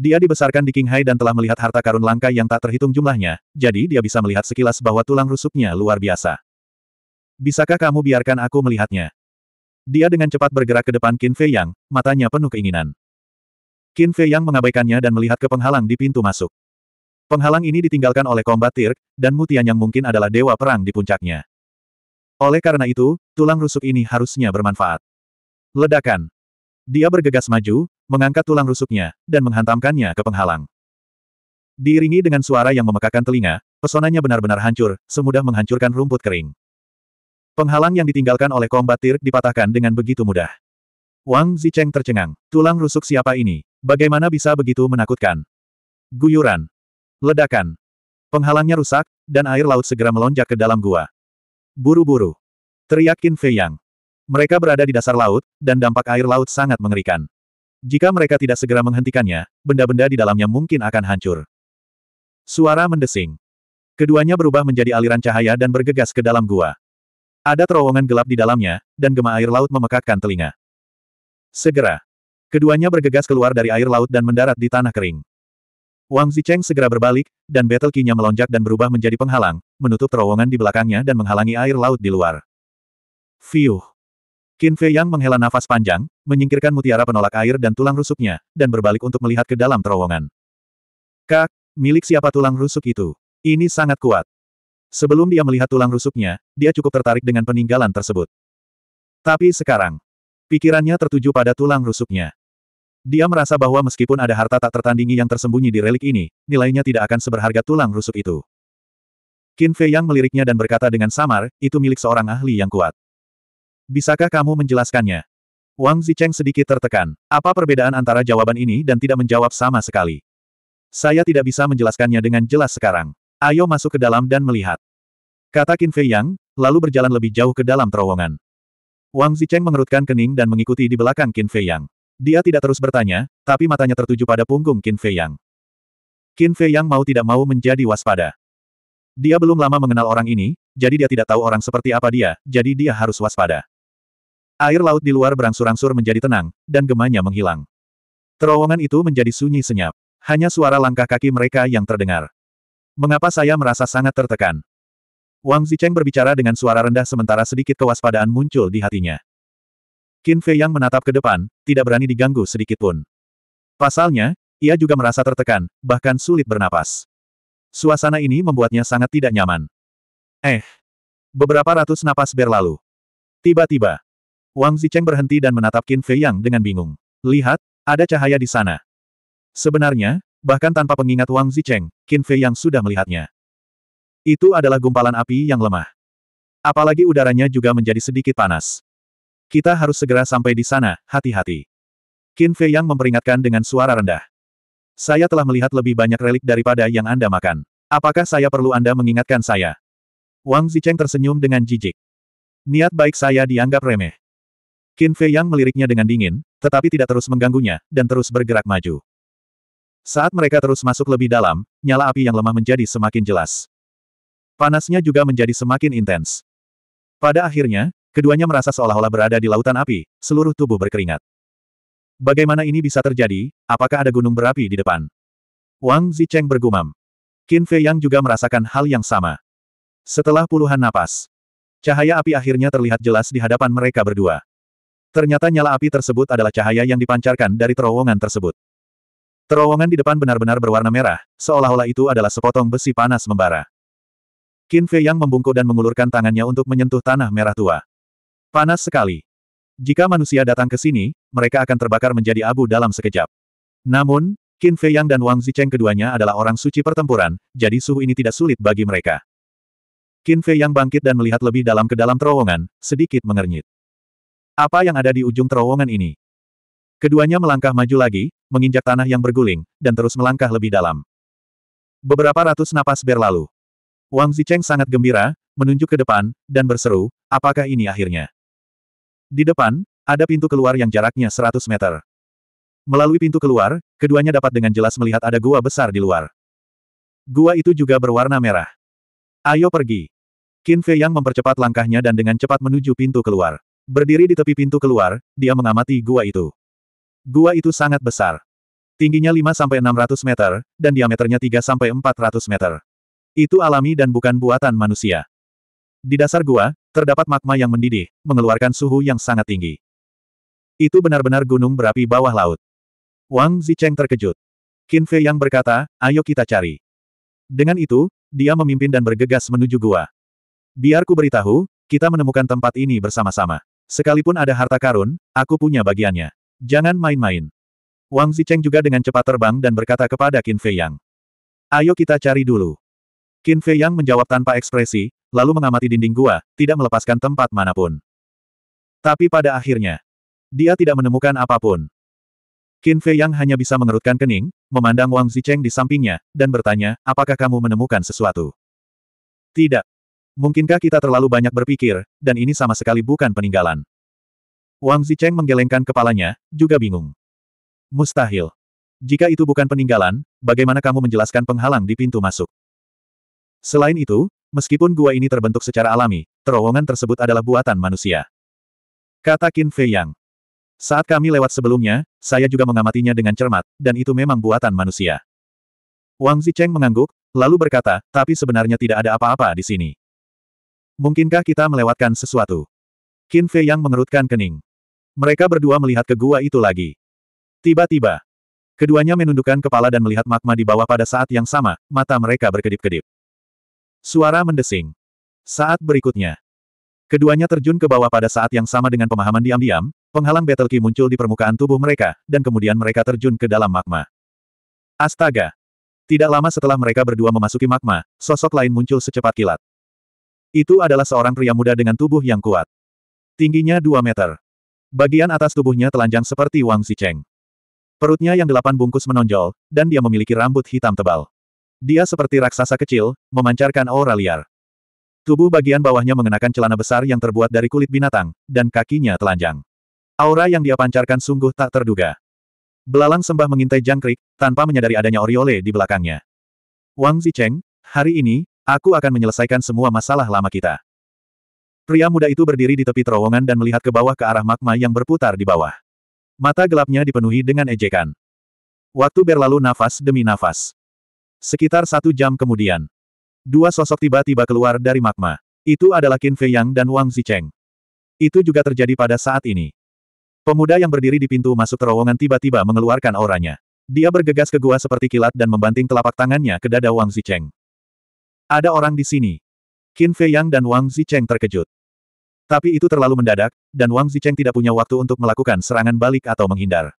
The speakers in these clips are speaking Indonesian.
Dia dibesarkan di Qinghai dan telah melihat harta karun langka yang tak terhitung jumlahnya, jadi dia bisa melihat sekilas bahwa tulang rusuknya luar biasa. Bisakah kamu biarkan aku melihatnya? Dia dengan cepat bergerak ke depan Qin Fei Yang, matanya penuh keinginan. Qin Fei Yang mengabaikannya dan melihat ke penghalang di pintu masuk. Penghalang ini ditinggalkan oleh kombat Tirk, dan Mutian yang mungkin adalah dewa perang di puncaknya. Oleh karena itu, tulang rusuk ini harusnya bermanfaat. Ledakan. Dia bergegas maju, mengangkat tulang rusuknya, dan menghantamkannya ke penghalang. Diiringi dengan suara yang memekakan telinga, pesonanya benar-benar hancur, semudah menghancurkan rumput kering. Penghalang yang ditinggalkan oleh kombat Tirk dipatahkan dengan begitu mudah. Wang Zicheng tercengang. Tulang rusuk siapa ini? Bagaimana bisa begitu menakutkan? Guyuran. Ledakan. Penghalangnya rusak, dan air laut segera melonjak ke dalam gua. Buru-buru. Teriak Qin Fei Yang. Mereka berada di dasar laut, dan dampak air laut sangat mengerikan. Jika mereka tidak segera menghentikannya, benda-benda di dalamnya mungkin akan hancur. Suara mendesing. Keduanya berubah menjadi aliran cahaya dan bergegas ke dalam gua. Ada terowongan gelap di dalamnya, dan gema air laut memekakkan telinga. Segera. Keduanya bergegas keluar dari air laut dan mendarat di tanah kering. Wang Zicheng segera berbalik, dan battle key-nya melonjak dan berubah menjadi penghalang, menutup terowongan di belakangnya dan menghalangi air laut di luar. Fiuh! Qin Fei Yang menghela nafas panjang, menyingkirkan mutiara penolak air dan tulang rusuknya, dan berbalik untuk melihat ke dalam terowongan. Kak, milik siapa tulang rusuk itu? Ini sangat kuat. Sebelum dia melihat tulang rusuknya, dia cukup tertarik dengan peninggalan tersebut. Tapi sekarang, pikirannya tertuju pada tulang rusuknya. Dia merasa bahwa meskipun ada harta tak tertandingi yang tersembunyi di relik ini, nilainya tidak akan seberharga tulang rusuk itu. Qin Fei Yang meliriknya dan berkata dengan samar, itu milik seorang ahli yang kuat. Bisakah kamu menjelaskannya? Wang Zicheng sedikit tertekan. Apa perbedaan antara jawaban ini dan tidak menjawab sama sekali? Saya tidak bisa menjelaskannya dengan jelas sekarang. Ayo masuk ke dalam dan melihat. Kata Qin Fei Yang, lalu berjalan lebih jauh ke dalam terowongan. Wang Zicheng mengerutkan kening dan mengikuti di belakang Qin Fei Yang. Dia tidak terus bertanya, tapi matanya tertuju pada punggung Qin Fei Yang. Qin Fei Yang mau tidak mau menjadi waspada. Dia belum lama mengenal orang ini, jadi dia tidak tahu orang seperti apa dia, jadi dia harus waspada. Air laut di luar berangsur-angsur menjadi tenang, dan gemanya menghilang. Terowongan itu menjadi sunyi senyap. Hanya suara langkah kaki mereka yang terdengar. Mengapa saya merasa sangat tertekan? Wang Zicheng berbicara dengan suara rendah sementara sedikit kewaspadaan muncul di hatinya. Qin Fei yang menatap ke depan, tidak berani diganggu sedikit pun. Pasalnya, ia juga merasa tertekan, bahkan sulit bernapas. Suasana ini membuatnya sangat tidak nyaman. Eh. Beberapa ratus napas berlalu. Tiba-tiba, Wang Zicheng berhenti dan menatap Qin Fei Yang dengan bingung. Lihat, ada cahaya di sana. Sebenarnya, bahkan tanpa pengingat Wang Zicheng, Qin Fei Yang sudah melihatnya. Itu adalah gumpalan api yang lemah. Apalagi udaranya juga menjadi sedikit panas. Kita harus segera sampai di sana, hati-hati. Qin Fei Yang memperingatkan dengan suara rendah. Saya telah melihat lebih banyak relik daripada yang Anda makan. Apakah saya perlu Anda mengingatkan saya? Wang Zicheng tersenyum dengan jijik. Niat baik saya dianggap remeh. Qin Fei Yang meliriknya dengan dingin, tetapi tidak terus mengganggunya, dan terus bergerak maju. Saat mereka terus masuk lebih dalam, nyala api yang lemah menjadi semakin jelas. Panasnya juga menjadi semakin intens. Pada akhirnya, keduanya merasa seolah-olah berada di lautan api, seluruh tubuh berkeringat. Bagaimana ini bisa terjadi, apakah ada gunung berapi di depan? Wang Zicheng bergumam. Qin Fei Yang juga merasakan hal yang sama. Setelah puluhan napas, cahaya api akhirnya terlihat jelas di hadapan mereka berdua. Ternyata nyala api tersebut adalah cahaya yang dipancarkan dari terowongan tersebut. Terowongan di depan benar-benar berwarna merah, seolah-olah itu adalah sepotong besi panas membara. Qin Fei yang membungkuk dan mengulurkan tangannya untuk menyentuh tanah merah tua. Panas sekali. Jika manusia datang ke sini, mereka akan terbakar menjadi abu dalam sekejap. Namun, Qin Fei Yang dan Wang Zicheng keduanya adalah orang suci pertempuran, jadi suhu ini tidak sulit bagi mereka. Qin Fei Yang bangkit dan melihat lebih dalam ke dalam terowongan, sedikit mengernyit. Apa yang ada di ujung terowongan ini? Keduanya melangkah maju lagi, menginjak tanah yang berguling, dan terus melangkah lebih dalam. Beberapa ratus napas berlalu. Wang Zicheng sangat gembira, menunjuk ke depan, dan berseru, apakah ini akhirnya? Di depan, ada pintu keluar yang jaraknya 100 meter. Melalui pintu keluar, keduanya dapat dengan jelas melihat ada gua besar di luar. Gua itu juga berwarna merah. Ayo pergi. Qin Fei Yang mempercepat langkahnya dan dengan cepat menuju pintu keluar. Berdiri di tepi pintu keluar, dia mengamati gua itu. Gua itu sangat besar. Tingginya 5-600 meter, dan diameternya 3-400 meter. Itu alami dan bukan buatan manusia. Di dasar gua, terdapat magma yang mendidih, mengeluarkan suhu yang sangat tinggi. Itu benar-benar gunung berapi bawah laut. Wang Zicheng terkejut. Qin Fei yang berkata, ayo kita cari. Dengan itu, dia memimpin dan bergegas menuju gua. Biar ku beritahu, kita menemukan tempat ini bersama-sama. Sekalipun ada harta karun, aku punya bagiannya. Jangan main-main. Wang Zicheng juga dengan cepat terbang dan berkata kepada Qin Fei Yang. Ayo kita cari dulu. Qin Fei Yang menjawab tanpa ekspresi, lalu mengamati dinding gua, tidak melepaskan tempat manapun. Tapi pada akhirnya, dia tidak menemukan apapun. Qin Fei Yang hanya bisa mengerutkan kening, memandang Wang Zicheng di sampingnya, dan bertanya, apakah kamu menemukan sesuatu? Tidak, Mungkinkah kita terlalu banyak berpikir, dan ini sama sekali bukan peninggalan. Wang Zicheng menggelengkan kepalanya, juga bingung. Mustahil. Jika itu bukan peninggalan, bagaimana kamu menjelaskan penghalang di pintu masuk? Selain itu, meskipun gua ini terbentuk secara alami, terowongan tersebut adalah buatan manusia. Kata Qin Fei Yang. Saat kami lewat sebelumnya, saya juga mengamatinya dengan cermat, dan itu memang buatan manusia. Wang Zicheng mengangguk, lalu berkata, tapi sebenarnya tidak ada apa-apa di sini. Mungkinkah kita melewatkan sesuatu? Qin Fei yang mengerutkan kening. Mereka berdua melihat ke gua itu lagi. Tiba-tiba, keduanya menundukkan kepala dan melihat magma di bawah pada saat yang sama, mata mereka berkedip-kedip. Suara mendesing. Saat berikutnya, keduanya terjun ke bawah pada saat yang sama dengan pemahaman diam-diam, penghalang Battle Key muncul di permukaan tubuh mereka, dan kemudian mereka terjun ke dalam magma. Astaga! Tidak lama setelah mereka berdua memasuki magma, sosok lain muncul secepat kilat. Itu adalah seorang pria muda dengan tubuh yang kuat. Tingginya 2 meter. Bagian atas tubuhnya telanjang seperti Wang Zicheng. Perutnya yang delapan bungkus menonjol, dan dia memiliki rambut hitam tebal. Dia seperti raksasa kecil, memancarkan aura liar. Tubuh bagian bawahnya mengenakan celana besar yang terbuat dari kulit binatang, dan kakinya telanjang. Aura yang dia pancarkan sungguh tak terduga. Belalang sembah mengintai jangkrik, tanpa menyadari adanya oriole di belakangnya. Wang Zicheng, hari ini, Aku akan menyelesaikan semua masalah lama kita. Pria muda itu berdiri di tepi terowongan dan melihat ke bawah ke arah magma yang berputar di bawah. Mata gelapnya dipenuhi dengan ejekan. Waktu berlalu nafas demi nafas. Sekitar satu jam kemudian, dua sosok tiba-tiba keluar dari magma. Itu adalah Qin Fei Yang dan Wang Zicheng. Itu juga terjadi pada saat ini. Pemuda yang berdiri di pintu masuk terowongan tiba-tiba mengeluarkan auranya. Dia bergegas ke gua seperti kilat dan membanting telapak tangannya ke dada Wang Zicheng. Ada orang di sini. Qin Fei Yang dan Wang Zicheng terkejut. Tapi itu terlalu mendadak, dan Wang Zicheng tidak punya waktu untuk melakukan serangan balik atau menghindar.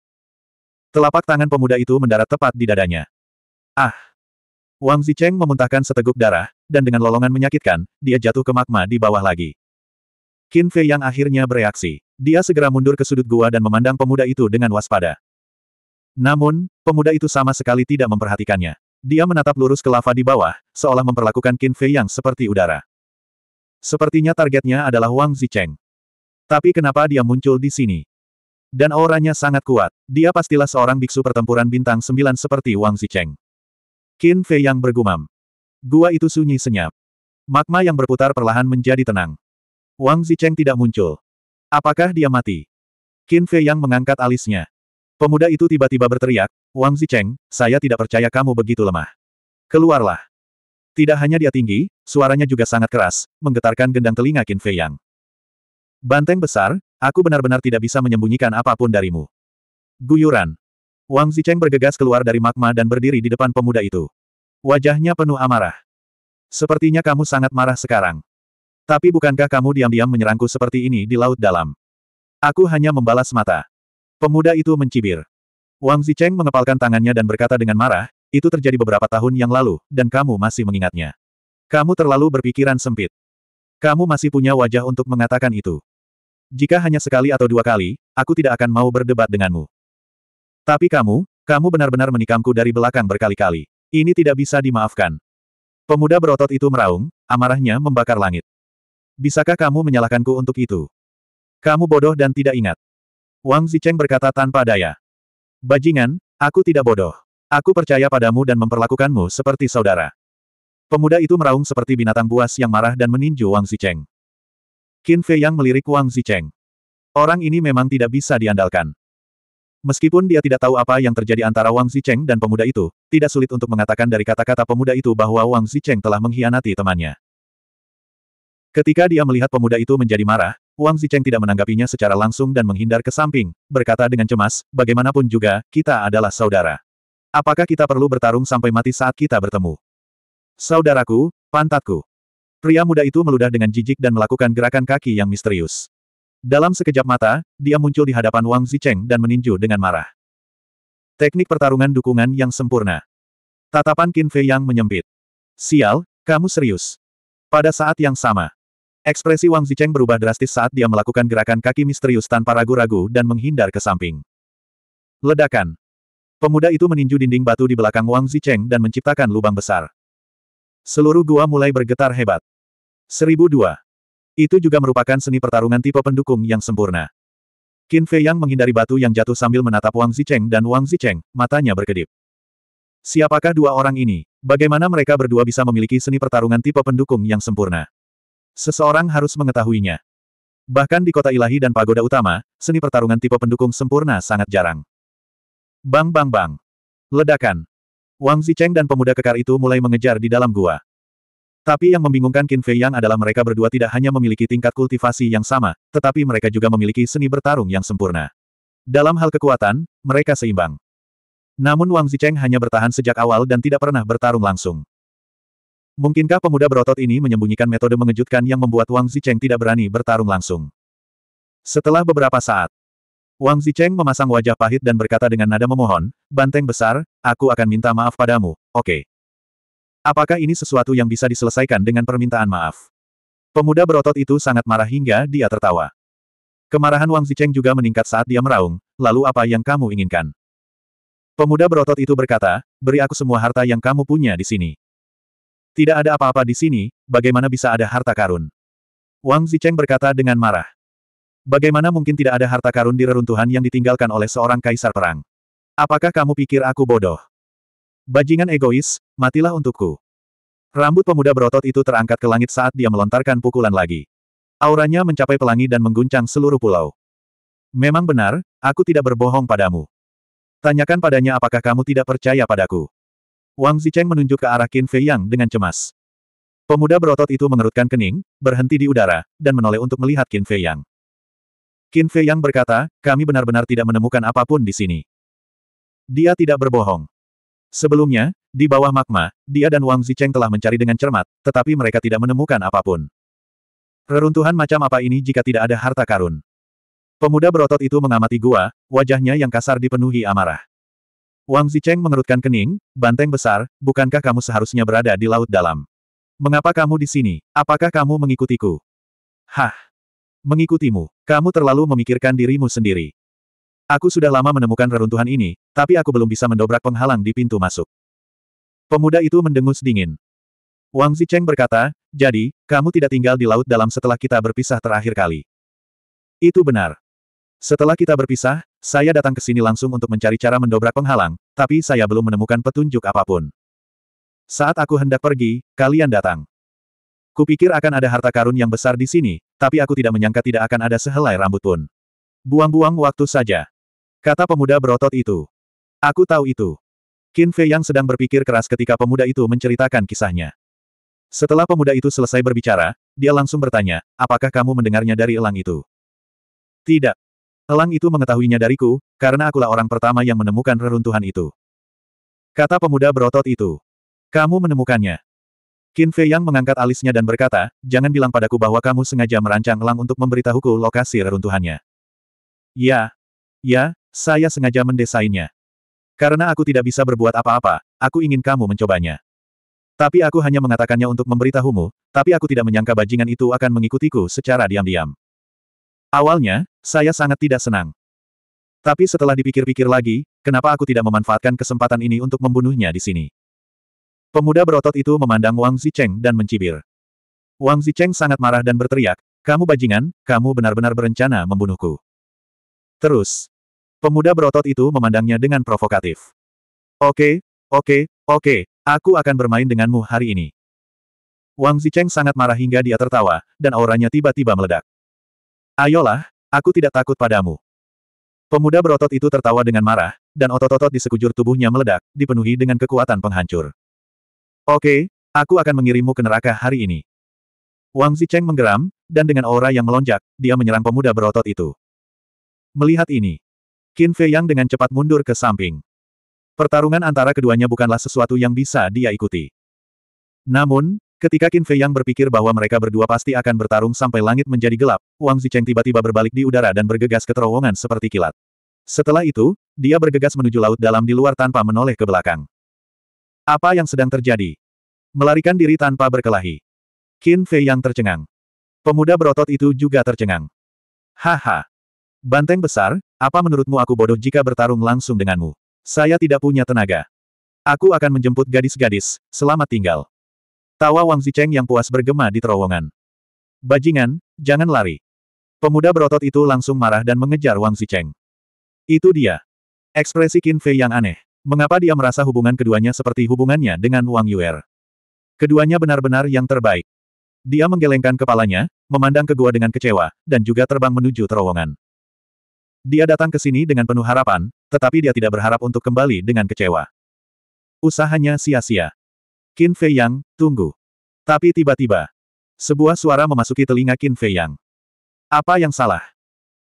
Telapak tangan pemuda itu mendarat tepat di dadanya. Ah! Wang Zicheng memuntahkan seteguk darah, dan dengan lolongan menyakitkan, dia jatuh ke magma di bawah lagi. Qin Fei Yang akhirnya bereaksi. Dia segera mundur ke sudut gua dan memandang pemuda itu dengan waspada. Namun, pemuda itu sama sekali tidak memperhatikannya. Dia menatap lurus ke lava di bawah, seolah memperlakukan Qin Fei yang seperti udara. Sepertinya targetnya adalah Wang Zicheng. Tapi kenapa dia muncul di sini? Dan auranya sangat kuat. Dia pastilah seorang biksu pertempuran bintang sembilan seperti Wang Zicheng. Qin Fei yang bergumam. Gua itu sunyi senyap. Magma yang berputar perlahan menjadi tenang. Wang Zicheng tidak muncul. Apakah dia mati? Qin Fei yang mengangkat alisnya. Pemuda itu tiba-tiba berteriak, Wang Zicheng, saya tidak percaya kamu begitu lemah. Keluarlah. Tidak hanya dia tinggi, suaranya juga sangat keras, menggetarkan gendang telinga Qin Fei Yang. Banteng besar, aku benar-benar tidak bisa menyembunyikan apapun darimu. Guyuran. Wang Zicheng bergegas keluar dari magma dan berdiri di depan pemuda itu. Wajahnya penuh amarah. Sepertinya kamu sangat marah sekarang. Tapi bukankah kamu diam-diam menyerangku seperti ini di Laut Dalam? Aku hanya membalas mata. Pemuda itu mencibir. Wang Zicheng mengepalkan tangannya dan berkata dengan marah, itu terjadi beberapa tahun yang lalu, dan kamu masih mengingatnya. Kamu terlalu berpikiran sempit. Kamu masih punya wajah untuk mengatakan itu. Jika hanya sekali atau dua kali, aku tidak akan mau berdebat denganmu. Tapi kamu, kamu benar-benar menikamku dari belakang berkali-kali. Ini tidak bisa dimaafkan. Pemuda berotot itu meraung, amarahnya membakar langit. Bisakah kamu menyalahkanku untuk itu? Kamu bodoh dan tidak ingat. Wang Zicheng berkata tanpa daya. Bajingan, aku tidak bodoh. Aku percaya padamu dan memperlakukanmu seperti saudara. Pemuda itu meraung seperti binatang buas yang marah dan meninju Wang Zicheng. Qin Fei yang melirik Wang Zicheng. Orang ini memang tidak bisa diandalkan. Meskipun dia tidak tahu apa yang terjadi antara Wang Zicheng dan pemuda itu, tidak sulit untuk mengatakan dari kata-kata pemuda itu bahwa Wang Zicheng telah mengkhianati temannya. Ketika dia melihat pemuda itu menjadi marah, Wang Zicheng tidak menanggapinya secara langsung dan menghindar ke samping, berkata dengan cemas, bagaimanapun juga, kita adalah saudara. Apakah kita perlu bertarung sampai mati saat kita bertemu? Saudaraku, pantatku. Pria muda itu meludah dengan jijik dan melakukan gerakan kaki yang misterius. Dalam sekejap mata, dia muncul di hadapan Wang Zicheng dan meninju dengan marah. Teknik pertarungan dukungan yang sempurna. Tatapan Qin Fei yang menyempit. Sial, kamu serius. Pada saat yang sama, Ekspresi Wang Zicheng berubah drastis saat dia melakukan gerakan kaki misterius tanpa ragu-ragu dan menghindar ke samping. Ledakan. Pemuda itu meninju dinding batu di belakang Wang Zicheng dan menciptakan lubang besar. Seluruh gua mulai bergetar hebat. Seribu dua. Itu juga merupakan seni pertarungan tipe pendukung yang sempurna. Qin Fei Yang menghindari batu yang jatuh sambil menatap Wang Zicheng dan Wang Zicheng, matanya berkedip. Siapakah dua orang ini? Bagaimana mereka berdua bisa memiliki seni pertarungan tipe pendukung yang sempurna? Seseorang harus mengetahuinya. Bahkan di kota ilahi dan pagoda utama, seni pertarungan tipe pendukung sempurna sangat jarang. Bang bang bang. Ledakan. Wang Zicheng dan pemuda kekar itu mulai mengejar di dalam gua. Tapi yang membingungkan Qin Fei Yang adalah mereka berdua tidak hanya memiliki tingkat kultivasi yang sama, tetapi mereka juga memiliki seni bertarung yang sempurna. Dalam hal kekuatan, mereka seimbang. Namun Wang Zicheng hanya bertahan sejak awal dan tidak pernah bertarung langsung. Mungkinkah pemuda berotot ini menyembunyikan metode mengejutkan yang membuat Wang Zicheng tidak berani bertarung langsung? Setelah beberapa saat, Wang Zicheng memasang wajah pahit dan berkata dengan nada memohon, Banteng besar, aku akan minta maaf padamu, oke. Okay. Apakah ini sesuatu yang bisa diselesaikan dengan permintaan maaf? Pemuda berotot itu sangat marah hingga dia tertawa. Kemarahan Wang Zicheng juga meningkat saat dia meraung, lalu apa yang kamu inginkan? Pemuda berotot itu berkata, beri aku semua harta yang kamu punya di sini. Tidak ada apa-apa di sini, bagaimana bisa ada harta karun? Wang Zicheng berkata dengan marah. Bagaimana mungkin tidak ada harta karun di reruntuhan yang ditinggalkan oleh seorang kaisar perang? Apakah kamu pikir aku bodoh? Bajingan egois, matilah untukku. Rambut pemuda berotot itu terangkat ke langit saat dia melontarkan pukulan lagi. Auranya mencapai pelangi dan mengguncang seluruh pulau. Memang benar, aku tidak berbohong padamu. Tanyakan padanya apakah kamu tidak percaya padaku. Wang Zicheng menunjuk ke arah Qin Fei Yang dengan cemas. Pemuda berotot itu mengerutkan kening, berhenti di udara, dan menoleh untuk melihat Qin Fei Yang. Qin Fei Yang berkata, kami benar-benar tidak menemukan apapun di sini. Dia tidak berbohong. Sebelumnya, di bawah magma, dia dan Wang Zicheng telah mencari dengan cermat, tetapi mereka tidak menemukan apapun. Reruntuhan macam apa ini jika tidak ada harta karun? Pemuda berotot itu mengamati gua, wajahnya yang kasar dipenuhi amarah. Wang Zicheng mengerutkan kening, banteng besar, bukankah kamu seharusnya berada di laut dalam? Mengapa kamu di sini? Apakah kamu mengikutiku? Hah! Mengikutimu, kamu terlalu memikirkan dirimu sendiri. Aku sudah lama menemukan reruntuhan ini, tapi aku belum bisa mendobrak penghalang di pintu masuk. Pemuda itu mendengus dingin. Wang Zicheng berkata, jadi, kamu tidak tinggal di laut dalam setelah kita berpisah terakhir kali. Itu benar. Setelah kita berpisah, saya datang ke sini langsung untuk mencari cara mendobrak penghalang, tapi saya belum menemukan petunjuk apapun. Saat aku hendak pergi, kalian datang. Kupikir akan ada harta karun yang besar di sini, tapi aku tidak menyangka tidak akan ada sehelai rambut pun. Buang-buang waktu saja. Kata pemuda berotot itu. Aku tahu itu. Qin Fei yang sedang berpikir keras ketika pemuda itu menceritakan kisahnya. Setelah pemuda itu selesai berbicara, dia langsung bertanya, apakah kamu mendengarnya dari elang itu? Tidak, Elang itu mengetahuinya dariku, karena akulah orang pertama yang menemukan reruntuhan itu. Kata pemuda berotot itu. Kamu menemukannya. Qin Fei Yang mengangkat alisnya dan berkata, jangan bilang padaku bahwa kamu sengaja merancang elang untuk memberitahuku lokasi reruntuhannya. Ya. Ya, saya sengaja mendesainnya. Karena aku tidak bisa berbuat apa-apa, aku ingin kamu mencobanya. Tapi aku hanya mengatakannya untuk memberitahumu, tapi aku tidak menyangka bajingan itu akan mengikutiku secara diam-diam. Awalnya, saya sangat tidak senang. Tapi setelah dipikir-pikir lagi, kenapa aku tidak memanfaatkan kesempatan ini untuk membunuhnya di sini? Pemuda berotot itu memandang Wang Zicheng dan mencibir. Wang Zicheng sangat marah dan berteriak, kamu bajingan, kamu benar-benar berencana membunuhku. Terus. Pemuda berotot itu memandangnya dengan provokatif. Oke, oke, oke, aku akan bermain denganmu hari ini. Wang Zicheng sangat marah hingga dia tertawa, dan auranya tiba-tiba meledak. Ayolah, aku tidak takut padamu. Pemuda berotot itu tertawa dengan marah, dan otot-otot di sekujur tubuhnya meledak, dipenuhi dengan kekuatan penghancur. Oke, aku akan mengirimmu ke neraka hari ini. Wang Zicheng menggeram, dan dengan aura yang melonjak, dia menyerang pemuda berotot itu. Melihat ini, Qin Fei Yang dengan cepat mundur ke samping. Pertarungan antara keduanya bukanlah sesuatu yang bisa dia ikuti. Namun, Ketika Qin Fei yang berpikir bahwa mereka berdua pasti akan bertarung sampai langit menjadi gelap, Wang Zicheng tiba-tiba berbalik di udara dan bergegas ke terowongan seperti kilat. Setelah itu, dia bergegas menuju laut dalam di luar tanpa menoleh ke belakang. Apa yang sedang terjadi? Melarikan diri tanpa berkelahi. Qin Fei yang tercengang. Pemuda berotot itu juga tercengang. Haha. Banteng besar, apa menurutmu aku bodoh jika bertarung langsung denganmu? Saya tidak punya tenaga. Aku akan menjemput gadis-gadis, selamat tinggal. Tawa Wang Zicheng yang puas bergema di terowongan. Bajingan, jangan lari. Pemuda berotot itu langsung marah dan mengejar Wang Zicheng. Itu dia. Ekspresi Qin Fei yang aneh. Mengapa dia merasa hubungan keduanya seperti hubungannya dengan Wang Yuer? Keduanya benar-benar yang terbaik. Dia menggelengkan kepalanya, memandang ke gua dengan kecewa, dan juga terbang menuju terowongan. Dia datang ke sini dengan penuh harapan, tetapi dia tidak berharap untuk kembali dengan kecewa. Usahanya sia-sia. Qin Fei Yang, tunggu. Tapi tiba-tiba, sebuah suara memasuki telinga Qin Fei Yang. Apa yang salah?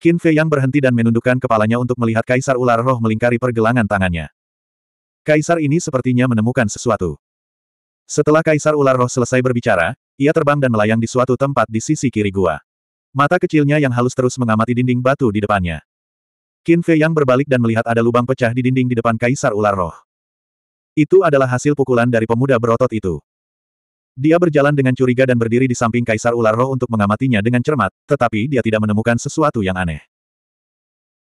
Qin Fei Yang berhenti dan menundukkan kepalanya untuk melihat Kaisar Ular Roh melingkari pergelangan tangannya. Kaisar ini sepertinya menemukan sesuatu. Setelah Kaisar Ular Roh selesai berbicara, ia terbang dan melayang di suatu tempat di sisi kiri gua. Mata kecilnya yang halus terus mengamati dinding batu di depannya. Qin Fei Yang berbalik dan melihat ada lubang pecah di dinding di depan Kaisar Ular Roh. Itu adalah hasil pukulan dari pemuda berotot itu. Dia berjalan dengan curiga dan berdiri di samping Kaisar Ular Roh untuk mengamatinya dengan cermat, tetapi dia tidak menemukan sesuatu yang aneh.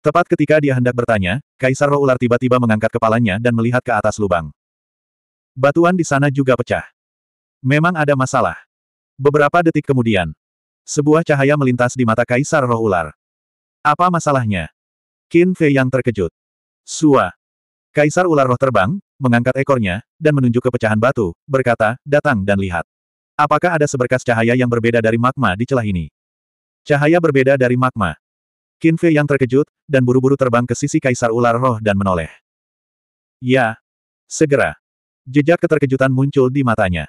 Tepat ketika dia hendak bertanya, Kaisar Roh Ular tiba-tiba mengangkat kepalanya dan melihat ke atas lubang. Batuan di sana juga pecah. Memang ada masalah. Beberapa detik kemudian, sebuah cahaya melintas di mata Kaisar Roh Ular. Apa masalahnya? Qin Fei yang terkejut. Sua. Kaisar Ular Roh terbang, mengangkat ekornya, dan menunjuk ke pecahan batu, berkata, datang dan lihat. Apakah ada seberkas cahaya yang berbeda dari magma di celah ini? Cahaya berbeda dari magma. Kinfe yang terkejut, dan buru-buru terbang ke sisi kaisar ular roh dan menoleh. Ya. Segera. Jejak keterkejutan muncul di matanya.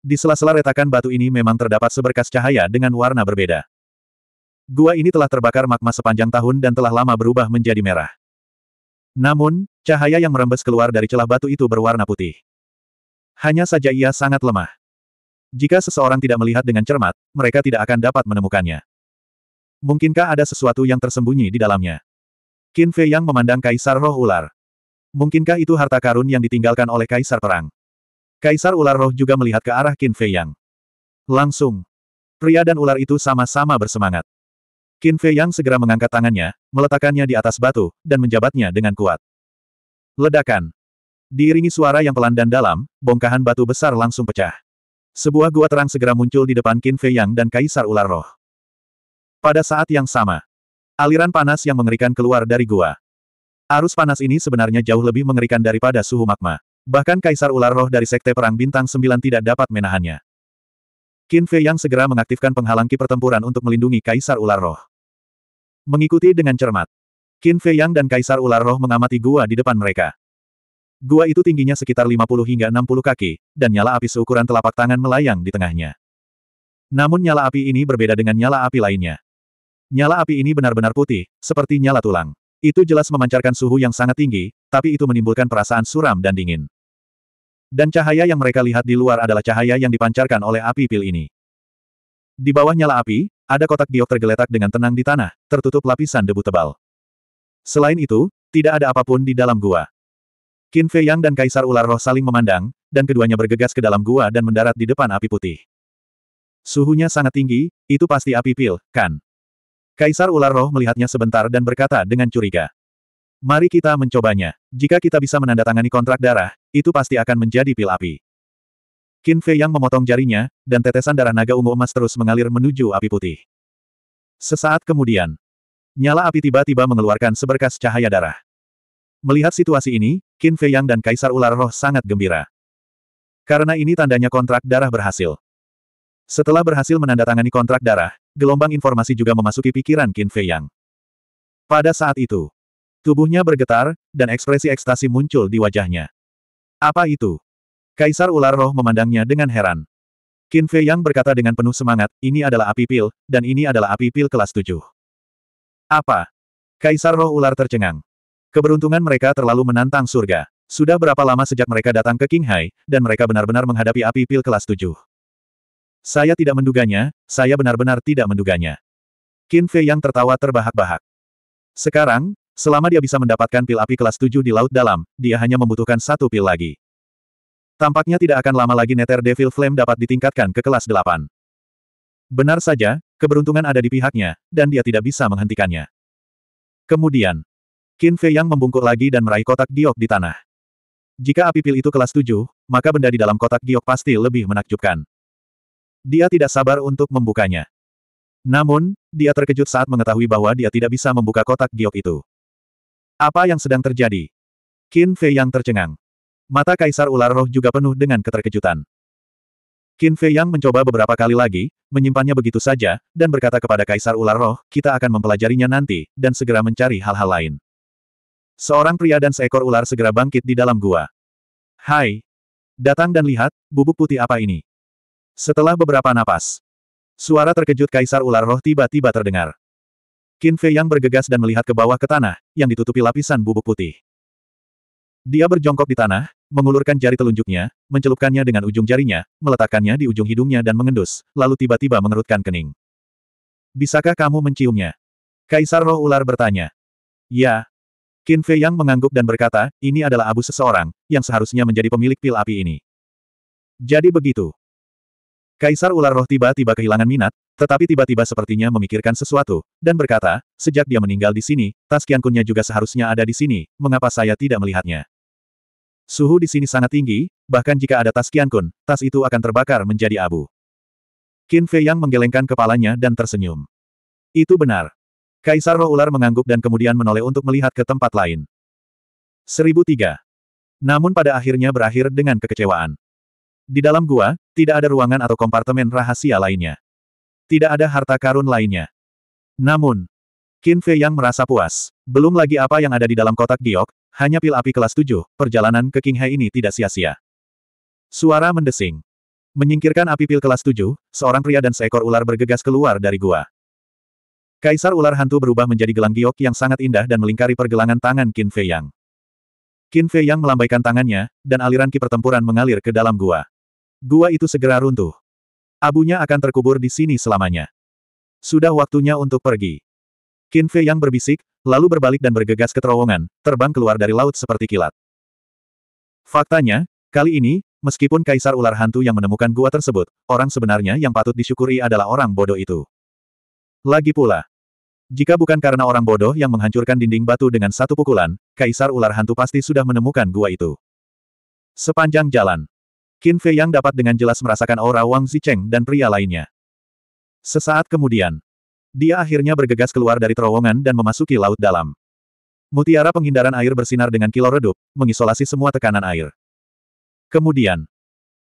Di sela-sela retakan batu ini memang terdapat seberkas cahaya dengan warna berbeda. Gua ini telah terbakar magma sepanjang tahun dan telah lama berubah menjadi merah. Namun, cahaya yang merembes keluar dari celah batu itu berwarna putih. Hanya saja ia sangat lemah. Jika seseorang tidak melihat dengan cermat, mereka tidak akan dapat menemukannya. Mungkinkah ada sesuatu yang tersembunyi di dalamnya? Qin Fei Yang memandang Kaisar Roh Ular. Mungkinkah itu harta karun yang ditinggalkan oleh Kaisar Perang? Kaisar Ular Roh juga melihat ke arah Qin Fei Yang. Langsung. Pria dan ular itu sama-sama bersemangat. Qin Fei Yang segera mengangkat tangannya, meletakkannya di atas batu, dan menjabatnya dengan kuat. Ledakan. Diiringi suara yang pelan dan dalam, bongkahan batu besar langsung pecah. Sebuah gua terang segera muncul di depan Qin Fei Yang dan Kaisar Ular Roh. Pada saat yang sama, aliran panas yang mengerikan keluar dari gua. Arus panas ini sebenarnya jauh lebih mengerikan daripada suhu magma. Bahkan Kaisar Ular Roh dari Sekte Perang Bintang 9 tidak dapat menahannya. Qin Fei Yang segera mengaktifkan penghalang pertempuran untuk melindungi Kaisar Ular Roh. Mengikuti dengan cermat. Qin Fei Yang dan Kaisar Ular Roh mengamati gua di depan mereka. Gua itu tingginya sekitar 50 hingga 60 kaki, dan nyala api seukuran telapak tangan melayang di tengahnya. Namun nyala api ini berbeda dengan nyala api lainnya. Nyala api ini benar-benar putih, seperti nyala tulang. Itu jelas memancarkan suhu yang sangat tinggi, tapi itu menimbulkan perasaan suram dan dingin. Dan cahaya yang mereka lihat di luar adalah cahaya yang dipancarkan oleh api pil ini. Di bawah nyala api, ada kotak giok tergeletak dengan tenang di tanah, tertutup lapisan debu tebal. Selain itu, tidak ada apapun di dalam gua. Qin Fei Yang dan Kaisar Ular Roh saling memandang, dan keduanya bergegas ke dalam gua dan mendarat di depan api putih. Suhunya sangat tinggi, itu pasti api pil, kan? Kaisar Ular Roh melihatnya sebentar dan berkata dengan curiga. Mari kita mencobanya. Jika kita bisa menandatangani kontrak darah, itu pasti akan menjadi pil api. Qin Fei yang memotong jarinya, dan tetesan darah naga ungu emas terus mengalir menuju api putih. Sesaat kemudian, nyala api tiba-tiba mengeluarkan seberkas cahaya darah. Melihat situasi ini, Qin Fei Yang dan Kaisar Ular Roh sangat gembira. Karena ini tandanya kontrak darah berhasil. Setelah berhasil menandatangani kontrak darah, gelombang informasi juga memasuki pikiran Qin Fei Yang. Pada saat itu, tubuhnya bergetar, dan ekspresi ekstasi muncul di wajahnya. Apa itu? Kaisar ular roh memandangnya dengan heran. Qin Fei Yang berkata dengan penuh semangat, ini adalah api pil, dan ini adalah api pil kelas tujuh. Apa? Kaisar roh ular tercengang. Keberuntungan mereka terlalu menantang surga. Sudah berapa lama sejak mereka datang ke Qinghai, dan mereka benar-benar menghadapi api pil kelas tujuh. Saya tidak menduganya, saya benar-benar tidak menduganya. Qin Fei yang tertawa terbahak-bahak. Sekarang, selama dia bisa mendapatkan pil api kelas tujuh di Laut Dalam, dia hanya membutuhkan satu pil lagi. Tampaknya tidak akan lama lagi Nether Devil Flame dapat ditingkatkan ke kelas 8. Benar saja, keberuntungan ada di pihaknya, dan dia tidak bisa menghentikannya. Kemudian, Qin Fei Yang membungkuk lagi dan meraih kotak giok di tanah. Jika api pil itu kelas 7, maka benda di dalam kotak giok pasti lebih menakjubkan. Dia tidak sabar untuk membukanya. Namun, dia terkejut saat mengetahui bahwa dia tidak bisa membuka kotak giok itu. Apa yang sedang terjadi? Qin Fei Yang tercengang. Mata Kaisar Ular Roh juga penuh dengan keterkejutan. Qin Fei Yang mencoba beberapa kali lagi, menyimpannya begitu saja, dan berkata kepada Kaisar Ular Roh, kita akan mempelajarinya nanti, dan segera mencari hal-hal lain. Seorang pria dan seekor ular segera bangkit di dalam gua. Hai! Datang dan lihat, bubuk putih apa ini? Setelah beberapa napas, suara terkejut Kaisar Ular Roh tiba-tiba terdengar. Qin Fei Yang bergegas dan melihat ke bawah ke tanah, yang ditutupi lapisan bubuk putih. Dia berjongkok di tanah, mengulurkan jari telunjuknya, mencelupkannya dengan ujung jarinya, meletakkannya di ujung hidungnya dan mengendus, lalu tiba-tiba mengerutkan kening. Bisakah kamu menciumnya? Kaisar roh ular bertanya. Ya. Qin Fei Yang mengangguk dan berkata, ini adalah abu seseorang, yang seharusnya menjadi pemilik pil api ini. Jadi begitu. Kaisar ular roh tiba-tiba kehilangan minat, tetapi tiba-tiba sepertinya memikirkan sesuatu, dan berkata, sejak dia meninggal di sini, tas kiankunnya juga seharusnya ada di sini, mengapa saya tidak melihatnya? Suhu di sini sangat tinggi, bahkan jika ada tas Qiankun, tas itu akan terbakar menjadi abu. Qin Fei Yang menggelengkan kepalanya dan tersenyum. Itu benar. Kaisar roh ular mengangguk dan kemudian menoleh untuk melihat ke tempat lain. 1003. Namun pada akhirnya berakhir dengan kekecewaan. Di dalam gua, tidak ada ruangan atau kompartemen rahasia lainnya. Tidak ada harta karun lainnya. Namun, Qin Fei Yang merasa puas. Belum lagi apa yang ada di dalam kotak giok, hanya pil api kelas 7, perjalanan ke King Qinghai ini tidak sia-sia. Suara mendesing. Menyingkirkan api pil kelas 7, seorang pria dan seekor ular bergegas keluar dari gua. Kaisar ular hantu berubah menjadi gelang giok yang sangat indah dan melingkari pergelangan tangan Qin Fei Yang. Qin Fei Yang melambaikan tangannya, dan aliran ki pertempuran mengalir ke dalam gua. Gua itu segera runtuh. Abunya akan terkubur di sini selamanya. Sudah waktunya untuk pergi. Qin Fei yang berbisik, lalu berbalik dan bergegas ke terowongan, terbang keluar dari laut seperti kilat. Faktanya, kali ini, meskipun kaisar ular hantu yang menemukan gua tersebut, orang sebenarnya yang patut disyukuri adalah orang bodoh itu. Lagi pula, jika bukan karena orang bodoh yang menghancurkan dinding batu dengan satu pukulan, kaisar ular hantu pasti sudah menemukan gua itu. Sepanjang jalan, Qin Fei yang dapat dengan jelas merasakan aura Wang Zicheng dan pria lainnya. Sesaat kemudian, dia akhirnya bergegas keluar dari terowongan dan memasuki laut dalam. Mutiara penghindaran air bersinar dengan kilau redup, mengisolasi semua tekanan air. Kemudian,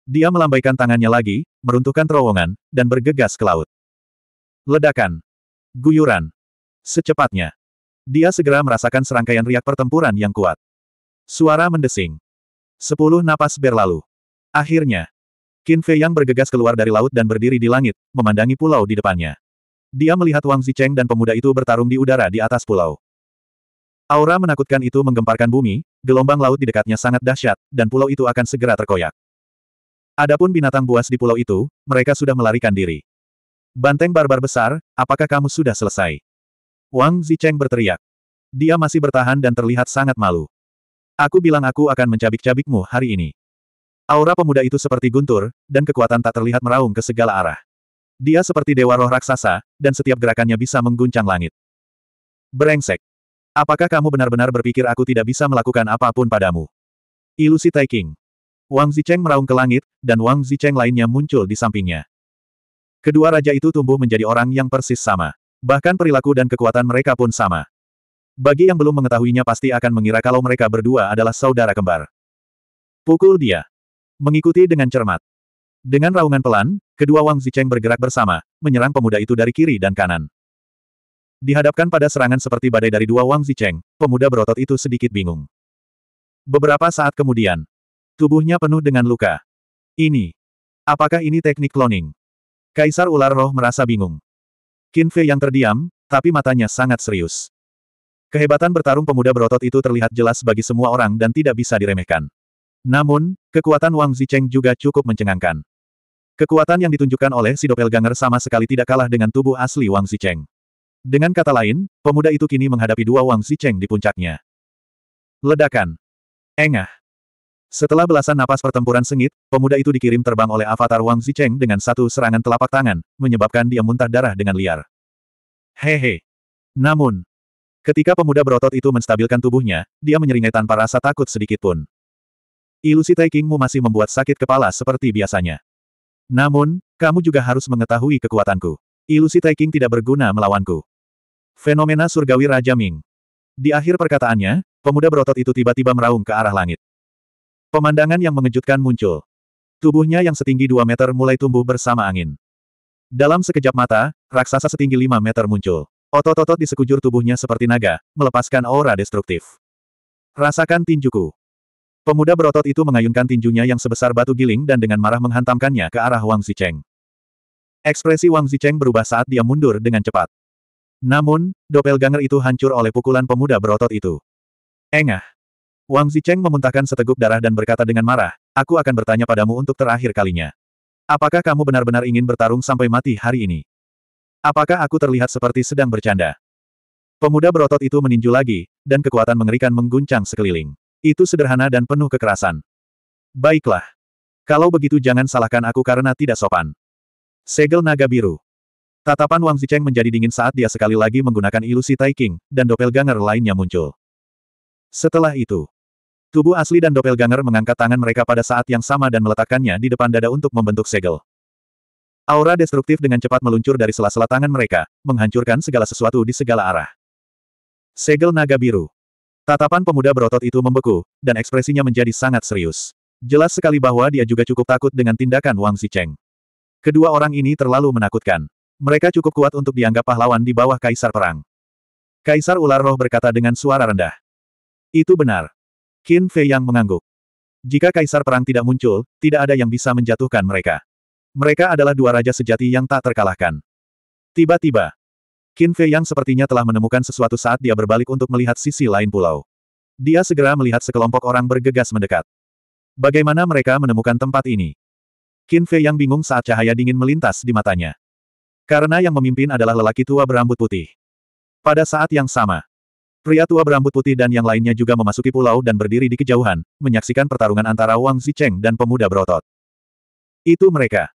dia melambaikan tangannya lagi, meruntuhkan terowongan, dan bergegas ke laut. Ledakan. Guyuran. Secepatnya. Dia segera merasakan serangkaian riak pertempuran yang kuat. Suara mendesing. Sepuluh napas berlalu. Akhirnya, Qin Fei yang bergegas keluar dari laut dan berdiri di langit, memandangi pulau di depannya. Dia melihat Wang Zicheng dan pemuda itu bertarung di udara di atas pulau. Aura menakutkan itu menggemparkan bumi, gelombang laut di dekatnya sangat dahsyat, dan pulau itu akan segera terkoyak. Adapun binatang buas di pulau itu, mereka sudah melarikan diri. Banteng barbar besar, apakah kamu sudah selesai? Wang Zicheng berteriak. Dia masih bertahan dan terlihat sangat malu. Aku bilang aku akan mencabik-cabikmu hari ini. Aura pemuda itu seperti guntur, dan kekuatan tak terlihat meraung ke segala arah. Dia seperti dewa roh raksasa, dan setiap gerakannya bisa mengguncang langit. Berengsek, Apakah kamu benar-benar berpikir aku tidak bisa melakukan apapun padamu? Ilusi Taiking. Wang Zicheng meraung ke langit, dan Wang Zicheng lainnya muncul di sampingnya. Kedua raja itu tumbuh menjadi orang yang persis sama. Bahkan perilaku dan kekuatan mereka pun sama. Bagi yang belum mengetahuinya pasti akan mengira kalau mereka berdua adalah saudara kembar. Pukul dia. Mengikuti dengan cermat. Dengan raungan pelan, Kedua Wang Zicheng bergerak bersama, menyerang pemuda itu dari kiri dan kanan. Dihadapkan pada serangan seperti badai dari dua Wang Zicheng, pemuda berotot itu sedikit bingung. Beberapa saat kemudian, tubuhnya penuh dengan luka. Ini, apakah ini teknik cloning? Kaisar ular roh merasa bingung. Qin Fei yang terdiam, tapi matanya sangat serius. Kehebatan bertarung pemuda berotot itu terlihat jelas bagi semua orang dan tidak bisa diremehkan. Namun, kekuatan Wang Zicheng juga cukup mencengangkan. Kekuatan yang ditunjukkan oleh si doppelganger sama sekali tidak kalah dengan tubuh asli Wang Zicheng. Dengan kata lain, pemuda itu kini menghadapi dua Wang Zicheng di puncaknya. Ledakan. Engah. Setelah belasan napas pertempuran sengit, pemuda itu dikirim terbang oleh avatar Wang Zicheng dengan satu serangan telapak tangan, menyebabkan dia muntah darah dengan liar. Hehe. Namun, ketika pemuda berotot itu menstabilkan tubuhnya, dia menyeringai tanpa rasa takut sedikitpun. Ilusi Taikingmu masih membuat sakit kepala seperti biasanya. Namun, kamu juga harus mengetahui kekuatanku. Ilusi Taiking tidak berguna melawanku. Fenomena surgawi Raja Ming. Di akhir perkataannya, pemuda berotot itu tiba-tiba meraung ke arah langit. Pemandangan yang mengejutkan muncul. Tubuhnya yang setinggi 2 meter mulai tumbuh bersama angin. Dalam sekejap mata, raksasa setinggi 5 meter muncul. Otot-otot di sekujur tubuhnya seperti naga, melepaskan aura destruktif. Rasakan tinjuku. Pemuda berotot itu mengayunkan tinjunya yang sebesar batu giling dan dengan marah menghantamkannya ke arah Wang Zicheng. Ekspresi Wang Zicheng berubah saat dia mundur dengan cepat. Namun, ganger itu hancur oleh pukulan pemuda berotot itu. Engah. Wang Zicheng memuntahkan seteguk darah dan berkata dengan marah, aku akan bertanya padamu untuk terakhir kalinya. Apakah kamu benar-benar ingin bertarung sampai mati hari ini? Apakah aku terlihat seperti sedang bercanda? Pemuda berotot itu meninju lagi, dan kekuatan mengerikan mengguncang sekeliling. Itu sederhana dan penuh kekerasan. Baiklah. Kalau begitu jangan salahkan aku karena tidak sopan. Segel naga biru. Tatapan Wang Zicheng menjadi dingin saat dia sekali lagi menggunakan ilusi Taiking dan dan doppelganger lainnya muncul. Setelah itu, tubuh asli dan doppelganger mengangkat tangan mereka pada saat yang sama dan meletakkannya di depan dada untuk membentuk segel. Aura destruktif dengan cepat meluncur dari sela-sela tangan mereka, menghancurkan segala sesuatu di segala arah. Segel naga biru. Tatapan pemuda berotot itu membeku, dan ekspresinya menjadi sangat serius. Jelas sekali bahwa dia juga cukup takut dengan tindakan Wang Zicheng. Kedua orang ini terlalu menakutkan. Mereka cukup kuat untuk dianggap pahlawan di bawah kaisar perang. Kaisar ular roh berkata dengan suara rendah. Itu benar. Qin Fei yang mengangguk. Jika kaisar perang tidak muncul, tidak ada yang bisa menjatuhkan mereka. Mereka adalah dua raja sejati yang tak terkalahkan. Tiba-tiba, Qin Fei yang sepertinya telah menemukan sesuatu saat dia berbalik untuk melihat sisi lain pulau. Dia segera melihat sekelompok orang bergegas mendekat. Bagaimana mereka menemukan tempat ini? Qin Fei yang bingung saat cahaya dingin melintas di matanya. Karena yang memimpin adalah lelaki tua berambut putih. Pada saat yang sama, pria tua berambut putih dan yang lainnya juga memasuki pulau dan berdiri di kejauhan, menyaksikan pertarungan antara Wang Zicheng dan pemuda berotot. Itu mereka.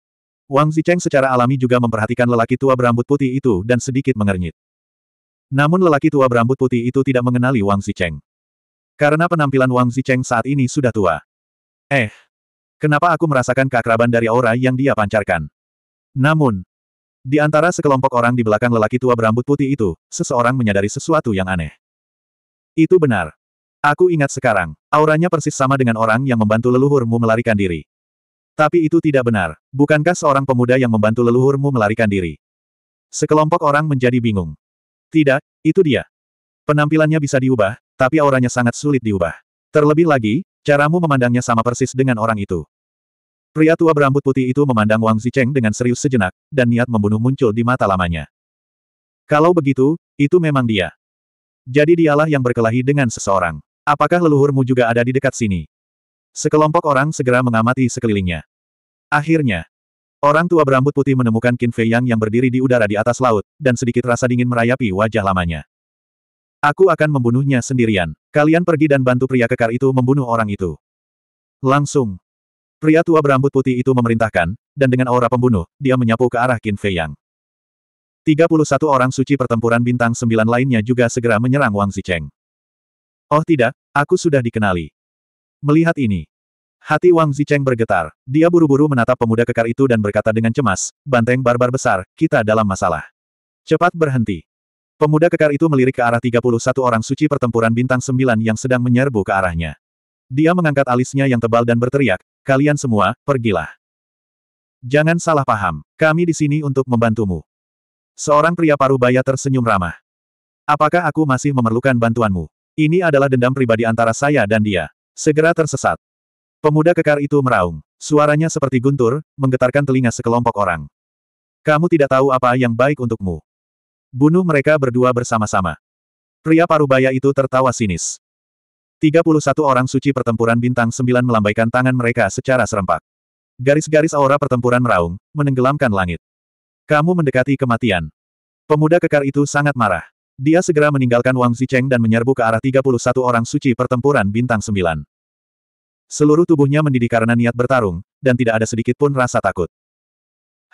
Wang Zicheng secara alami juga memperhatikan lelaki tua berambut putih itu dan sedikit mengernyit. Namun lelaki tua berambut putih itu tidak mengenali Wang Zicheng. Karena penampilan Wang Zicheng saat ini sudah tua. Eh, kenapa aku merasakan keakraban dari aura yang dia pancarkan? Namun, di antara sekelompok orang di belakang lelaki tua berambut putih itu, seseorang menyadari sesuatu yang aneh. Itu benar. Aku ingat sekarang, auranya persis sama dengan orang yang membantu leluhurmu melarikan diri. Tapi itu tidak benar. Bukankah seorang pemuda yang membantu leluhurmu melarikan diri? Sekelompok orang menjadi bingung. Tidak, itu dia. Penampilannya bisa diubah, tapi auranya sangat sulit diubah. Terlebih lagi, caramu memandangnya sama persis dengan orang itu. Pria tua berambut putih itu memandang Wang Zicheng dengan serius sejenak, dan niat membunuh muncul di mata lamanya. Kalau begitu, itu memang dia. Jadi dialah yang berkelahi dengan seseorang. Apakah leluhurmu juga ada di dekat sini? Sekelompok orang segera mengamati sekelilingnya. Akhirnya, orang tua berambut putih menemukan Qin Fei Yang yang berdiri di udara di atas laut, dan sedikit rasa dingin merayapi wajah lamanya. Aku akan membunuhnya sendirian. Kalian pergi dan bantu pria kekar itu membunuh orang itu. Langsung. Pria tua berambut putih itu memerintahkan, dan dengan aura pembunuh, dia menyapu ke arah Qin Fei Yang. 31 orang suci pertempuran bintang sembilan lainnya juga segera menyerang Wang Zicheng. Oh tidak, aku sudah dikenali. Melihat ini, hati Wang Zicheng bergetar. Dia buru-buru menatap pemuda kekar itu dan berkata dengan cemas, banteng barbar besar, kita dalam masalah. Cepat berhenti. Pemuda kekar itu melirik ke arah 31 orang suci pertempuran bintang 9 yang sedang menyerbu ke arahnya. Dia mengangkat alisnya yang tebal dan berteriak, kalian semua, pergilah. Jangan salah paham, kami di sini untuk membantumu. Seorang pria paruh baya tersenyum ramah. Apakah aku masih memerlukan bantuanmu? Ini adalah dendam pribadi antara saya dan dia. Segera tersesat. Pemuda kekar itu meraung. Suaranya seperti guntur, menggetarkan telinga sekelompok orang. Kamu tidak tahu apa yang baik untukmu. Bunuh mereka berdua bersama-sama. Pria parubaya itu tertawa sinis. 31 orang suci pertempuran bintang 9 melambaikan tangan mereka secara serempak. Garis-garis aura pertempuran meraung, menenggelamkan langit. Kamu mendekati kematian. Pemuda kekar itu sangat marah. Dia segera meninggalkan Wang Zicheng dan menyerbu ke arah 31 orang suci pertempuran bintang 9. Seluruh tubuhnya mendidih karena niat bertarung, dan tidak ada sedikit pun rasa takut.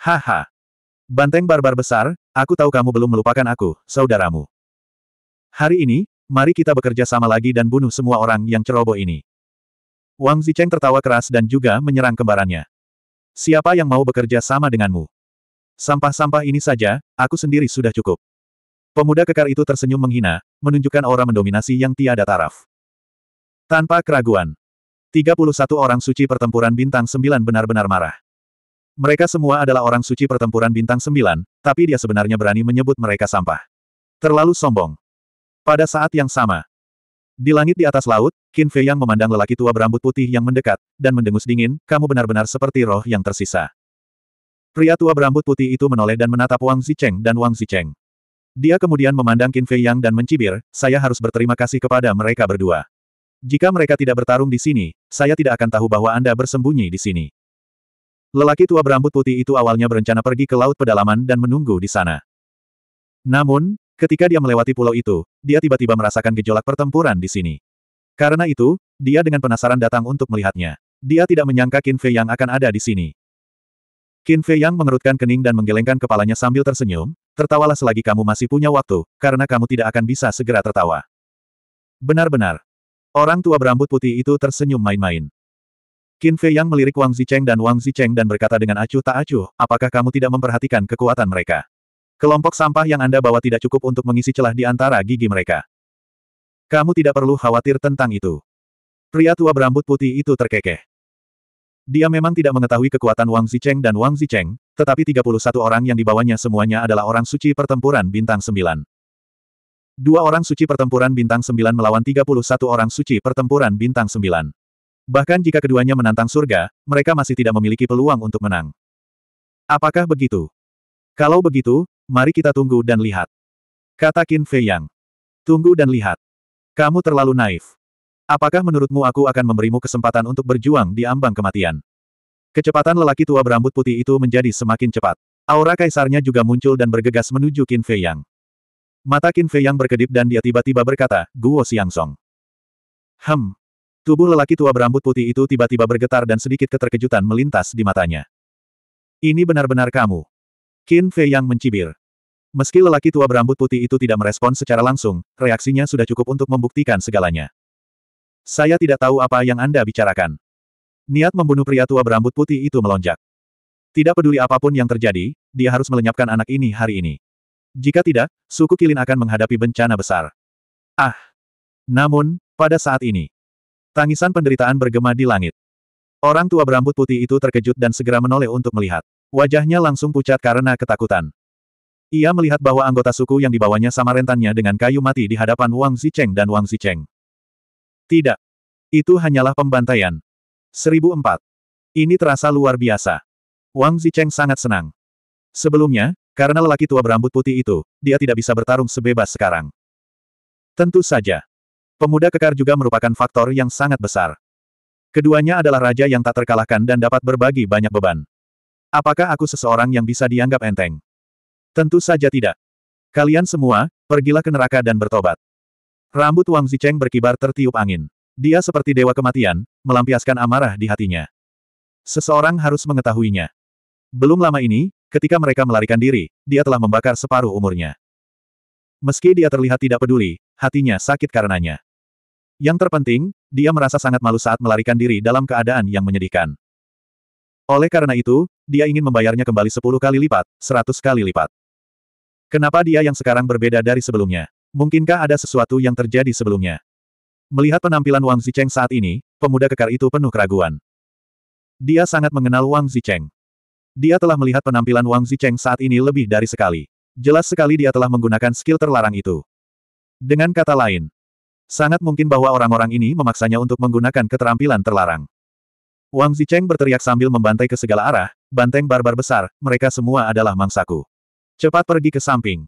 Haha! Banteng barbar besar, aku tahu kamu belum melupakan aku, saudaramu. Hari ini, mari kita bekerja sama lagi dan bunuh semua orang yang ceroboh ini. Wang Zicheng tertawa keras dan juga menyerang kembarannya. Siapa yang mau bekerja sama denganmu? Sampah-sampah ini saja, aku sendiri sudah cukup. Pemuda kekar itu tersenyum menghina, menunjukkan aura mendominasi yang tiada taraf. Tanpa keraguan. 31 orang suci pertempuran bintang 9 benar-benar marah. Mereka semua adalah orang suci pertempuran bintang 9, tapi dia sebenarnya berani menyebut mereka sampah. Terlalu sombong. Pada saat yang sama, di langit di atas laut, Qin Fei yang memandang lelaki tua berambut putih yang mendekat, dan mendengus dingin, kamu benar-benar seperti roh yang tersisa. Pria tua berambut putih itu menoleh dan menatap Wang Zicheng dan Wang Zicheng. Dia kemudian memandang Qin Fei Yang dan mencibir, saya harus berterima kasih kepada mereka berdua. Jika mereka tidak bertarung di sini, saya tidak akan tahu bahwa Anda bersembunyi di sini. Lelaki tua berambut putih itu awalnya berencana pergi ke laut pedalaman dan menunggu di sana. Namun, ketika dia melewati pulau itu, dia tiba-tiba merasakan gejolak pertempuran di sini. Karena itu, dia dengan penasaran datang untuk melihatnya. Dia tidak menyangka Qin Fei Yang akan ada di sini. Qin Fei Yang mengerutkan kening dan menggelengkan kepalanya sambil tersenyum, tertawalah selagi kamu masih punya waktu, karena kamu tidak akan bisa segera tertawa. Benar-benar. Orang tua berambut putih itu tersenyum main-main. Qin Fei Yang melirik Wang Zicheng dan Wang Zicheng dan berkata dengan acuh tak acuh, apakah kamu tidak memperhatikan kekuatan mereka? Kelompok sampah yang Anda bawa tidak cukup untuk mengisi celah di antara gigi mereka. Kamu tidak perlu khawatir tentang itu. Pria tua berambut putih itu terkekeh. Dia memang tidak mengetahui kekuatan Wang Zicheng dan Wang Zicheng, tetapi 31 orang yang dibawanya semuanya adalah orang suci pertempuran bintang 9. Dua orang suci pertempuran bintang 9 melawan 31 orang suci pertempuran bintang 9. Bahkan jika keduanya menantang surga, mereka masih tidak memiliki peluang untuk menang. Apakah begitu? Kalau begitu, mari kita tunggu dan lihat. Kata Qin Fei Yang. Tunggu dan lihat. Kamu terlalu naif. Apakah menurutmu aku akan memberimu kesempatan untuk berjuang di ambang kematian? Kecepatan lelaki tua berambut putih itu menjadi semakin cepat. Aura kaisarnya juga muncul dan bergegas menuju Qin Fei Yang. Mata Qin Fei Yang berkedip dan dia tiba-tiba berkata, Guo Xiangsong. Hem. Tubuh lelaki tua berambut putih itu tiba-tiba bergetar dan sedikit keterkejutan melintas di matanya. Ini benar-benar kamu. Qin Fei Yang mencibir. Meski lelaki tua berambut putih itu tidak merespon secara langsung, reaksinya sudah cukup untuk membuktikan segalanya. Saya tidak tahu apa yang Anda bicarakan. Niat membunuh pria tua berambut putih itu melonjak. Tidak peduli apapun yang terjadi, dia harus melenyapkan anak ini hari ini. Jika tidak, suku Kilin akan menghadapi bencana besar. Ah! Namun, pada saat ini, tangisan penderitaan bergema di langit. Orang tua berambut putih itu terkejut dan segera menoleh untuk melihat. Wajahnya langsung pucat karena ketakutan. Ia melihat bahwa anggota suku yang dibawanya sama rentannya dengan kayu mati di hadapan Wang Zicheng dan Wang Zicheng. Tidak. Itu hanyalah pembantaian. 1004. Ini terasa luar biasa. Wang Zicheng sangat senang. Sebelumnya, karena lelaki tua berambut putih itu, dia tidak bisa bertarung sebebas sekarang. Tentu saja. Pemuda kekar juga merupakan faktor yang sangat besar. Keduanya adalah raja yang tak terkalahkan dan dapat berbagi banyak beban. Apakah aku seseorang yang bisa dianggap enteng? Tentu saja tidak. Kalian semua, pergilah ke neraka dan bertobat. Rambut Wang Zicheng berkibar tertiup angin. Dia seperti dewa kematian, melampiaskan amarah di hatinya. Seseorang harus mengetahuinya. Belum lama ini, ketika mereka melarikan diri, dia telah membakar separuh umurnya. Meski dia terlihat tidak peduli, hatinya sakit karenanya. Yang terpenting, dia merasa sangat malu saat melarikan diri dalam keadaan yang menyedihkan. Oleh karena itu, dia ingin membayarnya kembali sepuluh kali lipat, seratus kali lipat. Kenapa dia yang sekarang berbeda dari sebelumnya? Mungkinkah ada sesuatu yang terjadi sebelumnya? Melihat penampilan Wang Zicheng saat ini, pemuda kekar itu penuh keraguan. Dia sangat mengenal Wang Zicheng. Dia telah melihat penampilan Wang Zicheng saat ini lebih dari sekali. Jelas sekali dia telah menggunakan skill terlarang itu. Dengan kata lain, sangat mungkin bahwa orang-orang ini memaksanya untuk menggunakan keterampilan terlarang. Wang Zicheng berteriak sambil membantai ke segala arah, banteng barbar besar, mereka semua adalah mangsaku. Cepat pergi ke samping.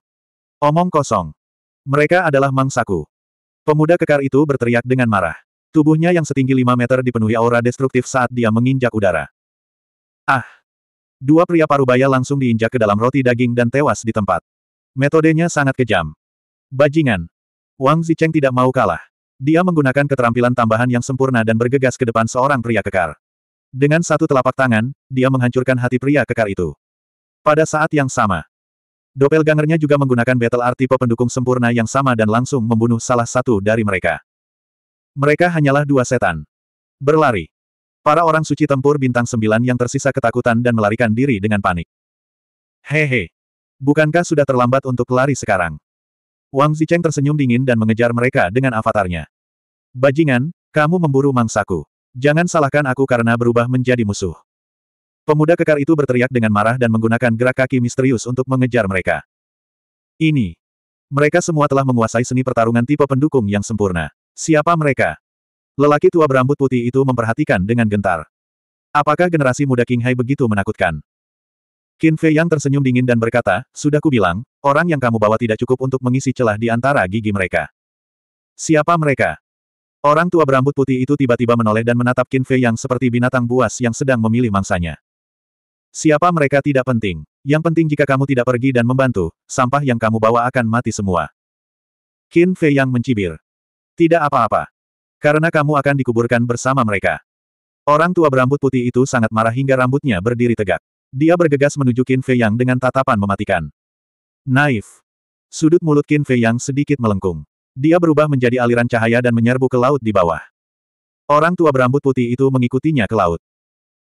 Omong kosong. Mereka adalah mangsaku. Pemuda kekar itu berteriak dengan marah. Tubuhnya yang setinggi 5 meter dipenuhi aura destruktif saat dia menginjak udara. Ah! Dua pria parubaya langsung diinjak ke dalam roti daging dan tewas di tempat. Metodenya sangat kejam. Bajingan! Wang Zicheng tidak mau kalah. Dia menggunakan keterampilan tambahan yang sempurna dan bergegas ke depan seorang pria kekar. Dengan satu telapak tangan, dia menghancurkan hati pria kekar itu. Pada saat yang sama, Doppelgangernya juga menggunakan battle art tipe pendukung sempurna yang sama dan langsung membunuh salah satu dari mereka. Mereka hanyalah dua setan. Berlari. Para orang suci tempur bintang sembilan yang tersisa ketakutan dan melarikan diri dengan panik. Hehe. Bukankah sudah terlambat untuk lari sekarang? Wang Zicheng tersenyum dingin dan mengejar mereka dengan avatarnya. Bajingan, kamu memburu mangsaku. Jangan salahkan aku karena berubah menjadi musuh. Pemuda kekar itu berteriak dengan marah dan menggunakan gerak kaki misterius untuk mengejar mereka. Ini. Mereka semua telah menguasai seni pertarungan tipe pendukung yang sempurna. Siapa mereka? Lelaki tua berambut putih itu memperhatikan dengan gentar. Apakah generasi muda King Hai begitu menakutkan? Qin Fei yang tersenyum dingin dan berkata, Sudah kubilang, orang yang kamu bawa tidak cukup untuk mengisi celah di antara gigi mereka. Siapa mereka? Orang tua berambut putih itu tiba-tiba menoleh dan menatap Qin Fei yang seperti binatang buas yang sedang memilih mangsanya. Siapa mereka tidak penting. Yang penting jika kamu tidak pergi dan membantu, sampah yang kamu bawa akan mati semua. Qin Fei yang mencibir. Tidak apa-apa. Karena kamu akan dikuburkan bersama mereka. Orang tua berambut putih itu sangat marah hingga rambutnya berdiri tegak. Dia bergegas menuju Qin Fei Yang dengan tatapan mematikan. Naif. Sudut mulut Qin Fei Yang sedikit melengkung. Dia berubah menjadi aliran cahaya dan menyerbu ke laut di bawah. Orang tua berambut putih itu mengikutinya ke laut.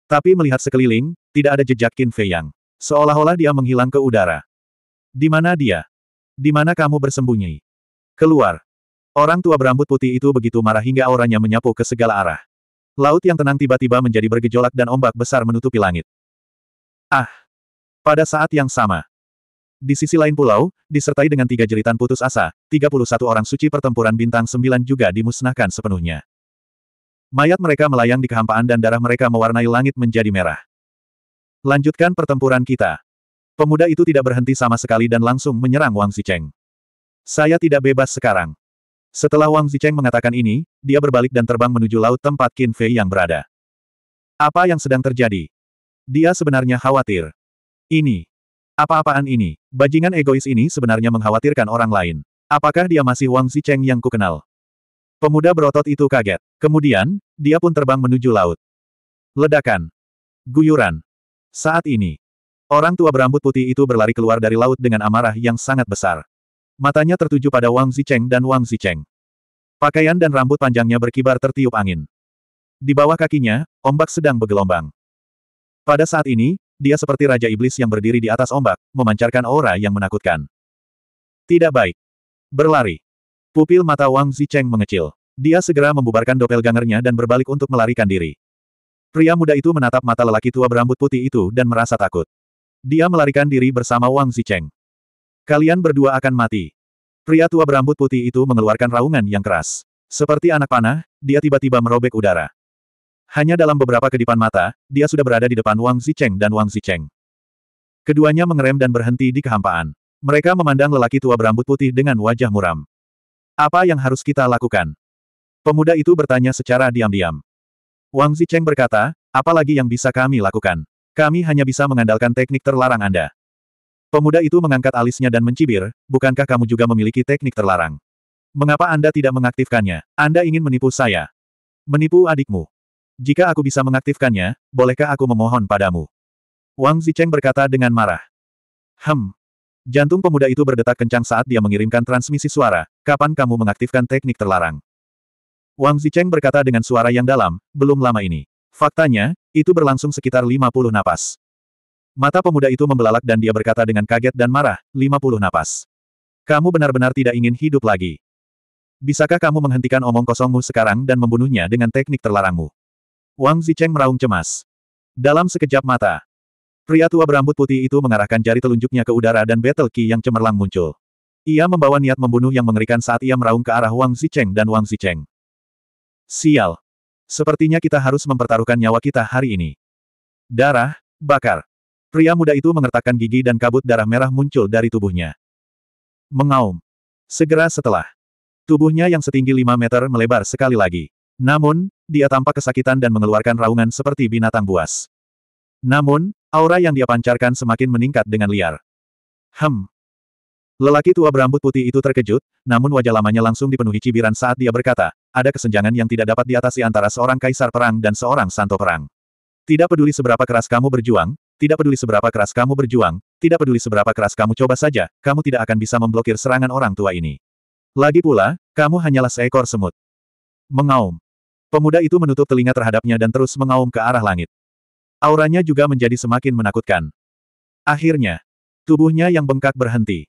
Tapi melihat sekeliling, tidak ada jejak Qin Fei Yang. Seolah-olah dia menghilang ke udara. Di mana dia? Di mana kamu bersembunyi? Keluar. Orang tua berambut putih itu begitu marah hingga auranya menyapu ke segala arah. Laut yang tenang tiba-tiba menjadi bergejolak dan ombak besar menutupi langit. Ah! Pada saat yang sama. Di sisi lain pulau, disertai dengan tiga jeritan putus asa, 31 orang suci pertempuran bintang 9 juga dimusnahkan sepenuhnya. Mayat mereka melayang di kehampaan dan darah mereka mewarnai langit menjadi merah. Lanjutkan pertempuran kita. Pemuda itu tidak berhenti sama sekali dan langsung menyerang Wang Zicheng. Saya tidak bebas sekarang. Setelah Wang Zicheng mengatakan ini, dia berbalik dan terbang menuju laut tempat Qin Fei yang berada. Apa yang sedang terjadi? Dia sebenarnya khawatir. Ini. Apa-apaan ini? Bajingan egois ini sebenarnya mengkhawatirkan orang lain. Apakah dia masih Wang Zicheng yang kukenal? Pemuda berotot itu kaget. Kemudian, dia pun terbang menuju laut. Ledakan. Guyuran. Saat ini, orang tua berambut putih itu berlari keluar dari laut dengan amarah yang sangat besar. Matanya tertuju pada Wang Zicheng dan Wang Zicheng. Pakaian dan rambut panjangnya berkibar tertiup angin. Di bawah kakinya, ombak sedang bergelombang. Pada saat ini, dia seperti Raja Iblis yang berdiri di atas ombak, memancarkan aura yang menakutkan. Tidak baik. Berlari. Pupil mata Wang Zicheng mengecil. Dia segera membubarkan doppelgangernya dan berbalik untuk melarikan diri. Pria muda itu menatap mata lelaki tua berambut putih itu dan merasa takut. Dia melarikan diri bersama Wang Zicheng. Kalian berdua akan mati. Pria tua berambut putih itu mengeluarkan raungan yang keras. Seperti anak panah, dia tiba-tiba merobek udara. Hanya dalam beberapa kedipan mata, dia sudah berada di depan Wang Zicheng dan Wang Zicheng. Keduanya mengerem dan berhenti di kehampaan. Mereka memandang lelaki tua berambut putih dengan wajah muram. Apa yang harus kita lakukan? Pemuda itu bertanya secara diam-diam. Wang Zicheng berkata, apalagi yang bisa kami lakukan? Kami hanya bisa mengandalkan teknik terlarang Anda. Pemuda itu mengangkat alisnya dan mencibir, bukankah kamu juga memiliki teknik terlarang? Mengapa Anda tidak mengaktifkannya? Anda ingin menipu saya. Menipu adikmu. Jika aku bisa mengaktifkannya, bolehkah aku memohon padamu? Wang Zicheng berkata dengan marah. Hem. Jantung pemuda itu berdetak kencang saat dia mengirimkan transmisi suara, kapan kamu mengaktifkan teknik terlarang? Wang Zicheng berkata dengan suara yang dalam, belum lama ini. Faktanya, itu berlangsung sekitar 50 napas. Mata pemuda itu membelalak dan dia berkata dengan kaget dan marah, 50 napas. Kamu benar-benar tidak ingin hidup lagi. Bisakah kamu menghentikan omong kosongmu sekarang dan membunuhnya dengan teknik terlarangmu? Wang Zicheng meraung cemas. Dalam sekejap mata, pria tua berambut putih itu mengarahkan jari telunjuknya ke udara dan battle key yang cemerlang muncul. Ia membawa niat membunuh yang mengerikan saat ia meraung ke arah Wang Zicheng dan Wang Zicheng. Sial. Sepertinya kita harus mempertaruhkan nyawa kita hari ini. Darah, bakar. Pria muda itu mengertakkan gigi dan kabut darah merah muncul dari tubuhnya. Mengaum. Segera setelah. Tubuhnya yang setinggi 5 meter melebar sekali lagi. Namun, dia tampak kesakitan dan mengeluarkan raungan seperti binatang buas. Namun, aura yang dia pancarkan semakin meningkat dengan liar. Hem. Lelaki tua berambut putih itu terkejut, namun wajah lamanya langsung dipenuhi cibiran saat dia berkata, ada kesenjangan yang tidak dapat diatasi antara seorang kaisar perang dan seorang santo perang. Tidak peduli seberapa keras kamu berjuang, tidak peduli seberapa keras kamu berjuang, tidak peduli seberapa keras kamu coba saja, kamu tidak akan bisa memblokir serangan orang tua ini. Lagi pula, kamu hanyalah seekor semut. Mengaum. Pemuda itu menutup telinga terhadapnya dan terus mengaum ke arah langit. Auranya juga menjadi semakin menakutkan. Akhirnya, tubuhnya yang bengkak berhenti.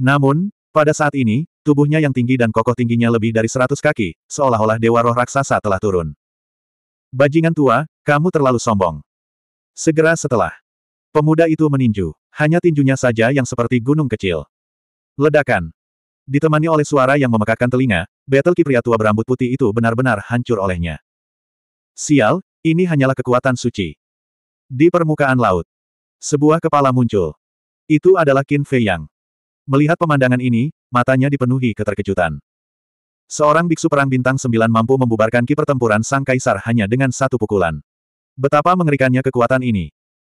Namun, pada saat ini, tubuhnya yang tinggi dan kokoh tingginya lebih dari seratus kaki, seolah-olah dewa roh raksasa telah turun. Bajingan tua, kamu terlalu sombong. Segera setelah pemuda itu meninju, hanya tinjunya saja yang seperti gunung kecil. Ledakan. Ditemani oleh suara yang memekakkan telinga, battle kipria tua berambut putih itu benar-benar hancur olehnya. Sial, ini hanyalah kekuatan suci. Di permukaan laut, sebuah kepala muncul. Itu adalah Qin Fei Yang. Melihat pemandangan ini, matanya dipenuhi keterkejutan. Seorang biksu perang bintang sembilan mampu membubarkan ki pertempuran sang kaisar hanya dengan satu pukulan. Betapa mengerikannya kekuatan ini.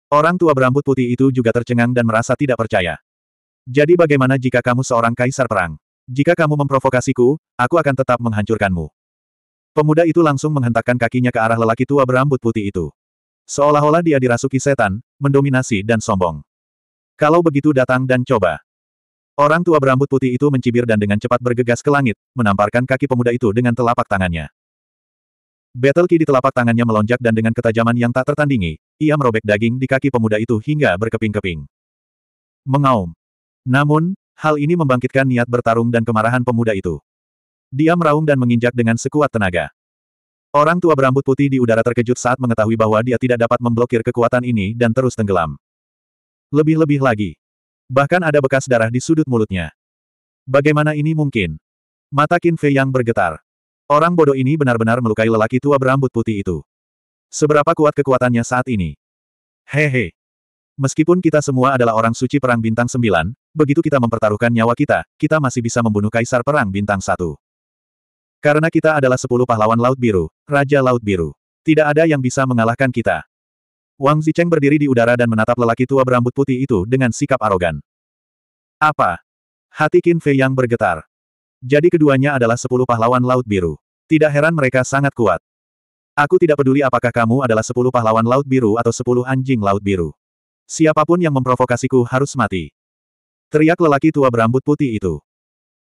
Orang tua berambut putih itu juga tercengang dan merasa tidak percaya. Jadi bagaimana jika kamu seorang kaisar perang? Jika kamu memprovokasiku, aku akan tetap menghancurkanmu. Pemuda itu langsung menghentakkan kakinya ke arah lelaki tua berambut putih itu. Seolah-olah dia dirasuki setan, mendominasi dan sombong. Kalau begitu datang dan coba. Orang tua berambut putih itu mencibir dan dengan cepat bergegas ke langit, menamparkan kaki pemuda itu dengan telapak tangannya. Battle Key di telapak tangannya melonjak dan dengan ketajaman yang tak tertandingi, ia merobek daging di kaki pemuda itu hingga berkeping-keping. Mengaum. Namun, hal ini membangkitkan niat bertarung dan kemarahan pemuda itu. Dia meraung dan menginjak dengan sekuat tenaga. Orang tua berambut putih di udara terkejut saat mengetahui bahwa dia tidak dapat memblokir kekuatan ini dan terus tenggelam. Lebih-lebih lagi, Bahkan ada bekas darah di sudut mulutnya. Bagaimana ini mungkin? Mata Qin Fei yang bergetar. Orang bodoh ini benar-benar melukai lelaki tua berambut putih itu. Seberapa kuat kekuatannya saat ini? Hehe. Meskipun kita semua adalah orang suci perang bintang sembilan, begitu kita mempertaruhkan nyawa kita, kita masih bisa membunuh kaisar perang bintang satu. Karena kita adalah sepuluh pahlawan Laut Biru, Raja Laut Biru. Tidak ada yang bisa mengalahkan kita. Wang Zicheng berdiri di udara dan menatap lelaki tua berambut putih itu dengan sikap arogan. Apa? Hati Qin Fei yang bergetar. Jadi keduanya adalah sepuluh pahlawan Laut Biru. Tidak heran mereka sangat kuat. Aku tidak peduli apakah kamu adalah sepuluh pahlawan Laut Biru atau sepuluh anjing Laut Biru. Siapapun yang memprovokasiku harus mati. Teriak lelaki tua berambut putih itu.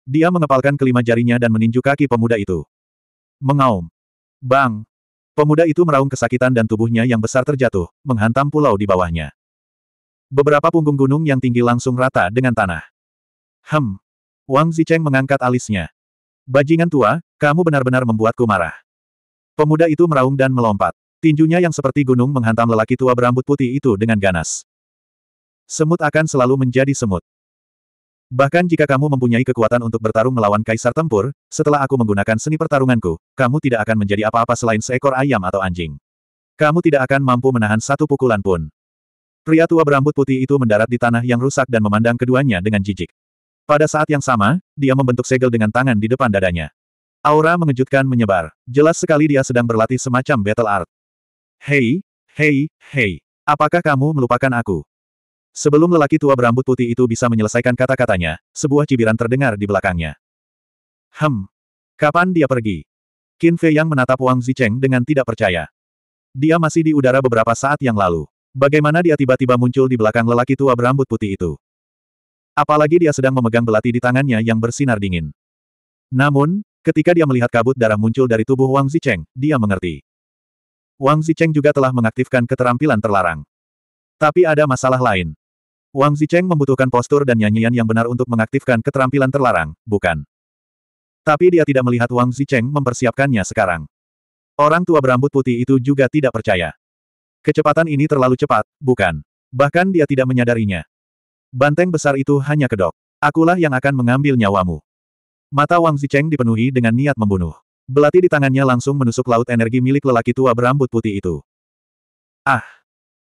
Dia mengepalkan kelima jarinya dan meninju kaki pemuda itu. Mengaum. Bang! Pemuda itu meraung kesakitan dan tubuhnya yang besar terjatuh, menghantam pulau di bawahnya. Beberapa punggung gunung yang tinggi langsung rata dengan tanah. Hem. Wang Zicheng mengangkat alisnya. Bajingan tua, kamu benar-benar membuatku marah. Pemuda itu meraung dan melompat. Tinjunya yang seperti gunung menghantam lelaki tua berambut putih itu dengan ganas. Semut akan selalu menjadi semut. Bahkan jika kamu mempunyai kekuatan untuk bertarung melawan kaisar tempur, setelah aku menggunakan seni pertarunganku, kamu tidak akan menjadi apa-apa selain seekor ayam atau anjing. Kamu tidak akan mampu menahan satu pukulan pun. Pria tua berambut putih itu mendarat di tanah yang rusak dan memandang keduanya dengan jijik. Pada saat yang sama, dia membentuk segel dengan tangan di depan dadanya. Aura mengejutkan menyebar. Jelas sekali dia sedang berlatih semacam battle art. Hei, hei, hei, apakah kamu melupakan aku? Sebelum lelaki tua berambut putih itu bisa menyelesaikan kata-katanya, sebuah cibiran terdengar di belakangnya. Hem. Kapan dia pergi? Qin Fei Yang menatap Wang Zicheng dengan tidak percaya. Dia masih di udara beberapa saat yang lalu. Bagaimana dia tiba-tiba muncul di belakang lelaki tua berambut putih itu? Apalagi dia sedang memegang belati di tangannya yang bersinar dingin. Namun, ketika dia melihat kabut darah muncul dari tubuh Wang Zicheng, dia mengerti. Wang Zicheng juga telah mengaktifkan keterampilan terlarang. Tapi ada masalah lain. Wang Zicheng membutuhkan postur dan nyanyian yang benar untuk mengaktifkan keterampilan terlarang, bukan? Tapi dia tidak melihat Wang Zicheng mempersiapkannya sekarang. Orang tua berambut putih itu juga tidak percaya. Kecepatan ini terlalu cepat, bukan? Bahkan dia tidak menyadarinya. Banteng besar itu hanya kedok. Akulah yang akan mengambil nyawamu. Mata Wang Zicheng dipenuhi dengan niat membunuh. Belati di tangannya langsung menusuk laut energi milik lelaki tua berambut putih itu. Ah!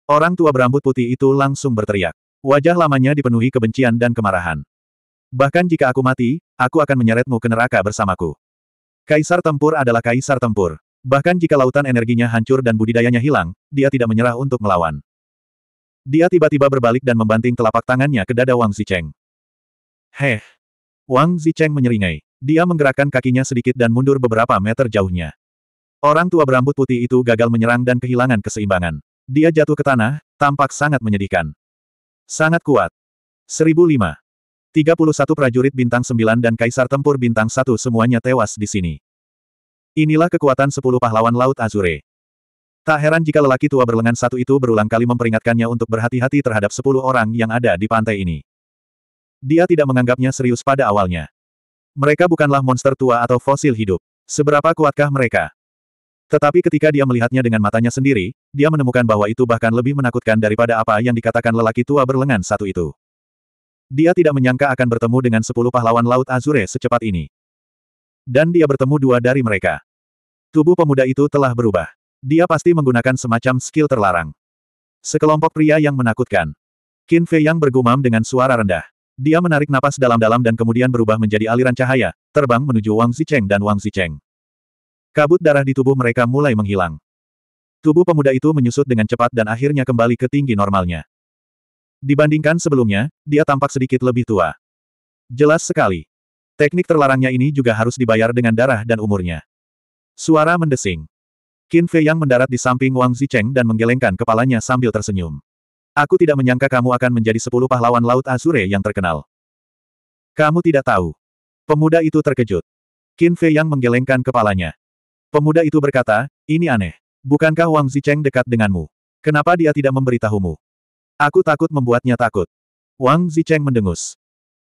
Orang tua berambut putih itu langsung berteriak. Wajah lamanya dipenuhi kebencian dan kemarahan. Bahkan jika aku mati, aku akan menyeretmu ke neraka bersamaku. Kaisar tempur adalah kaisar tempur. Bahkan jika lautan energinya hancur dan budidayanya hilang, dia tidak menyerah untuk melawan. Dia tiba-tiba berbalik dan membanting telapak tangannya ke dada Wang Zicheng. Heh! Wang Zicheng menyeringai. Dia menggerakkan kakinya sedikit dan mundur beberapa meter jauhnya. Orang tua berambut putih itu gagal menyerang dan kehilangan keseimbangan. Dia jatuh ke tanah, tampak sangat menyedihkan. Sangat kuat. 1005. 31 prajurit bintang 9 dan kaisar tempur bintang 1 semuanya tewas di sini. Inilah kekuatan 10 pahlawan Laut Azure. Tak heran jika lelaki tua berlengan satu itu berulang kali memperingatkannya untuk berhati-hati terhadap 10 orang yang ada di pantai ini. Dia tidak menganggapnya serius pada awalnya. Mereka bukanlah monster tua atau fosil hidup. Seberapa kuatkah mereka? Tetapi ketika dia melihatnya dengan matanya sendiri, dia menemukan bahwa itu bahkan lebih menakutkan daripada apa yang dikatakan lelaki tua berlengan satu itu. Dia tidak menyangka akan bertemu dengan sepuluh pahlawan Laut Azure secepat ini. Dan dia bertemu dua dari mereka. Tubuh pemuda itu telah berubah. Dia pasti menggunakan semacam skill terlarang. Sekelompok pria yang menakutkan. Qin Fei yang bergumam dengan suara rendah. Dia menarik napas dalam-dalam dan kemudian berubah menjadi aliran cahaya, terbang menuju Wang Zicheng dan Wang Zicheng. Kabut darah di tubuh mereka mulai menghilang. Tubuh pemuda itu menyusut dengan cepat dan akhirnya kembali ke tinggi normalnya. Dibandingkan sebelumnya, dia tampak sedikit lebih tua. Jelas sekali. Teknik terlarangnya ini juga harus dibayar dengan darah dan umurnya. Suara mendesing. Qin Fei yang mendarat di samping Wang Zicheng dan menggelengkan kepalanya sambil tersenyum. Aku tidak menyangka kamu akan menjadi sepuluh pahlawan Laut Azure yang terkenal. Kamu tidak tahu. Pemuda itu terkejut. Qin Fei yang menggelengkan kepalanya. Pemuda itu berkata, ini aneh. Bukankah Wang Zicheng dekat denganmu? Kenapa dia tidak memberitahumu? Aku takut membuatnya takut. Wang Zicheng mendengus.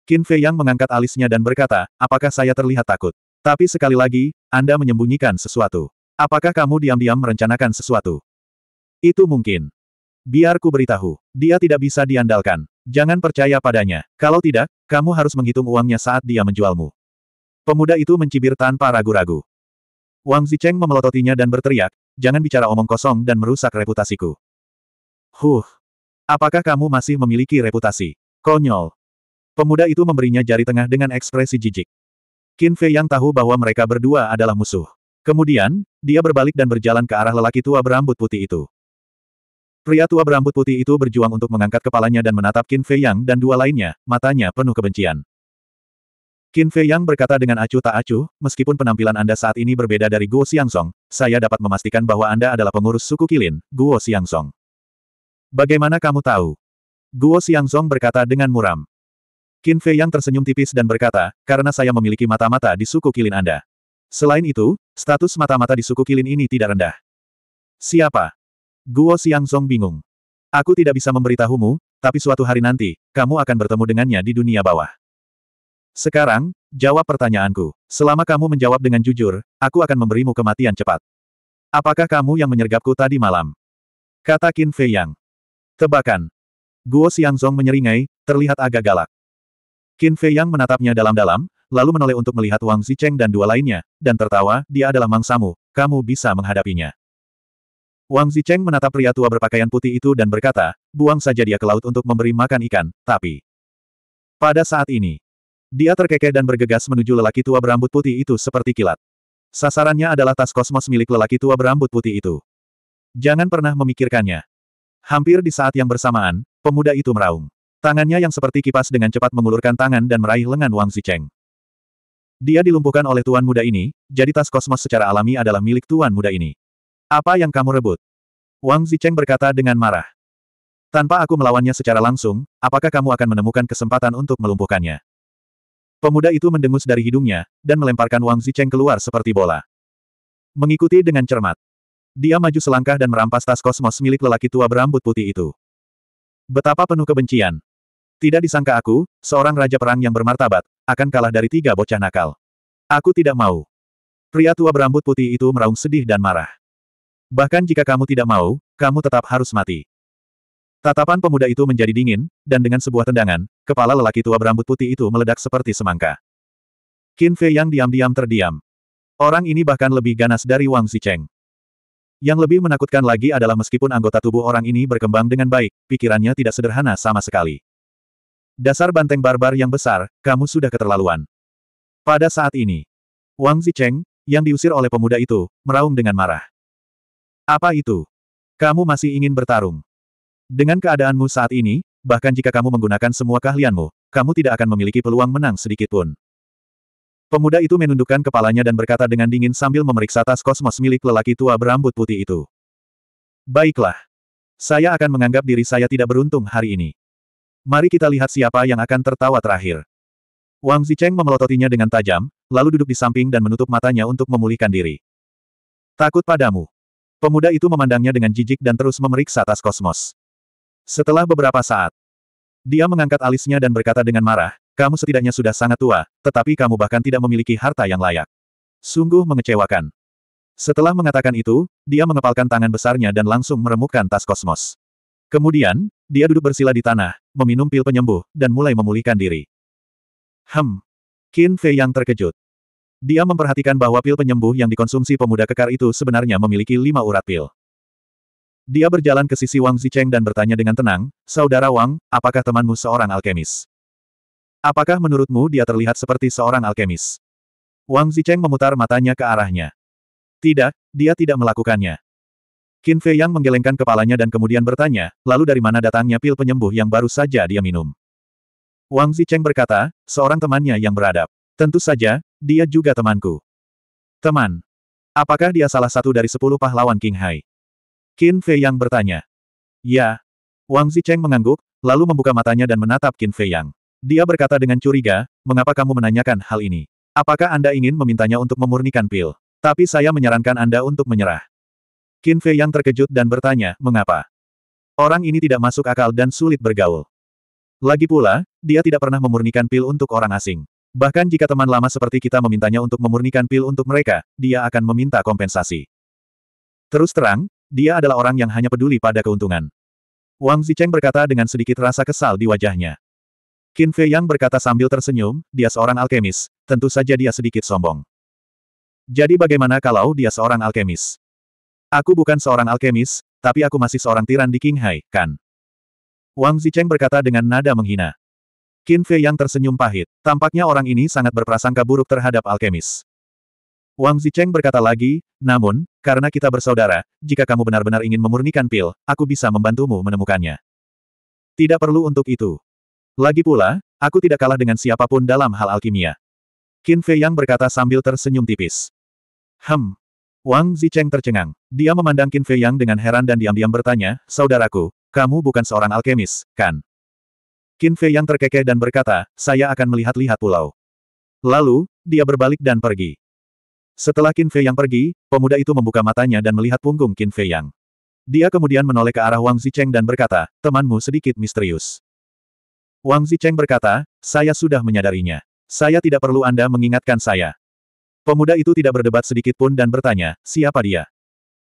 Qin Fei Yang mengangkat alisnya dan berkata, apakah saya terlihat takut? Tapi sekali lagi, Anda menyembunyikan sesuatu. Apakah kamu diam-diam merencanakan sesuatu? Itu mungkin. Biar ku beritahu, dia tidak bisa diandalkan. Jangan percaya padanya. Kalau tidak, kamu harus menghitung uangnya saat dia menjualmu. Pemuda itu mencibir tanpa ragu-ragu. Wang Zicheng memelototinya dan berteriak, jangan bicara omong kosong dan merusak reputasiku. Huh! Apakah kamu masih memiliki reputasi? Konyol! Pemuda itu memberinya jari tengah dengan ekspresi jijik. Qin Fei yang tahu bahwa mereka berdua adalah musuh. Kemudian, dia berbalik dan berjalan ke arah lelaki tua berambut putih itu. Pria tua berambut putih itu berjuang untuk mengangkat kepalanya dan menatap Qin Fei Yang dan dua lainnya, matanya penuh kebencian. Qin Fei Yang berkata dengan acuh tak acuh, meskipun penampilan Anda saat ini berbeda dari Guo Xiangsong, saya dapat memastikan bahwa Anda adalah pengurus suku Kilin, Guo Xiangsong. Bagaimana kamu tahu? Guo Xiangsong berkata dengan muram. Qin Fei Yang tersenyum tipis dan berkata, karena saya memiliki mata-mata di suku Kilin Anda. Selain itu, status mata-mata di suku Kilin ini tidak rendah. Siapa? Guo Xiangsong bingung. Aku tidak bisa memberitahumu, tapi suatu hari nanti, kamu akan bertemu dengannya di dunia bawah. Sekarang, jawab pertanyaanku. Selama kamu menjawab dengan jujur, aku akan memberimu kematian cepat. Apakah kamu yang menyergapku tadi malam? Kata Qin Fei Yang. Tebakan. Guo Xiangzong menyeringai, terlihat agak galak. Qin Fei Yang menatapnya dalam-dalam, lalu menoleh untuk melihat Wang Zicheng dan dua lainnya, dan tertawa, dia adalah mangsamu, kamu bisa menghadapinya. Wang Zicheng menatap pria tua berpakaian putih itu dan berkata, buang saja dia ke laut untuk memberi makan ikan, tapi... Pada saat ini, dia terkekeh dan bergegas menuju lelaki tua berambut putih itu seperti kilat. Sasarannya adalah tas kosmos milik lelaki tua berambut putih itu. Jangan pernah memikirkannya. Hampir di saat yang bersamaan, pemuda itu meraung. Tangannya yang seperti kipas dengan cepat mengulurkan tangan dan meraih lengan Wang Zicheng. Dia dilumpuhkan oleh tuan muda ini, jadi tas kosmos secara alami adalah milik tuan muda ini. Apa yang kamu rebut? Wang Zicheng berkata dengan marah. Tanpa aku melawannya secara langsung, apakah kamu akan menemukan kesempatan untuk melumpuhkannya? Pemuda itu mendengus dari hidungnya, dan melemparkan Wang Zicheng keluar seperti bola. Mengikuti dengan cermat. Dia maju selangkah dan merampas tas kosmos milik lelaki tua berambut putih itu. Betapa penuh kebencian. Tidak disangka aku, seorang raja perang yang bermartabat, akan kalah dari tiga bocah nakal. Aku tidak mau. Pria tua berambut putih itu meraung sedih dan marah. Bahkan jika kamu tidak mau, kamu tetap harus mati. Tatapan pemuda itu menjadi dingin, dan dengan sebuah tendangan, kepala lelaki tua berambut putih itu meledak seperti semangka. Qin Fei yang diam-diam terdiam. Orang ini bahkan lebih ganas dari Wang Zicheng. Yang lebih menakutkan lagi adalah meskipun anggota tubuh orang ini berkembang dengan baik, pikirannya tidak sederhana sama sekali. Dasar banteng barbar yang besar, kamu sudah keterlaluan. Pada saat ini, Wang Zicheng, yang diusir oleh pemuda itu, meraung dengan marah. Apa itu? Kamu masih ingin bertarung? Dengan keadaanmu saat ini, bahkan jika kamu menggunakan semua keahlianmu, kamu tidak akan memiliki peluang menang sedikitpun. Pemuda itu menundukkan kepalanya dan berkata dengan dingin sambil memeriksa tas kosmos milik lelaki tua berambut putih itu. Baiklah. Saya akan menganggap diri saya tidak beruntung hari ini. Mari kita lihat siapa yang akan tertawa terakhir. Wang Zicheng memelototinya dengan tajam, lalu duduk di samping dan menutup matanya untuk memulihkan diri. Takut padamu. Pemuda itu memandangnya dengan jijik dan terus memeriksa tas kosmos. Setelah beberapa saat, dia mengangkat alisnya dan berkata dengan marah, kamu setidaknya sudah sangat tua, tetapi kamu bahkan tidak memiliki harta yang layak. Sungguh mengecewakan. Setelah mengatakan itu, dia mengepalkan tangan besarnya dan langsung meremukkan tas kosmos. Kemudian, dia duduk bersila di tanah, meminum pil penyembuh, dan mulai memulihkan diri. Hem. Qin Fei yang terkejut. Dia memperhatikan bahwa pil penyembuh yang dikonsumsi pemuda kekar itu sebenarnya memiliki lima urat pil. Dia berjalan ke sisi Wang Zicheng dan bertanya dengan tenang, Saudara Wang, apakah temanmu seorang alkemis? Apakah menurutmu dia terlihat seperti seorang alkemis? Wang Zicheng memutar matanya ke arahnya. Tidak, dia tidak melakukannya. Qin Fei Yang menggelengkan kepalanya dan kemudian bertanya, lalu dari mana datangnya pil penyembuh yang baru saja dia minum? Wang Zicheng berkata, seorang temannya yang beradab. Tentu saja, dia juga temanku. Teman. Apakah dia salah satu dari sepuluh pahlawan King Hai? Qin Fei Yang bertanya. Ya. Wang Zicheng mengangguk, lalu membuka matanya dan menatap Qin Fei Yang. Dia berkata dengan curiga, mengapa kamu menanyakan hal ini? Apakah Anda ingin memintanya untuk memurnikan pil? Tapi saya menyarankan Anda untuk menyerah. Qin Fei Yang terkejut dan bertanya, mengapa? Orang ini tidak masuk akal dan sulit bergaul. Lagi pula, dia tidak pernah memurnikan pil untuk orang asing. Bahkan jika teman lama seperti kita memintanya untuk memurnikan pil untuk mereka, dia akan meminta kompensasi. Terus terang, dia adalah orang yang hanya peduli pada keuntungan. Wang Zicheng berkata dengan sedikit rasa kesal di wajahnya. Qin Fei Yang berkata sambil tersenyum, dia seorang alkemis, tentu saja dia sedikit sombong. Jadi bagaimana kalau dia seorang alkemis? Aku bukan seorang alkemis, tapi aku masih seorang tiran di Qinghai, kan? Wang Zicheng berkata dengan nada menghina. Qin Fei Yang tersenyum pahit. Tampaknya orang ini sangat berprasangka buruk terhadap alkemis. Wang Zicheng berkata lagi, namun, karena kita bersaudara, jika kamu benar-benar ingin memurnikan pil, aku bisa membantumu menemukannya. Tidak perlu untuk itu. Lagi pula, aku tidak kalah dengan siapapun dalam hal alkimia. Qin Fei Yang berkata sambil tersenyum tipis. Hem. Wang Zicheng tercengang. Dia memandang Qin Fei Yang dengan heran dan diam-diam bertanya, Saudaraku, kamu bukan seorang alkemis, kan? Qin Fei Yang terkekeh dan berkata, saya akan melihat-lihat pulau. Lalu, dia berbalik dan pergi. Setelah Qin Fei Yang pergi, pemuda itu membuka matanya dan melihat punggung Qin Fei Yang. Dia kemudian menoleh ke arah Wang Zicheng dan berkata, temanmu sedikit misterius. Wang Zicheng berkata, saya sudah menyadarinya. Saya tidak perlu Anda mengingatkan saya. Pemuda itu tidak berdebat sedikit pun dan bertanya, siapa dia?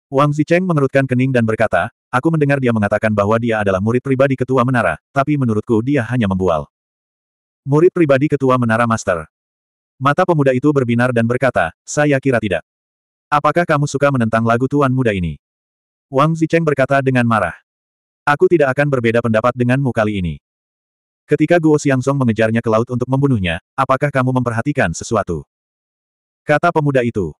Wang Zicheng mengerutkan kening dan berkata, aku mendengar dia mengatakan bahwa dia adalah murid pribadi ketua menara, tapi menurutku dia hanya membual. Murid pribadi ketua menara master. Mata pemuda itu berbinar dan berkata, saya kira tidak. Apakah kamu suka menentang lagu tuan muda ini? Wang Zicheng berkata dengan marah. Aku tidak akan berbeda pendapat denganmu kali ini. Ketika Guo Xiangsong mengejarnya ke laut untuk membunuhnya, apakah kamu memperhatikan sesuatu? Kata pemuda itu.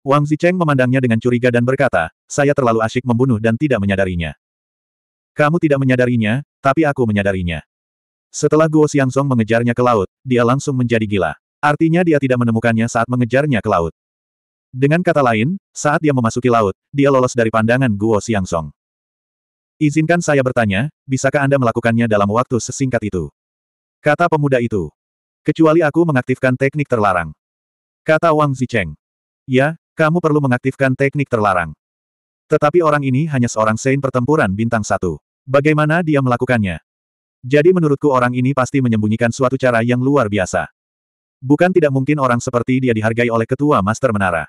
Wang Zicheng memandangnya dengan curiga dan berkata, saya terlalu asyik membunuh dan tidak menyadarinya. Kamu tidak menyadarinya, tapi aku menyadarinya. Setelah Guo Xiangsong mengejarnya ke laut, dia langsung menjadi gila. Artinya dia tidak menemukannya saat mengejarnya ke laut. Dengan kata lain, saat dia memasuki laut, dia lolos dari pandangan Guo Siang Song. Izinkan saya bertanya, bisakah Anda melakukannya dalam waktu sesingkat itu? Kata pemuda itu. Kecuali aku mengaktifkan teknik terlarang. Kata Wang Zicheng. Ya, kamu perlu mengaktifkan teknik terlarang. Tetapi orang ini hanya seorang sein pertempuran bintang satu. Bagaimana dia melakukannya? Jadi menurutku orang ini pasti menyembunyikan suatu cara yang luar biasa. Bukan tidak mungkin orang seperti dia dihargai oleh ketua Master Menara.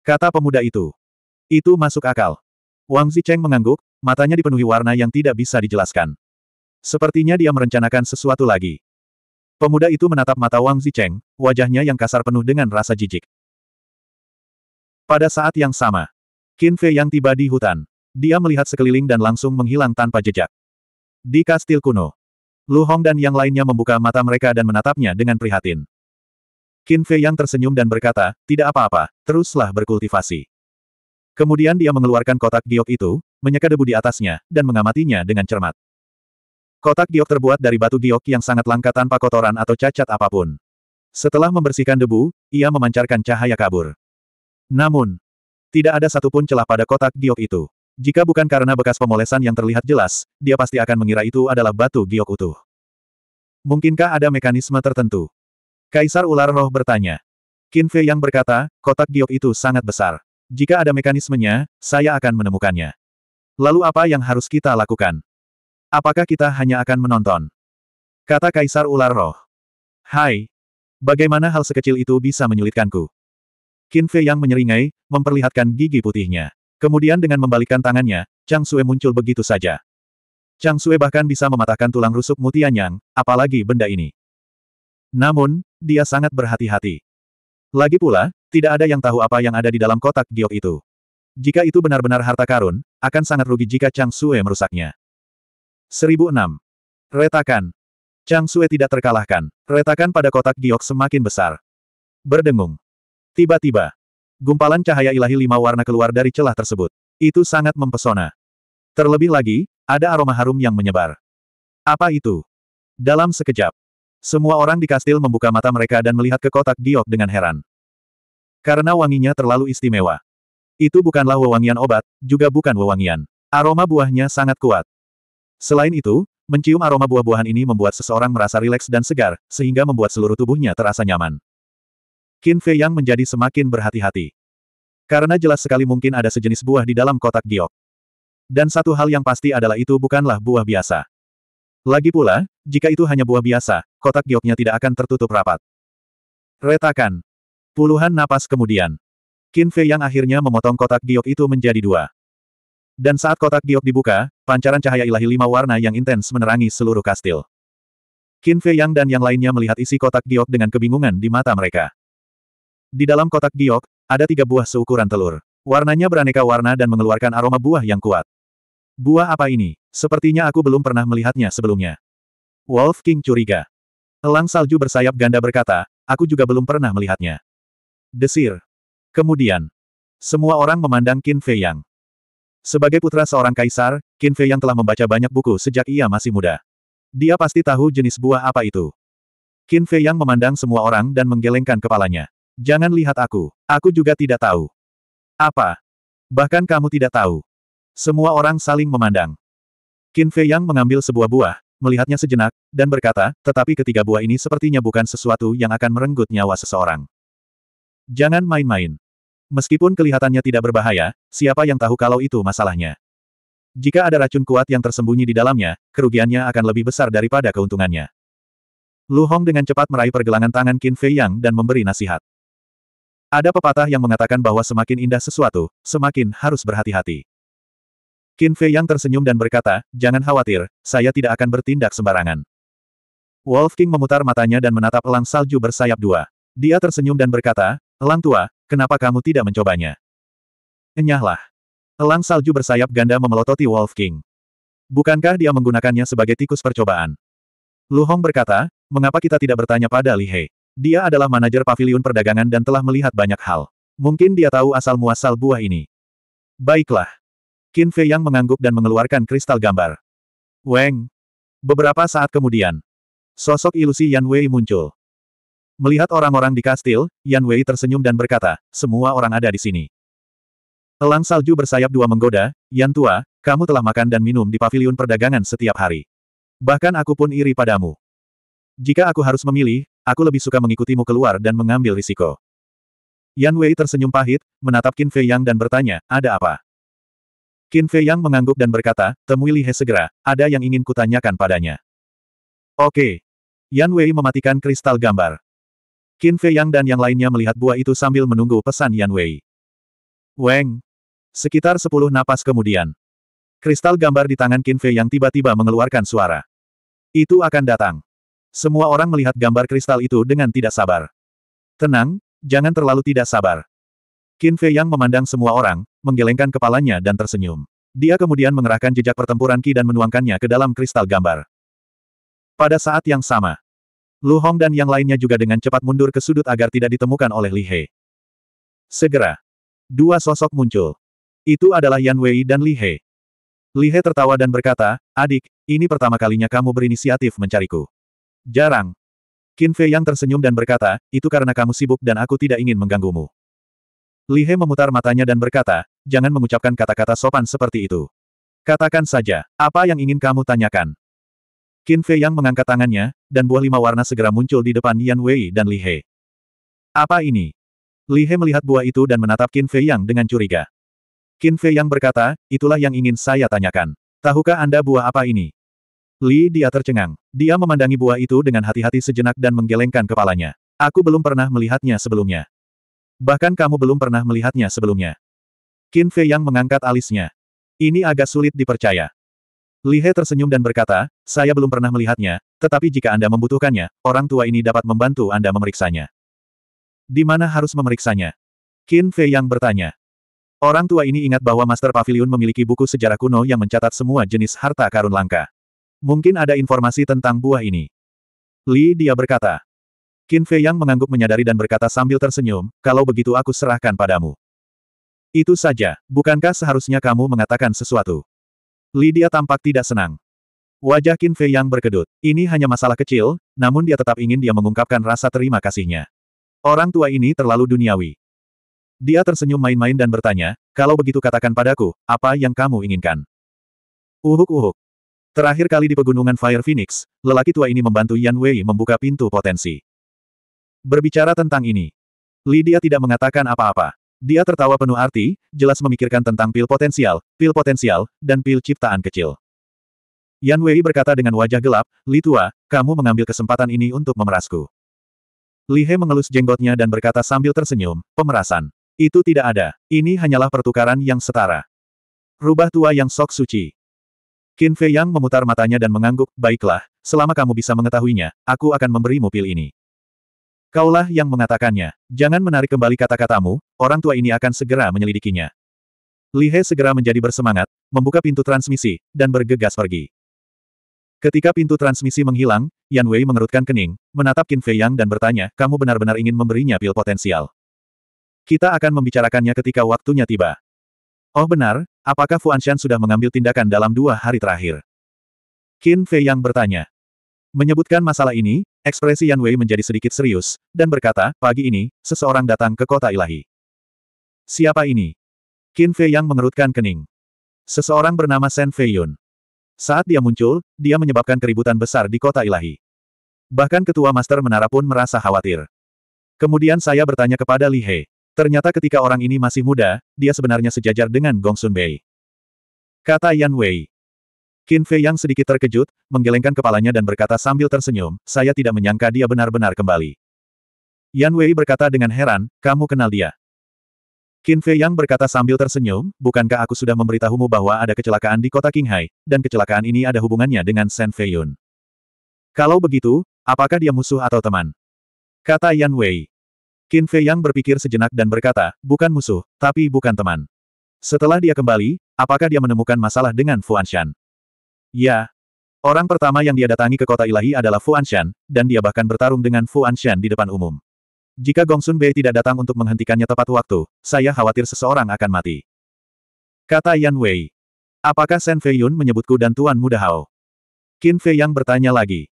Kata pemuda itu. Itu masuk akal. Wang Zicheng mengangguk, matanya dipenuhi warna yang tidak bisa dijelaskan. Sepertinya dia merencanakan sesuatu lagi. Pemuda itu menatap mata Wang Zicheng, wajahnya yang kasar penuh dengan rasa jijik. Pada saat yang sama, Qin Fei yang tiba di hutan. Dia melihat sekeliling dan langsung menghilang tanpa jejak. Di kastil kuno, Lu Hong dan yang lainnya membuka mata mereka dan menatapnya dengan prihatin. Qin Fei yang tersenyum dan berkata, tidak apa-apa, teruslah berkultivasi. Kemudian dia mengeluarkan kotak giok itu, menyeka debu di atasnya, dan mengamatinya dengan cermat. Kotak giok terbuat dari batu giok yang sangat langka tanpa kotoran atau cacat apapun. Setelah membersihkan debu, ia memancarkan cahaya kabur. Namun, tidak ada satupun celah pada kotak giok itu. Jika bukan karena bekas pemolesan yang terlihat jelas, dia pasti akan mengira itu adalah batu giok utuh. Mungkinkah ada mekanisme tertentu? Kaisar Ular Roh bertanya. Qin Fei yang berkata, kotak giok itu sangat besar. Jika ada mekanismenya, saya akan menemukannya. Lalu apa yang harus kita lakukan? Apakah kita hanya akan menonton? Kata Kaisar Ular Roh. Hai. Bagaimana hal sekecil itu bisa menyulitkanku? Qin Fei yang menyeringai, memperlihatkan gigi putihnya. Kemudian dengan membalikkan tangannya, Chang Sue muncul begitu saja. Chang Sue bahkan bisa mematahkan tulang rusuk Mutianyang, apalagi benda ini. Namun, dia sangat berhati-hati. Lagi pula, tidak ada yang tahu apa yang ada di dalam kotak giok itu. Jika itu benar-benar harta karun, akan sangat rugi jika Chang Sue merusaknya. 1006. Retakan. Chang Sue tidak terkalahkan. Retakan pada kotak giok semakin besar. Berdengung. Tiba-tiba, gumpalan cahaya ilahi lima warna keluar dari celah tersebut. Itu sangat mempesona. Terlebih lagi, ada aroma harum yang menyebar. Apa itu? Dalam sekejap, semua orang di kastil membuka mata mereka dan melihat ke kotak giok dengan heran. Karena wanginya terlalu istimewa. Itu bukanlah wewangian obat, juga bukan wewangian. Aroma buahnya sangat kuat. Selain itu, mencium aroma buah-buahan ini membuat seseorang merasa rileks dan segar, sehingga membuat seluruh tubuhnya terasa nyaman. Qin Fei Yang menjadi semakin berhati-hati. Karena jelas sekali mungkin ada sejenis buah di dalam kotak giok. Dan satu hal yang pasti adalah itu bukanlah buah biasa. Lagi pula, jika itu hanya buah biasa, kotak gioknya tidak akan tertutup rapat. Retakan. Puluhan napas kemudian. Qin Fei yang akhirnya memotong kotak giok itu menjadi dua. Dan saat kotak giok dibuka, pancaran cahaya ilahi lima warna yang intens menerangi seluruh kastil. Qin Fei Yang dan yang lainnya melihat isi kotak giok dengan kebingungan di mata mereka. Di dalam kotak giok, ada tiga buah seukuran telur. Warnanya beraneka warna dan mengeluarkan aroma buah yang kuat. Buah apa ini? Sepertinya aku belum pernah melihatnya sebelumnya. Wolf King curiga. Elang salju bersayap ganda berkata, aku juga belum pernah melihatnya. Desir. Kemudian, semua orang memandang Qin Fei Yang. Sebagai putra seorang kaisar, Qin Fei Yang telah membaca banyak buku sejak ia masih muda. Dia pasti tahu jenis buah apa itu. Qin Fei Yang memandang semua orang dan menggelengkan kepalanya. Jangan lihat aku, aku juga tidak tahu. Apa? Bahkan kamu tidak tahu. Semua orang saling memandang. Qin Fei Yang mengambil sebuah buah, melihatnya sejenak, dan berkata, tetapi ketiga buah ini sepertinya bukan sesuatu yang akan merenggut nyawa seseorang. Jangan main-main. Meskipun kelihatannya tidak berbahaya, siapa yang tahu kalau itu masalahnya. Jika ada racun kuat yang tersembunyi di dalamnya, kerugiannya akan lebih besar daripada keuntungannya. Lu Hong dengan cepat meraih pergelangan tangan Qin Fei Yang dan memberi nasihat. Ada pepatah yang mengatakan bahwa semakin indah sesuatu, semakin harus berhati-hati. Qin Fei yang tersenyum dan berkata, jangan khawatir, saya tidak akan bertindak sembarangan. Wolf King memutar matanya dan menatap elang salju bersayap dua. Dia tersenyum dan berkata, elang tua, kenapa kamu tidak mencobanya? Enyahlah. Elang salju bersayap ganda memelototi Wolf King. Bukankah dia menggunakannya sebagai tikus percobaan? Lu Hong berkata, mengapa kita tidak bertanya pada Li He? Dia adalah manajer pavilion perdagangan dan telah melihat banyak hal. Mungkin dia tahu asal-muasal buah ini. Baiklah. Qin Fei Yang mengangguk dan mengeluarkan kristal gambar. Weng! Beberapa saat kemudian, sosok ilusi Yan Wei muncul. Melihat orang-orang di kastil, Yan Wei tersenyum dan berkata, semua orang ada di sini. Elang salju bersayap dua menggoda, Yan Tua, kamu telah makan dan minum di Pavilion perdagangan setiap hari. Bahkan aku pun iri padamu. Jika aku harus memilih, aku lebih suka mengikutimu keluar dan mengambil risiko. Yan Wei tersenyum pahit, menatap Qin Fei Yang dan bertanya, ada apa? Qin Fei Yang mengangguk dan berkata, temui Li He segera, ada yang ingin kutanyakan padanya. Oke. Yan Wei mematikan kristal gambar. Qin Fei Yang dan yang lainnya melihat buah itu sambil menunggu pesan Yan Wei. Weng. Sekitar sepuluh napas kemudian. Kristal gambar di tangan Qin Fei Yang tiba-tiba mengeluarkan suara. Itu akan datang. Semua orang melihat gambar kristal itu dengan tidak sabar. Tenang, jangan terlalu tidak sabar. Qin Fei Yang memandang semua orang, menggelengkan kepalanya dan tersenyum. Dia kemudian mengerahkan jejak pertempuran Qi dan menuangkannya ke dalam kristal gambar. Pada saat yang sama, Lu Hong dan yang lainnya juga dengan cepat mundur ke sudut agar tidak ditemukan oleh Li He. Segera, dua sosok muncul. Itu adalah Yan Wei dan Li He. Li He tertawa dan berkata, Adik, ini pertama kalinya kamu berinisiatif mencariku. Jarang. Qin Fei Yang tersenyum dan berkata, itu karena kamu sibuk dan aku tidak ingin mengganggumu. Lihe memutar matanya dan berkata, jangan mengucapkan kata-kata sopan seperti itu. Katakan saja, apa yang ingin kamu tanyakan? Qin Fei yang mengangkat tangannya, dan buah lima warna segera muncul di depan Yan Wei dan Li He. Apa ini? Li He melihat buah itu dan menatap Qin Fei yang dengan curiga. Qin Fei yang berkata, itulah yang ingin saya tanyakan. Tahukah Anda buah apa ini? Li dia tercengang. Dia memandangi buah itu dengan hati-hati sejenak dan menggelengkan kepalanya. Aku belum pernah melihatnya sebelumnya. Bahkan kamu belum pernah melihatnya sebelumnya. Qin Fei yang mengangkat alisnya. Ini agak sulit dipercaya. Li He tersenyum dan berkata, saya belum pernah melihatnya, tetapi jika Anda membutuhkannya, orang tua ini dapat membantu Anda memeriksanya. Di mana harus memeriksanya? Qin Fei yang bertanya. Orang tua ini ingat bahwa Master Pavilion memiliki buku sejarah kuno yang mencatat semua jenis harta karun langka. Mungkin ada informasi tentang buah ini. Li dia berkata. Qin Fei Yang mengangguk menyadari dan berkata sambil tersenyum, kalau begitu aku serahkan padamu. Itu saja, bukankah seharusnya kamu mengatakan sesuatu? Lydia tampak tidak senang. Wajah Qin Fei Yang berkedut. Ini hanya masalah kecil, namun dia tetap ingin dia mengungkapkan rasa terima kasihnya. Orang tua ini terlalu duniawi. Dia tersenyum main-main dan bertanya, kalau begitu katakan padaku, apa yang kamu inginkan? Uhuk-uhuk. Terakhir kali di pegunungan Fire Phoenix, lelaki tua ini membantu Yan Wei membuka pintu potensi. Berbicara tentang ini, Lydia tidak mengatakan apa-apa. Dia tertawa penuh arti, jelas memikirkan tentang pil potensial, pil potensial, dan pil ciptaan kecil. Yan Wei berkata dengan wajah gelap, Li Tua, kamu mengambil kesempatan ini untuk memerasku. Li He mengelus jenggotnya dan berkata sambil tersenyum, pemerasan. Itu tidak ada, ini hanyalah pertukaran yang setara. Rubah tua yang sok suci. Qin Fei Yang memutar matanya dan mengangguk, baiklah, selama kamu bisa mengetahuinya, aku akan memberimu pil ini. Kaulah yang mengatakannya, jangan menarik kembali kata-katamu, orang tua ini akan segera menyelidikinya. Li He segera menjadi bersemangat, membuka pintu transmisi, dan bergegas pergi. Ketika pintu transmisi menghilang, Yan Wei mengerutkan kening, menatap Qin Fei Yang dan bertanya, kamu benar-benar ingin memberinya pil potensial. Kita akan membicarakannya ketika waktunya tiba. Oh benar, apakah Fu Anshan sudah mengambil tindakan dalam dua hari terakhir? Qin Fei Yang bertanya. Menyebutkan masalah ini, ekspresi Yan Wei menjadi sedikit serius, dan berkata, pagi ini, seseorang datang ke kota ilahi. Siapa ini? Qin Fei Yang mengerutkan kening. Seseorang bernama Shen Fei Yun. Saat dia muncul, dia menyebabkan keributan besar di kota ilahi. Bahkan ketua master menara pun merasa khawatir. Kemudian saya bertanya kepada Li He. Ternyata ketika orang ini masih muda, dia sebenarnya sejajar dengan Gong Sun Bei. Kata Yan Wei. Qin Fei yang sedikit terkejut, menggelengkan kepalanya dan berkata sambil tersenyum, saya tidak menyangka dia benar-benar kembali. Yan Wei berkata dengan heran, kamu kenal dia. Qin Fei yang berkata sambil tersenyum, bukankah aku sudah memberitahumu bahwa ada kecelakaan di kota Qinghai, dan kecelakaan ini ada hubungannya dengan Shen Fei Yun. Kalau begitu, apakah dia musuh atau teman? Kata Yan Wei. Qin Fei Yang berpikir sejenak dan berkata, bukan musuh, tapi bukan teman. Setelah dia kembali, apakah dia menemukan masalah dengan Fuan Shan? Ya. Orang pertama yang dia datangi ke kota ilahi adalah Fu Anshan, dan dia bahkan bertarung dengan Fu Anshan di depan umum. Jika Gongsun Bei tidak datang untuk menghentikannya tepat waktu, saya khawatir seseorang akan mati. Kata Yan Wei. Apakah Shen Fei Yun menyebutku dan Tuan Muda Hao? Qin Fei Yang bertanya lagi.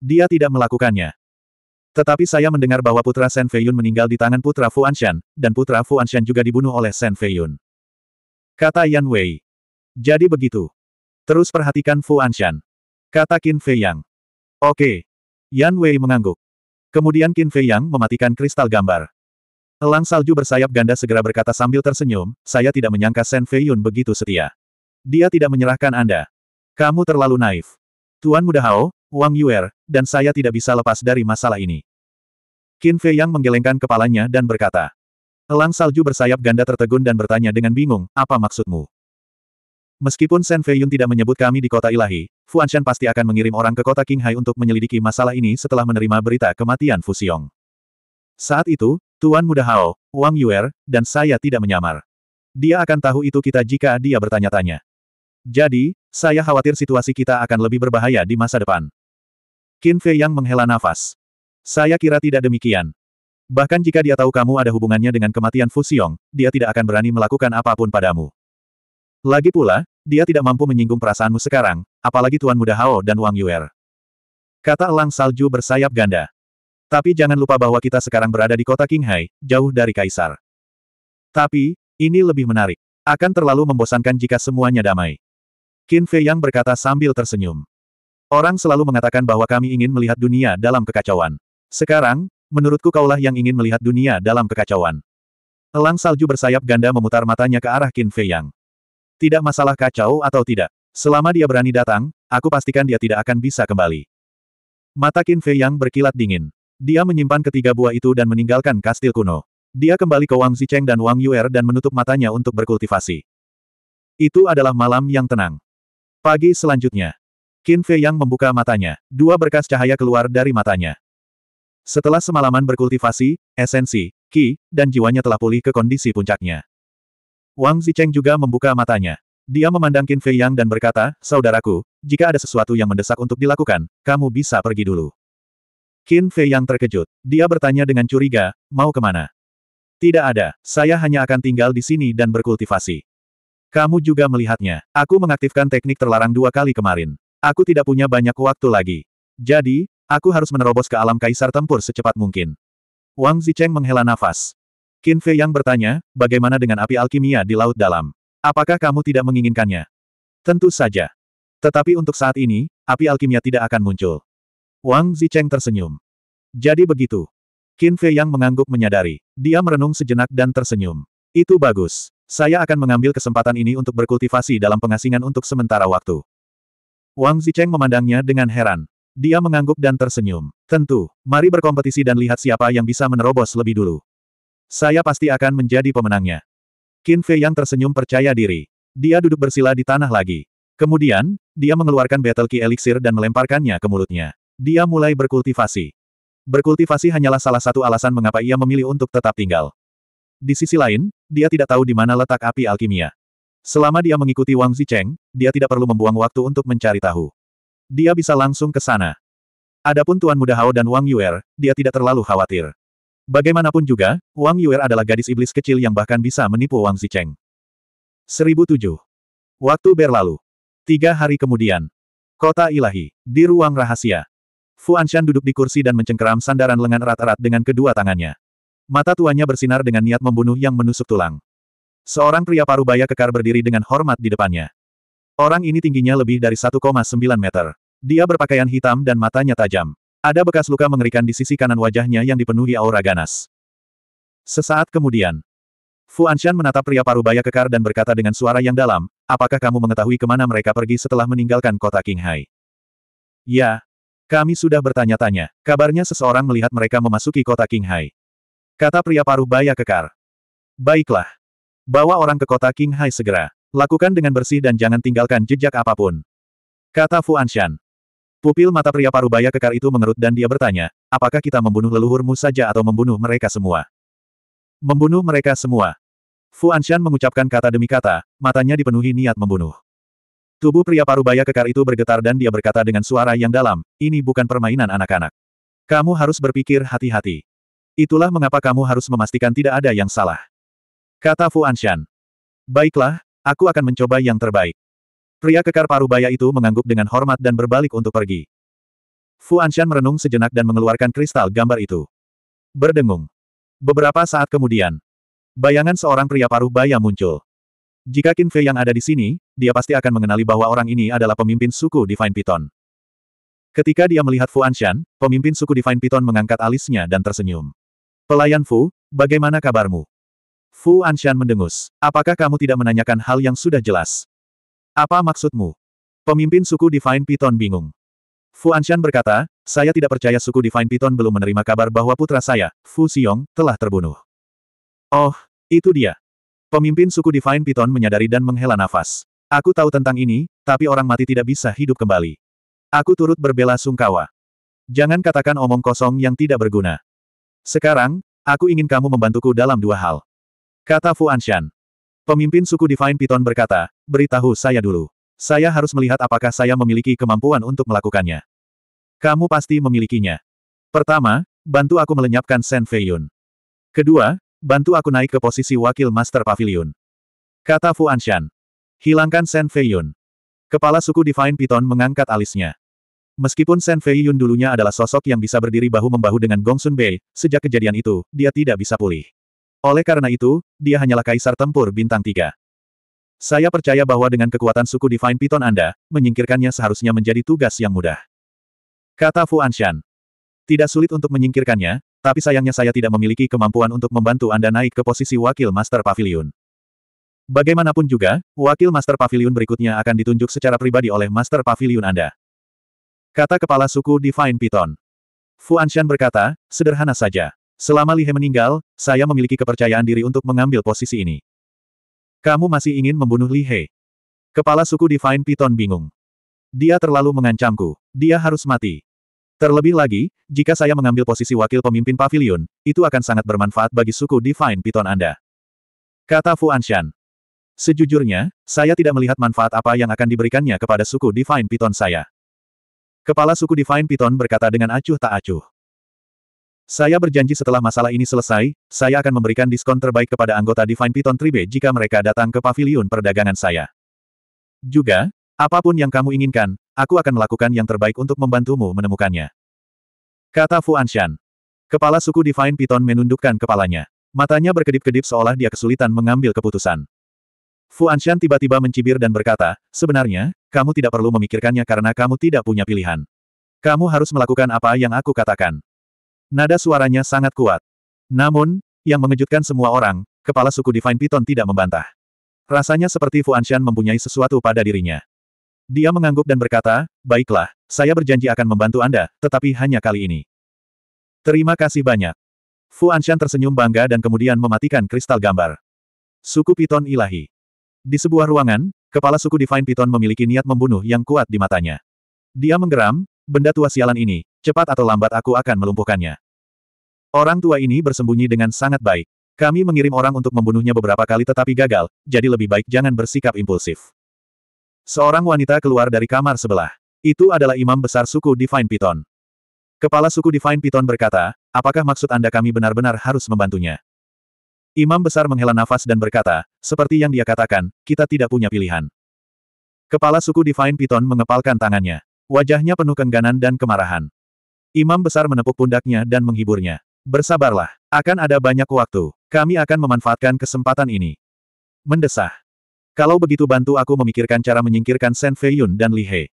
Dia tidak melakukannya. Tetapi saya mendengar bahwa putra Shen Fei Yun meninggal di tangan putra Fu Anshan, dan putra Fu Anshan juga dibunuh oleh Shen Fei Yun. Kata Yan Wei. Jadi begitu. Terus perhatikan Fu Anshan. Kata Qin Fei Yang. Oke. Yan Wei mengangguk. Kemudian Qin Fei Yang mematikan kristal gambar. Elang salju bersayap ganda segera berkata sambil tersenyum, saya tidak menyangka Shen Fei Yun begitu setia. Dia tidak menyerahkan Anda. Kamu terlalu naif. Tuan Muda Hao, Wang Yuer, dan saya tidak bisa lepas dari masalah ini. Qin Fei Yang menggelengkan kepalanya dan berkata. Elang salju bersayap ganda tertegun dan bertanya dengan bingung, apa maksudmu? Meskipun Sen Feiyun tidak menyebut kami di kota ilahi, Fu Fuanshan pasti akan mengirim orang ke kota Qinghai untuk menyelidiki masalah ini setelah menerima berita kematian Fu Xiong. Saat itu, Tuan Muda Hao, Wang Yuer, dan saya tidak menyamar. Dia akan tahu itu kita jika dia bertanya-tanya. Jadi, saya khawatir situasi kita akan lebih berbahaya di masa depan. Qin Fei yang menghela nafas. Saya kira tidak demikian. Bahkan jika dia tahu kamu ada hubungannya dengan kematian Fu Xiong, dia tidak akan berani melakukan apapun padamu. Lagi pula, dia tidak mampu menyinggung perasaanmu sekarang, apalagi Tuan Muda Hao dan Wang Yuer. Kata elang salju bersayap ganda. Tapi jangan lupa bahwa kita sekarang berada di kota Qinghai, jauh dari Kaisar. Tapi, ini lebih menarik. Akan terlalu membosankan jika semuanya damai. Qin Fei Yang berkata sambil tersenyum. Orang selalu mengatakan bahwa kami ingin melihat dunia dalam kekacauan. Sekarang, menurutku kaulah yang ingin melihat dunia dalam kekacauan. Elang salju bersayap ganda memutar matanya ke arah Qin Fei Yang. Tidak masalah kacau atau tidak. Selama dia berani datang, aku pastikan dia tidak akan bisa kembali. Mata Qin Fei yang berkilat dingin. Dia menyimpan ketiga buah itu dan meninggalkan kastil kuno. Dia kembali ke Wang Zicheng dan Wang Yuer dan menutup matanya untuk berkultivasi. Itu adalah malam yang tenang. Pagi selanjutnya, Qin Fei yang membuka matanya. Dua berkas cahaya keluar dari matanya. Setelah semalaman berkultivasi, esensi, ki, dan jiwanya telah pulih ke kondisi puncaknya. Wang Zicheng juga membuka matanya. Dia memandang Qin Fei Yang dan berkata, Saudaraku, jika ada sesuatu yang mendesak untuk dilakukan, kamu bisa pergi dulu. Qin Fei Yang terkejut. Dia bertanya dengan curiga, mau kemana? Tidak ada, saya hanya akan tinggal di sini dan berkultivasi. Kamu juga melihatnya. Aku mengaktifkan teknik terlarang dua kali kemarin. Aku tidak punya banyak waktu lagi. Jadi, aku harus menerobos ke alam kaisar tempur secepat mungkin. Wang Zicheng menghela nafas. Qin Fei yang bertanya, bagaimana dengan api alkimia di Laut Dalam? Apakah kamu tidak menginginkannya? Tentu saja. Tetapi untuk saat ini, api alkimia tidak akan muncul. Wang Zicheng tersenyum. Jadi begitu. Qin Fei yang mengangguk menyadari. Dia merenung sejenak dan tersenyum. Itu bagus. Saya akan mengambil kesempatan ini untuk berkultivasi dalam pengasingan untuk sementara waktu. Wang Zicheng memandangnya dengan heran. Dia mengangguk dan tersenyum. Tentu, mari berkompetisi dan lihat siapa yang bisa menerobos lebih dulu. Saya pasti akan menjadi pemenangnya. Qin Fei yang tersenyum percaya diri. Dia duduk bersila di tanah lagi. Kemudian, dia mengeluarkan Battle Key Elixir dan melemparkannya ke mulutnya. Dia mulai berkultivasi. Berkultivasi hanyalah salah satu alasan mengapa ia memilih untuk tetap tinggal. Di sisi lain, dia tidak tahu di mana letak api alkimia. Selama dia mengikuti Wang Zicheng, dia tidak perlu membuang waktu untuk mencari tahu. Dia bisa langsung ke sana. Adapun Tuan Muda Hao dan Wang Yuer, dia tidak terlalu khawatir. Bagaimanapun juga, Wang Yuer adalah gadis iblis kecil yang bahkan bisa menipu Wang Zicheng. 1007. Waktu berlalu. Tiga hari kemudian. Kota Ilahi. Di ruang rahasia. Fu Anshan duduk di kursi dan mencengkeram sandaran lengan erat-erat dengan kedua tangannya. Mata tuanya bersinar dengan niat membunuh yang menusuk tulang. Seorang pria parubaya kekar berdiri dengan hormat di depannya. Orang ini tingginya lebih dari 1,9 meter. Dia berpakaian hitam dan matanya tajam. Ada bekas luka mengerikan di sisi kanan wajahnya yang dipenuhi aura ganas. Sesaat kemudian, Fu Anshan menatap pria parubaya kekar dan berkata dengan suara yang dalam, apakah kamu mengetahui kemana mereka pergi setelah meninggalkan kota Qinghai? Ya, kami sudah bertanya-tanya, kabarnya seseorang melihat mereka memasuki kota Qinghai. Kata pria parubaya kekar. Baiklah. Bawa orang ke kota Qinghai segera. Lakukan dengan bersih dan jangan tinggalkan jejak apapun. Kata Fu Anshan. Pupil mata pria parubaya kekar itu mengerut dan dia bertanya, apakah kita membunuh leluhurmu saja atau membunuh mereka semua? Membunuh mereka semua. Fu Anshan mengucapkan kata demi kata, matanya dipenuhi niat membunuh. Tubuh pria parubaya kekar itu bergetar dan dia berkata dengan suara yang dalam, ini bukan permainan anak-anak. Kamu harus berpikir hati-hati. Itulah mengapa kamu harus memastikan tidak ada yang salah. Kata Fu Anshan. Baiklah, aku akan mencoba yang terbaik. Pria kekar paruh baya itu mengangguk dengan hormat dan berbalik untuk pergi. Fu Anshan merenung sejenak dan mengeluarkan kristal gambar itu. Berdengung. Beberapa saat kemudian, bayangan seorang pria paruh baya muncul. Jika Qin Fei yang ada di sini, dia pasti akan mengenali bahwa orang ini adalah pemimpin suku Divine Python. Ketika dia melihat Fu Anshan, pemimpin suku Divine Python mengangkat alisnya dan tersenyum. Pelayan Fu, bagaimana kabarmu? Fu Anshan mendengus. Apakah kamu tidak menanyakan hal yang sudah jelas? Apa maksudmu? Pemimpin suku Divine Python bingung. Fu Anshan berkata, saya tidak percaya suku Divine Python belum menerima kabar bahwa putra saya, Fu Xiong, telah terbunuh. Oh, itu dia. Pemimpin suku Divine Python menyadari dan menghela nafas. Aku tahu tentang ini, tapi orang mati tidak bisa hidup kembali. Aku turut berbela sungkawa. Jangan katakan omong kosong yang tidak berguna. Sekarang, aku ingin kamu membantuku dalam dua hal. Kata Fu Anshan. Pemimpin suku Divine Python berkata, beritahu saya dulu. Saya harus melihat apakah saya memiliki kemampuan untuk melakukannya. Kamu pasti memilikinya. Pertama, bantu aku melenyapkan Sen Feiyun. Kedua, bantu aku naik ke posisi wakil Master Pavilion. Kata Fu Anshan. Hilangkan Sen Feiyun. Kepala suku Divine Python mengangkat alisnya. Meskipun Sen Feiyun dulunya adalah sosok yang bisa berdiri bahu-membahu dengan Gongsun Bei, sejak kejadian itu, dia tidak bisa pulih. Oleh karena itu, dia hanyalah kaisar tempur bintang tiga. Saya percaya bahwa dengan kekuatan suku Divine Python Anda, menyingkirkannya seharusnya menjadi tugas yang mudah. Kata Fu Anshan. Tidak sulit untuk menyingkirkannya, tapi sayangnya saya tidak memiliki kemampuan untuk membantu Anda naik ke posisi Wakil Master Pavilion. Bagaimanapun juga, Wakil Master Pavilion berikutnya akan ditunjuk secara pribadi oleh Master Pavilion Anda. Kata Kepala Suku Divine Python. Fu Anshan berkata, sederhana saja. Selama Lihe meninggal, saya memiliki kepercayaan diri untuk mengambil posisi ini. Kamu masih ingin membunuh Lihe? Kepala suku Divine Python bingung. Dia terlalu mengancamku. Dia harus mati. Terlebih lagi, jika saya mengambil posisi wakil pemimpin pavilion, itu akan sangat bermanfaat bagi suku Divine Python Anda. Kata Fu Anshan. Sejujurnya, saya tidak melihat manfaat apa yang akan diberikannya kepada suku Divine Python saya. Kepala suku Divine Python berkata dengan acuh tak acuh. Saya berjanji setelah masalah ini selesai, saya akan memberikan diskon terbaik kepada anggota Divine Python Tribe jika mereka datang ke pavilion perdagangan saya. Juga, apapun yang kamu inginkan, aku akan melakukan yang terbaik untuk membantumu menemukannya. Kata Fu Anshan. Kepala suku Divine Python menundukkan kepalanya. Matanya berkedip-kedip seolah dia kesulitan mengambil keputusan. Fu Anshan tiba-tiba mencibir dan berkata, sebenarnya, kamu tidak perlu memikirkannya karena kamu tidak punya pilihan. Kamu harus melakukan apa yang aku katakan. Nada suaranya sangat kuat. Namun, yang mengejutkan semua orang, kepala suku Divine Python tidak membantah. Rasanya seperti Fu Fuanshan mempunyai sesuatu pada dirinya. Dia mengangguk dan berkata, baiklah, saya berjanji akan membantu Anda, tetapi hanya kali ini. Terima kasih banyak. Fu Fuanshan tersenyum bangga dan kemudian mematikan kristal gambar. Suku Piton ilahi. Di sebuah ruangan, kepala suku Divine Piton memiliki niat membunuh yang kuat di matanya. Dia menggeram, benda tua sialan ini, Cepat atau lambat aku akan melumpuhkannya. Orang tua ini bersembunyi dengan sangat baik. Kami mengirim orang untuk membunuhnya beberapa kali tetapi gagal, jadi lebih baik jangan bersikap impulsif. Seorang wanita keluar dari kamar sebelah. Itu adalah imam besar suku Divine Python. Kepala suku Divine Python berkata, apakah maksud Anda kami benar-benar harus membantunya? Imam besar menghela nafas dan berkata, seperti yang dia katakan, kita tidak punya pilihan. Kepala suku Divine Python mengepalkan tangannya. Wajahnya penuh kengganan dan kemarahan. Imam besar menepuk pundaknya dan menghiburnya. Bersabarlah, akan ada banyak waktu. Kami akan memanfaatkan kesempatan ini. Mendesah. Kalau begitu bantu aku memikirkan cara menyingkirkan Sen Yun dan Li He.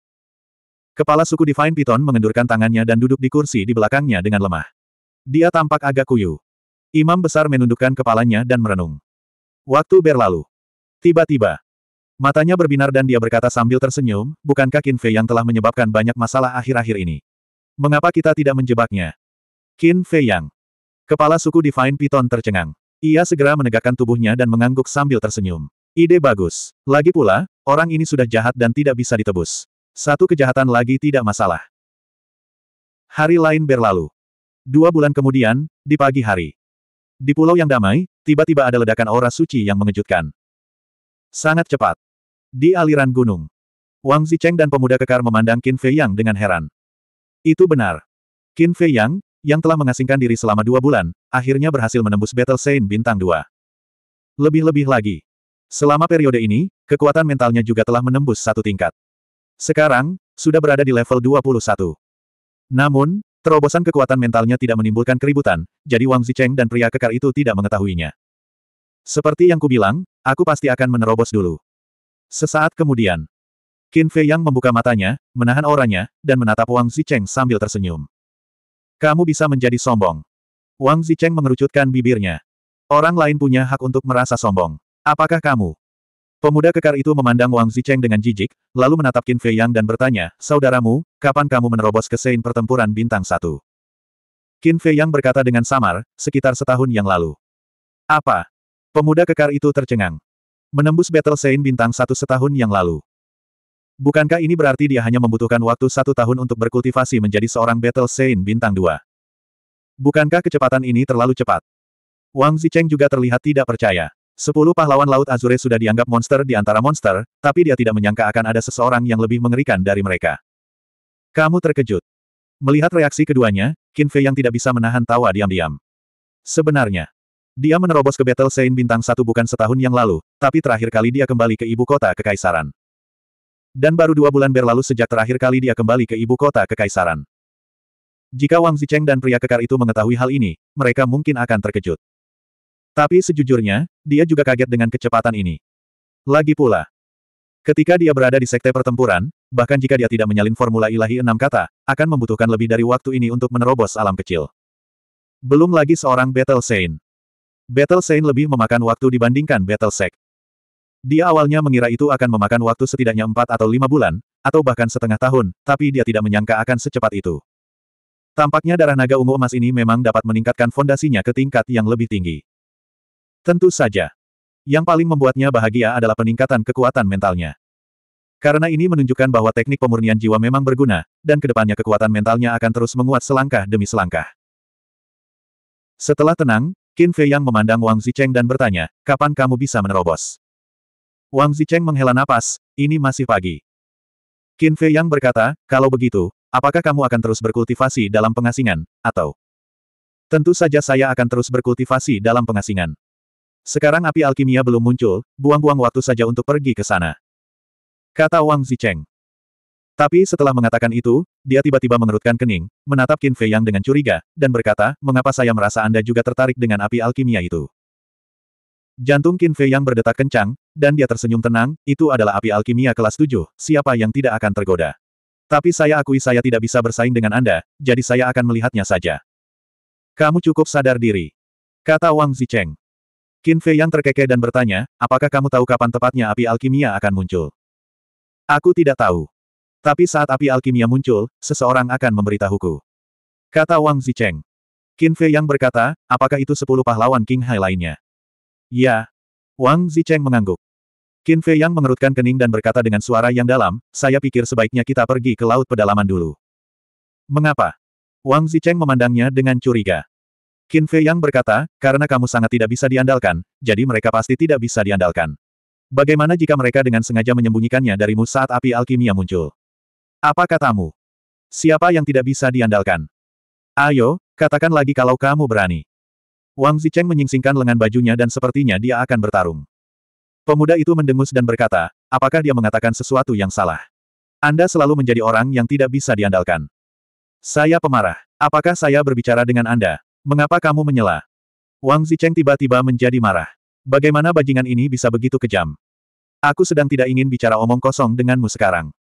Kepala suku Divine Python mengendurkan tangannya dan duduk di kursi di belakangnya dengan lemah. Dia tampak agak kuyu. Imam besar menundukkan kepalanya dan merenung. Waktu berlalu. Tiba-tiba. Matanya berbinar dan dia berkata sambil tersenyum, bukankah Kin Fei yang telah menyebabkan banyak masalah akhir-akhir ini? Mengapa kita tidak menjebaknya? Qin Fei Yang. Kepala suku Divine Python tercengang. Ia segera menegakkan tubuhnya dan mengangguk sambil tersenyum. Ide bagus. Lagi pula, orang ini sudah jahat dan tidak bisa ditebus. Satu kejahatan lagi tidak masalah. Hari lain berlalu. Dua bulan kemudian, di pagi hari. Di pulau yang damai, tiba-tiba ada ledakan aura suci yang mengejutkan. Sangat cepat. Di aliran gunung. Wang Zicheng dan pemuda kekar memandang Qin Fei Yang dengan heran. Itu benar. Qin Fei Yang, yang telah mengasingkan diri selama dua bulan, akhirnya berhasil menembus Battle Saint Bintang 2. Lebih-lebih lagi. Selama periode ini, kekuatan mentalnya juga telah menembus satu tingkat. Sekarang, sudah berada di level 21. Namun, terobosan kekuatan mentalnya tidak menimbulkan keributan, jadi Wang Zicheng dan pria kekar itu tidak mengetahuinya. Seperti yang kubilang, aku pasti akan menerobos dulu. Sesaat kemudian, Qin Fei Yang membuka matanya, menahan auranya, dan menatap Wang Zicheng sambil tersenyum. Kamu bisa menjadi sombong. Wang Zicheng mengerucutkan bibirnya. Orang lain punya hak untuk merasa sombong. Apakah kamu? Pemuda kekar itu memandang Wang Zicheng dengan jijik, lalu menatap Qin Fei Yang dan bertanya, Saudaramu, kapan kamu menerobos ke sein pertempuran bintang satu? Qin Fei Yang berkata dengan samar, sekitar setahun yang lalu. Apa? Pemuda kekar itu tercengang. Menembus battle sein bintang satu setahun yang lalu. Bukankah ini berarti dia hanya membutuhkan waktu satu tahun untuk berkultivasi menjadi seorang Battle Saint bintang dua? Bukankah kecepatan ini terlalu cepat? Wang Zicheng juga terlihat tidak percaya. Sepuluh pahlawan Laut Azure sudah dianggap monster di antara monster, tapi dia tidak menyangka akan ada seseorang yang lebih mengerikan dari mereka. Kamu terkejut. Melihat reaksi keduanya, Qin Fei yang tidak bisa menahan tawa diam-diam. Sebenarnya, dia menerobos ke Battle Saint Bintang satu bukan setahun yang lalu, tapi terakhir kali dia kembali ke ibu kota kekaisaran. Dan baru dua bulan berlalu sejak terakhir kali dia kembali ke ibu kota Kekaisaran. Jika Wang Zicheng dan pria kekar itu mengetahui hal ini, mereka mungkin akan terkejut. Tapi sejujurnya, dia juga kaget dengan kecepatan ini. Lagi pula, ketika dia berada di sekte pertempuran, bahkan jika dia tidak menyalin formula ilahi enam kata, akan membutuhkan lebih dari waktu ini untuk menerobos alam kecil. Belum lagi seorang Battle Saint. Battle Saint lebih memakan waktu dibandingkan Battle Sect. Dia awalnya mengira itu akan memakan waktu setidaknya empat atau lima bulan, atau bahkan setengah tahun, tapi dia tidak menyangka akan secepat itu. Tampaknya darah naga ungu emas ini memang dapat meningkatkan fondasinya ke tingkat yang lebih tinggi. Tentu saja. Yang paling membuatnya bahagia adalah peningkatan kekuatan mentalnya. Karena ini menunjukkan bahwa teknik pemurnian jiwa memang berguna, dan kedepannya kekuatan mentalnya akan terus menguat selangkah demi selangkah. Setelah tenang, Qin Fei Yang memandang Wang Zicheng dan bertanya, kapan kamu bisa menerobos? Wang Zicheng menghela napas, ini masih pagi. Qin Fei Yang berkata, kalau begitu, apakah kamu akan terus berkultivasi dalam pengasingan, atau? Tentu saja saya akan terus berkultivasi dalam pengasingan. Sekarang api alkimia belum muncul, buang-buang waktu saja untuk pergi ke sana. Kata Wang Zicheng. Tapi setelah mengatakan itu, dia tiba-tiba mengerutkan kening, menatap Qin Fei Yang dengan curiga, dan berkata, mengapa saya merasa Anda juga tertarik dengan api alkimia itu? Jantung Qin Fei yang berdetak kencang, dan dia tersenyum tenang, itu adalah api alkimia kelas 7, siapa yang tidak akan tergoda. Tapi saya akui saya tidak bisa bersaing dengan Anda, jadi saya akan melihatnya saja. Kamu cukup sadar diri. Kata Wang Zicheng. Qin Fei yang terkekeh dan bertanya, apakah kamu tahu kapan tepatnya api alkimia akan muncul? Aku tidak tahu. Tapi saat api alkimia muncul, seseorang akan memberitahuku. Kata Wang Zicheng. Qin Fei yang berkata, apakah itu sepuluh pahlawan King Hai lainnya? Ya. Wang Zicheng mengangguk. Qin Fei Yang mengerutkan kening dan berkata dengan suara yang dalam, saya pikir sebaiknya kita pergi ke laut pedalaman dulu. Mengapa? Wang Zicheng memandangnya dengan curiga. Qin Fei Yang berkata, karena kamu sangat tidak bisa diandalkan, jadi mereka pasti tidak bisa diandalkan. Bagaimana jika mereka dengan sengaja menyembunyikannya darimu saat api alkimia muncul? Apa katamu? Siapa yang tidak bisa diandalkan? Ayo, katakan lagi kalau kamu berani. Wang Zicheng menyingsingkan lengan bajunya dan sepertinya dia akan bertarung. Pemuda itu mendengus dan berkata, apakah dia mengatakan sesuatu yang salah? Anda selalu menjadi orang yang tidak bisa diandalkan. Saya pemarah. Apakah saya berbicara dengan Anda? Mengapa kamu menyela? Wang Zicheng tiba-tiba menjadi marah. Bagaimana bajingan ini bisa begitu kejam? Aku sedang tidak ingin bicara omong kosong denganmu sekarang.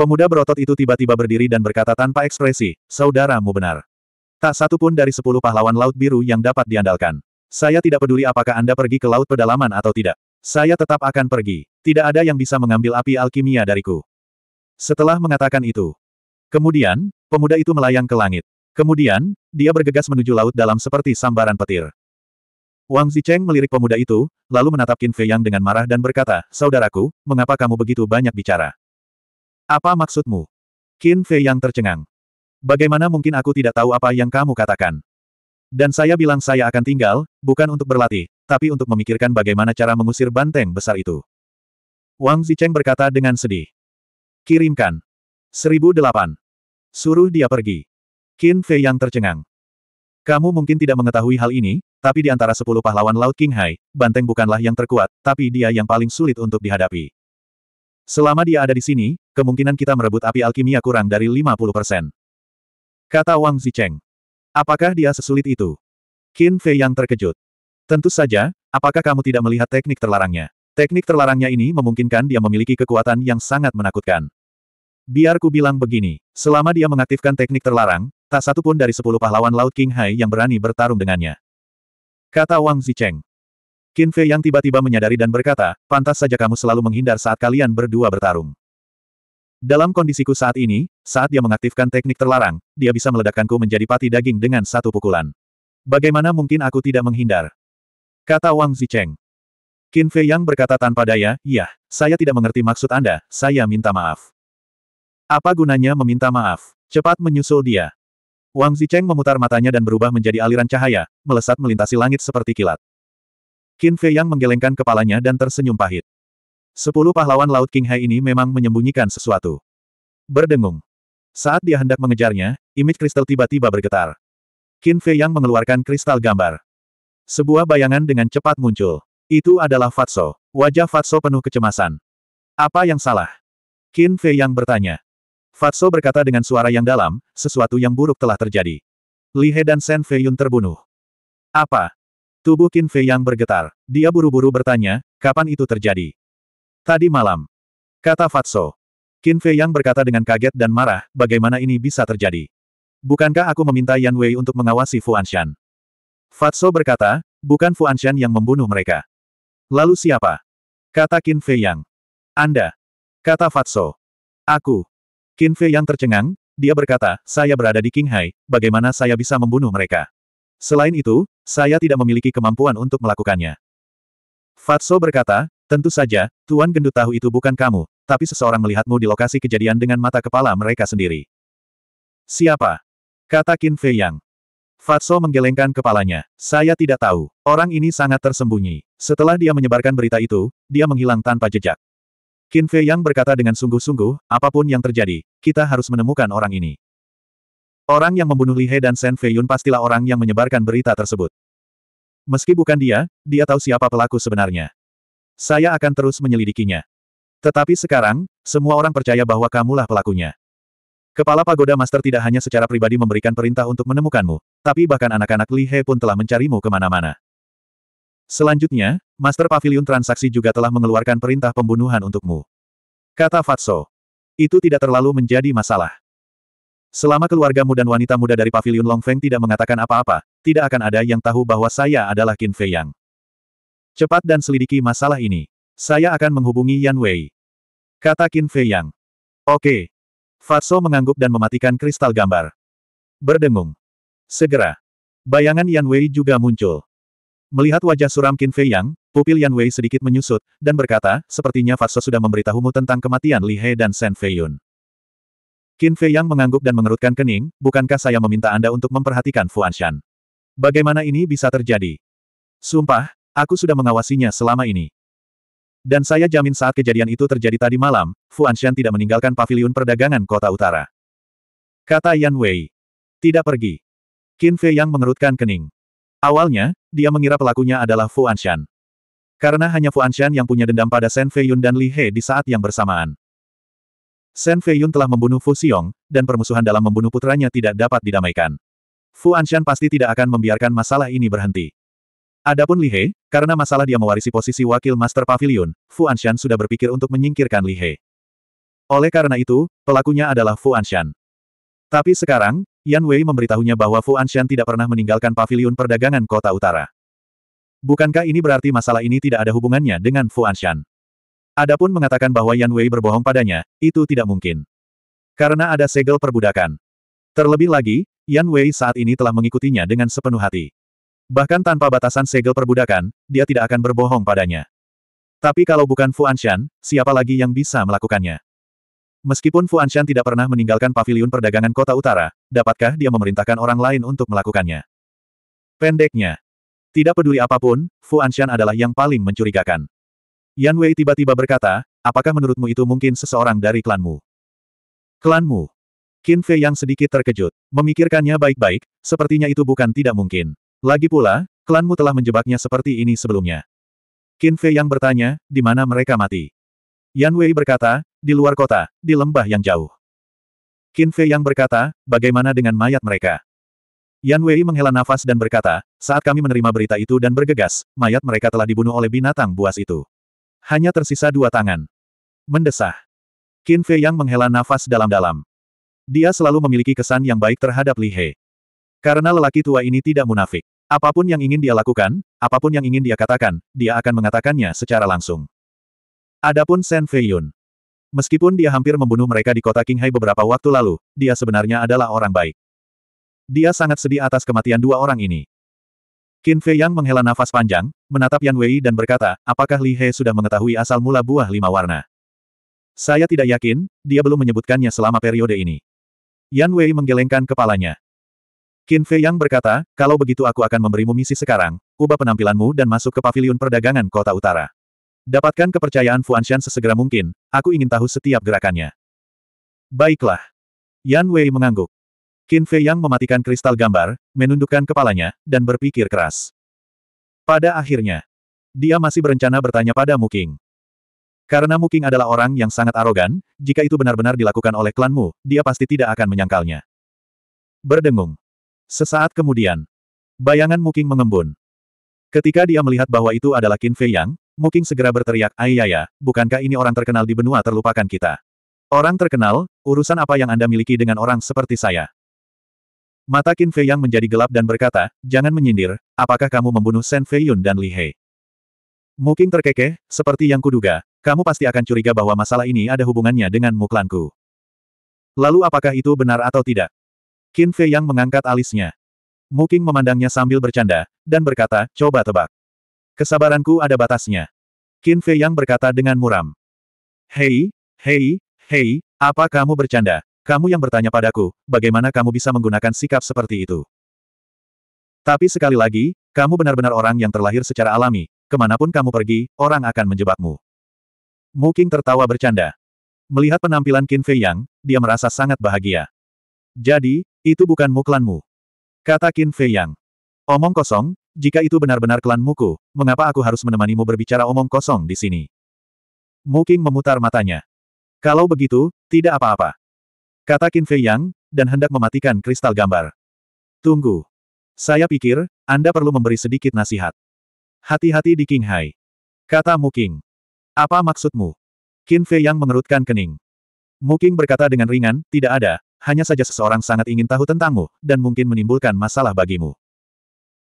Pemuda berotot itu tiba-tiba berdiri dan berkata tanpa ekspresi, saudaramu benar. Tak satu pun dari sepuluh pahlawan Laut Biru yang dapat diandalkan. Saya tidak peduli apakah Anda pergi ke Laut Pedalaman atau tidak. Saya tetap akan pergi. Tidak ada yang bisa mengambil api alkimia dariku. Setelah mengatakan itu. Kemudian, pemuda itu melayang ke langit. Kemudian, dia bergegas menuju laut dalam seperti sambaran petir. Wang Zicheng melirik pemuda itu, lalu menatap Qin Fei Yang dengan marah dan berkata, Saudaraku, mengapa kamu begitu banyak bicara? Apa maksudmu? Qin Fei Yang tercengang. Bagaimana mungkin aku tidak tahu apa yang kamu katakan? Dan saya bilang saya akan tinggal, bukan untuk berlatih, tapi untuk memikirkan bagaimana cara mengusir banteng besar itu. Wang Zicheng berkata dengan sedih. Kirimkan. 1008. Suruh dia pergi. Qin Fei yang tercengang. Kamu mungkin tidak mengetahui hal ini, tapi di antara sepuluh pahlawan Laut Hai, banteng bukanlah yang terkuat, tapi dia yang paling sulit untuk dihadapi. Selama dia ada di sini, kemungkinan kita merebut api alkimia kurang dari 50 persen. Kata Wang Zicheng. Apakah dia sesulit itu? Qin Fei yang terkejut. Tentu saja, apakah kamu tidak melihat teknik terlarangnya? Teknik terlarangnya ini memungkinkan dia memiliki kekuatan yang sangat menakutkan. Biar ku bilang begini, selama dia mengaktifkan teknik terlarang, tak satu pun dari sepuluh pahlawan Laut King Hai yang berani bertarung dengannya. Kata Wang Zicheng. Qin Fei yang tiba-tiba menyadari dan berkata, pantas saja kamu selalu menghindar saat kalian berdua bertarung. Dalam kondisiku saat ini, saat dia mengaktifkan teknik terlarang, dia bisa meledakkanku menjadi pati daging dengan satu pukulan. Bagaimana mungkin aku tidak menghindar? Kata Wang Zicheng. Qin Fei Yang berkata tanpa daya, Iya, saya tidak mengerti maksud Anda, saya minta maaf. Apa gunanya meminta maaf? Cepat menyusul dia. Wang Zicheng memutar matanya dan berubah menjadi aliran cahaya, melesat melintasi langit seperti kilat. Qin Fei Yang menggelengkan kepalanya dan tersenyum pahit. Sepuluh pahlawan Laut King Hai ini memang menyembunyikan sesuatu. Berdengung. Saat dia hendak mengejarnya, image kristal tiba-tiba bergetar. Qin Fei Yang mengeluarkan kristal gambar. Sebuah bayangan dengan cepat muncul. Itu adalah Fatso. Wajah Fatso penuh kecemasan. Apa yang salah? Qin Fei Yang bertanya. Fatso berkata dengan suara yang dalam, sesuatu yang buruk telah terjadi. Li He dan Shen Fei Yun terbunuh. Apa? Tubuh Qin Fei Yang bergetar. Dia buru-buru bertanya, kapan itu terjadi? Tadi malam. Kata Fatso. Qin Fei Yang berkata dengan kaget dan marah, bagaimana ini bisa terjadi? Bukankah aku meminta Yan Wei untuk mengawasi Fu Anshan? Fatso berkata, bukan Fu Anshan yang membunuh mereka. Lalu siapa? Kata Qin Fei Yang. Anda. Kata Fatso. Aku. Qin Fei Yang tercengang, dia berkata, saya berada di Qinghai, bagaimana saya bisa membunuh mereka? Selain itu, saya tidak memiliki kemampuan untuk melakukannya. Fatso berkata, Tentu saja, Tuan Gendut tahu itu bukan kamu, tapi seseorang melihatmu di lokasi kejadian dengan mata kepala mereka sendiri. Siapa? Kata Qin Fei Yang. Fatso menggelengkan kepalanya. Saya tidak tahu. Orang ini sangat tersembunyi. Setelah dia menyebarkan berita itu, dia menghilang tanpa jejak. Qin Fei Yang berkata dengan sungguh-sungguh, apapun yang terjadi, kita harus menemukan orang ini. Orang yang membunuh Li He dan Shen Fei Yun pastilah orang yang menyebarkan berita tersebut. Meski bukan dia, dia tahu siapa pelaku sebenarnya. Saya akan terus menyelidikinya. Tetapi sekarang, semua orang percaya bahwa kamulah pelakunya. Kepala Pagoda Master tidak hanya secara pribadi memberikan perintah untuk menemukanmu, tapi bahkan anak-anak Li He pun telah mencarimu kemana-mana. Selanjutnya, Master Pavilion Transaksi juga telah mengeluarkan perintah pembunuhan untukmu. Kata Fatso. Itu tidak terlalu menjadi masalah. Selama keluargamu dan wanita muda dari Pavilion Longfeng tidak mengatakan apa-apa, tidak akan ada yang tahu bahwa saya adalah Qin Fei Yang. Cepat dan selidiki masalah ini. Saya akan menghubungi Yan Wei. Kata Qin Fei Yang. Oke. Fatso mengangguk dan mematikan kristal gambar. Berdengung. Segera. Bayangan Yan Wei juga muncul. Melihat wajah suram Qin Fei Yang, pupil Yan Wei sedikit menyusut, dan berkata, sepertinya Fatso sudah memberitahumu tentang kematian Li He dan Shen Fei Yun. Qin Fei Yang mengangguk dan mengerutkan kening, bukankah saya meminta Anda untuk memperhatikan Fuan Shan? Bagaimana ini bisa terjadi? Sumpah, Aku sudah mengawasinya selama ini. Dan saya jamin saat kejadian itu terjadi tadi malam, Fu Anshan tidak meninggalkan paviliun perdagangan kota utara. Kata Yan Wei. Tidak pergi. Qin Fei yang mengerutkan kening. Awalnya, dia mengira pelakunya adalah Fu Anshan. Karena hanya Fu Anshan yang punya dendam pada Shen Yun dan Li He di saat yang bersamaan. Shen Yun telah membunuh Fu Xiong, dan permusuhan dalam membunuh putranya tidak dapat didamaikan. Fu Anshan pasti tidak akan membiarkan masalah ini berhenti. Adapun Li He, karena masalah dia mewarisi posisi wakil Master Pavilion, Fu Anshan sudah berpikir untuk menyingkirkan Li He. Oleh karena itu, pelakunya adalah Fu Anshan. Tapi sekarang, Yan Wei memberitahunya bahwa Fu Anshan tidak pernah meninggalkan pavilion perdagangan kota utara. Bukankah ini berarti masalah ini tidak ada hubungannya dengan Fu Anshan? Adapun mengatakan bahwa Yan Wei berbohong padanya, itu tidak mungkin. Karena ada segel perbudakan. Terlebih lagi, Yan Wei saat ini telah mengikutinya dengan sepenuh hati. Bahkan tanpa batasan segel perbudakan, dia tidak akan berbohong padanya. Tapi kalau bukan Fu Anshan, siapa lagi yang bisa melakukannya? Meskipun Fu Anshan tidak pernah meninggalkan paviliun perdagangan kota utara, dapatkah dia memerintahkan orang lain untuk melakukannya? Pendeknya. Tidak peduli apapun, Fu Anshan adalah yang paling mencurigakan. Yan Wei tiba-tiba berkata, apakah menurutmu itu mungkin seseorang dari klanmu? Klanmu. Qin Fei yang sedikit terkejut. Memikirkannya baik-baik, sepertinya itu bukan tidak mungkin. Lagi pula, klanmu telah menjebaknya seperti ini sebelumnya. Qin Fei yang bertanya, di mana mereka mati? Yan Wei berkata, di luar kota, di lembah yang jauh. Qin Fei yang berkata, bagaimana dengan mayat mereka? Yan Wei menghela nafas dan berkata, saat kami menerima berita itu dan bergegas, mayat mereka telah dibunuh oleh binatang buas itu. Hanya tersisa dua tangan. Mendesah. Qin Fei yang menghela nafas dalam-dalam. Dia selalu memiliki kesan yang baik terhadap Li He. Karena lelaki tua ini tidak munafik. Apapun yang ingin dia lakukan, apapun yang ingin dia katakan, dia akan mengatakannya secara langsung. Adapun Sen Feiyun. Meskipun dia hampir membunuh mereka di kota Qinghai beberapa waktu lalu, dia sebenarnya adalah orang baik. Dia sangat sedih atas kematian dua orang ini. Qin Fei Yang menghela nafas panjang, menatap Yan Wei dan berkata, apakah Li He sudah mengetahui asal mula buah lima warna? Saya tidak yakin, dia belum menyebutkannya selama periode ini. Yan Wei menggelengkan kepalanya. Qin Fei Yang berkata, kalau begitu aku akan memberimu misi sekarang, ubah penampilanmu dan masuk ke paviliun perdagangan kota utara. Dapatkan kepercayaan Fuanshan sesegera mungkin, aku ingin tahu setiap gerakannya. Baiklah. Yan Wei mengangguk. Qin Fei Yang mematikan kristal gambar, menundukkan kepalanya, dan berpikir keras. Pada akhirnya, dia masih berencana bertanya pada Muking. Karena Muking adalah orang yang sangat arogan, jika itu benar-benar dilakukan oleh klanmu, dia pasti tidak akan menyangkalnya. Berdengung. Sesaat kemudian, bayangan Muking mengembun. Ketika dia melihat bahwa itu adalah Qin Fei Yang, Muking segera berteriak, Ayaya, ya, bukankah ini orang terkenal di benua terlupakan kita? Orang terkenal, urusan apa yang Anda miliki dengan orang seperti saya? Mata Qin Fei Yang menjadi gelap dan berkata, jangan menyindir, apakah kamu membunuh Shen Fei Yun dan Li Hei? Muking terkekeh, seperti yang kuduga, kamu pasti akan curiga bahwa masalah ini ada hubungannya dengan muklanku. Lalu apakah itu benar atau tidak? Qin Fei yang mengangkat alisnya. Muking memandangnya sambil bercanda, dan berkata, coba tebak. Kesabaranku ada batasnya. Qin Fei yang berkata dengan muram. Hei, hei, hei, apa kamu bercanda? Kamu yang bertanya padaku, bagaimana kamu bisa menggunakan sikap seperti itu? Tapi sekali lagi, kamu benar-benar orang yang terlahir secara alami, kemanapun kamu pergi, orang akan menjebakmu. Muking tertawa bercanda. Melihat penampilan Qin Fei Yang, dia merasa sangat bahagia. Jadi, itu bukan klanmu. Kata Qin Fei Yang. Omong kosong, jika itu benar-benar klan Muku, mengapa aku harus menemanimu berbicara omong kosong di sini? Mu Qing memutar matanya. Kalau begitu, tidak apa-apa. Kata Qin Fei Yang, dan hendak mematikan kristal gambar. Tunggu. Saya pikir, Anda perlu memberi sedikit nasihat. Hati-hati di King Hai. Kata Qing. Apa maksudmu? Qin Fei Yang mengerutkan kening. Mu Qing berkata dengan ringan, tidak ada, hanya saja seseorang sangat ingin tahu tentangmu, dan mungkin menimbulkan masalah bagimu.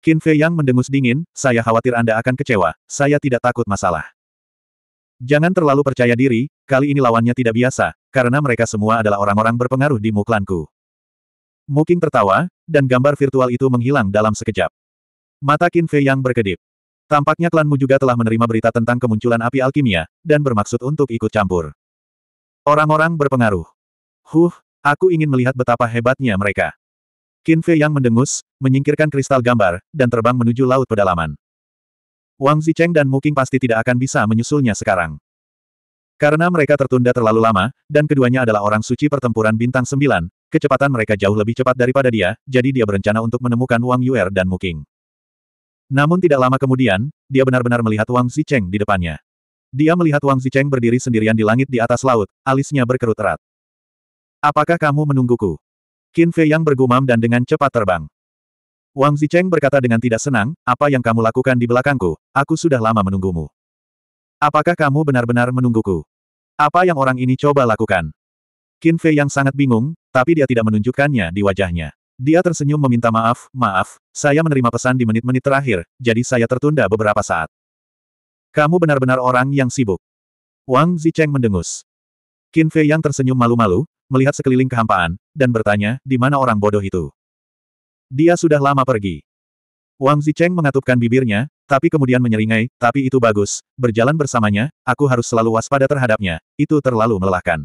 Qin Fei Yang mendengus dingin, saya khawatir Anda akan kecewa, saya tidak takut masalah. Jangan terlalu percaya diri, kali ini lawannya tidak biasa, karena mereka semua adalah orang-orang berpengaruh di muklanku. Muking tertawa, dan gambar virtual itu menghilang dalam sekejap. Mata Qin Fei Yang berkedip. Tampaknya klanmu juga telah menerima berita tentang kemunculan api alkimia, dan bermaksud untuk ikut campur. Orang-orang berpengaruh. Huh, Aku ingin melihat betapa hebatnya mereka. Qin Fei yang mendengus, menyingkirkan kristal gambar, dan terbang menuju laut pedalaman. Wang Zicheng dan Muking pasti tidak akan bisa menyusulnya sekarang. Karena mereka tertunda terlalu lama, dan keduanya adalah orang suci pertempuran bintang sembilan, kecepatan mereka jauh lebih cepat daripada dia, jadi dia berencana untuk menemukan Wang Yuer dan Muking. Namun tidak lama kemudian, dia benar-benar melihat Wang Zicheng di depannya. Dia melihat Wang Zicheng berdiri sendirian di langit di atas laut, alisnya berkerut erat. Apakah kamu menungguku? Qin Fei Yang bergumam dan dengan cepat terbang. Wang Zicheng berkata dengan tidak senang, apa yang kamu lakukan di belakangku, aku sudah lama menunggumu. Apakah kamu benar-benar menungguku? Apa yang orang ini coba lakukan? Qin Fei yang sangat bingung, tapi dia tidak menunjukkannya di wajahnya. Dia tersenyum meminta maaf, maaf, saya menerima pesan di menit-menit terakhir, jadi saya tertunda beberapa saat. Kamu benar-benar orang yang sibuk. Wang Zicheng mendengus. Qin Fei yang tersenyum malu-malu, melihat sekeliling kehampaan, dan bertanya, di mana orang bodoh itu? Dia sudah lama pergi. Wang Zicheng mengatupkan bibirnya, tapi kemudian menyeringai, tapi itu bagus, berjalan bersamanya, aku harus selalu waspada terhadapnya, itu terlalu melelahkan.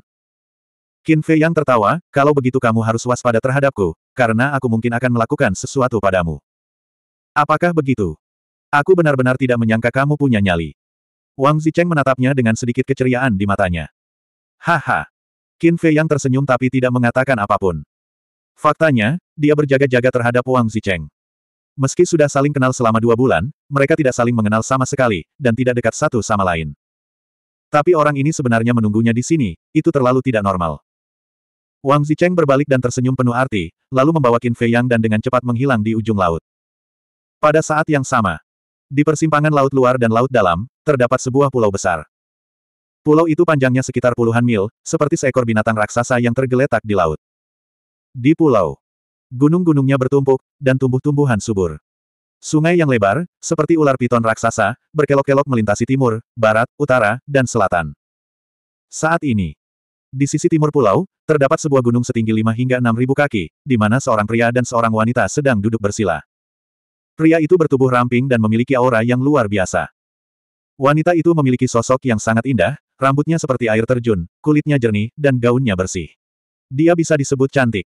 Qin Fei yang tertawa, kalau begitu kamu harus waspada terhadapku, karena aku mungkin akan melakukan sesuatu padamu. Apakah begitu? Aku benar-benar tidak menyangka kamu punya nyali. Wang Zicheng menatapnya dengan sedikit keceriaan di matanya. Haha, Qin Fei yang tersenyum tapi tidak mengatakan apapun. Faktanya, dia berjaga-jaga terhadap Wang Zicheng. Meski sudah saling kenal selama dua bulan, mereka tidak saling mengenal sama sekali, dan tidak dekat satu sama lain. Tapi orang ini sebenarnya menunggunya di sini, itu terlalu tidak normal. Wang Zicheng berbalik dan tersenyum penuh arti, lalu membawa Qin Fei Yang dan dengan cepat menghilang di ujung laut. Pada saat yang sama, di persimpangan laut luar dan laut dalam, terdapat sebuah pulau besar. Pulau itu panjangnya sekitar puluhan mil, seperti seekor binatang raksasa yang tergeletak di laut. Di pulau, gunung-gunungnya bertumpuk, dan tumbuh-tumbuhan subur. Sungai yang lebar, seperti ular piton raksasa, berkelok-kelok melintasi timur, barat, utara, dan selatan. Saat ini, di sisi timur pulau, terdapat sebuah gunung setinggi 5 hingga ribu kaki, di mana seorang pria dan seorang wanita sedang duduk bersila. Pria itu bertubuh ramping dan memiliki aura yang luar biasa. Wanita itu memiliki sosok yang sangat indah, Rambutnya seperti air terjun, kulitnya jernih, dan gaunnya bersih. Dia bisa disebut cantik.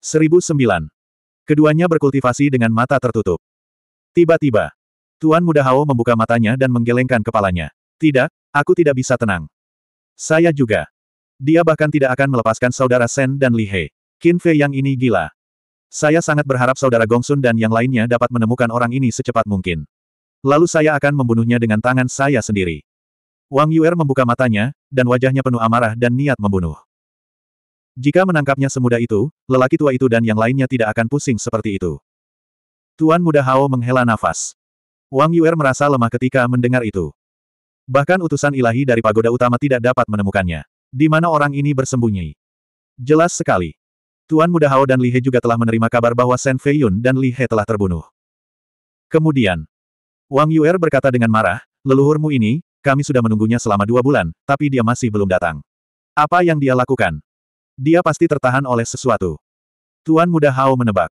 1009. Keduanya berkultivasi dengan mata tertutup. Tiba-tiba, Tuan Muda Hao membuka matanya dan menggelengkan kepalanya. Tidak, aku tidak bisa tenang. Saya juga. Dia bahkan tidak akan melepaskan saudara Sen dan Li He. Qin Fei yang ini gila. Saya sangat berharap saudara Gongsun dan yang lainnya dapat menemukan orang ini secepat mungkin. Lalu saya akan membunuhnya dengan tangan saya sendiri. Wang Yuer membuka matanya, dan wajahnya penuh amarah dan niat membunuh. Jika menangkapnya semudah itu, lelaki tua itu dan yang lainnya tidak akan pusing seperti itu. Tuan muda Hao menghela nafas. Wang Yuer merasa lemah ketika mendengar itu. Bahkan utusan ilahi dari pagoda utama tidak dapat menemukannya. Di mana orang ini bersembunyi? Jelas sekali. Tuan Muda Hao dan Li He juga telah menerima kabar bahwa Shen Fei Yun dan Li He telah terbunuh. Kemudian, Wang Yuer berkata dengan marah, leluhurmu ini, kami sudah menunggunya selama dua bulan, tapi dia masih belum datang. Apa yang dia lakukan? Dia pasti tertahan oleh sesuatu. Tuan muda Hao menebak.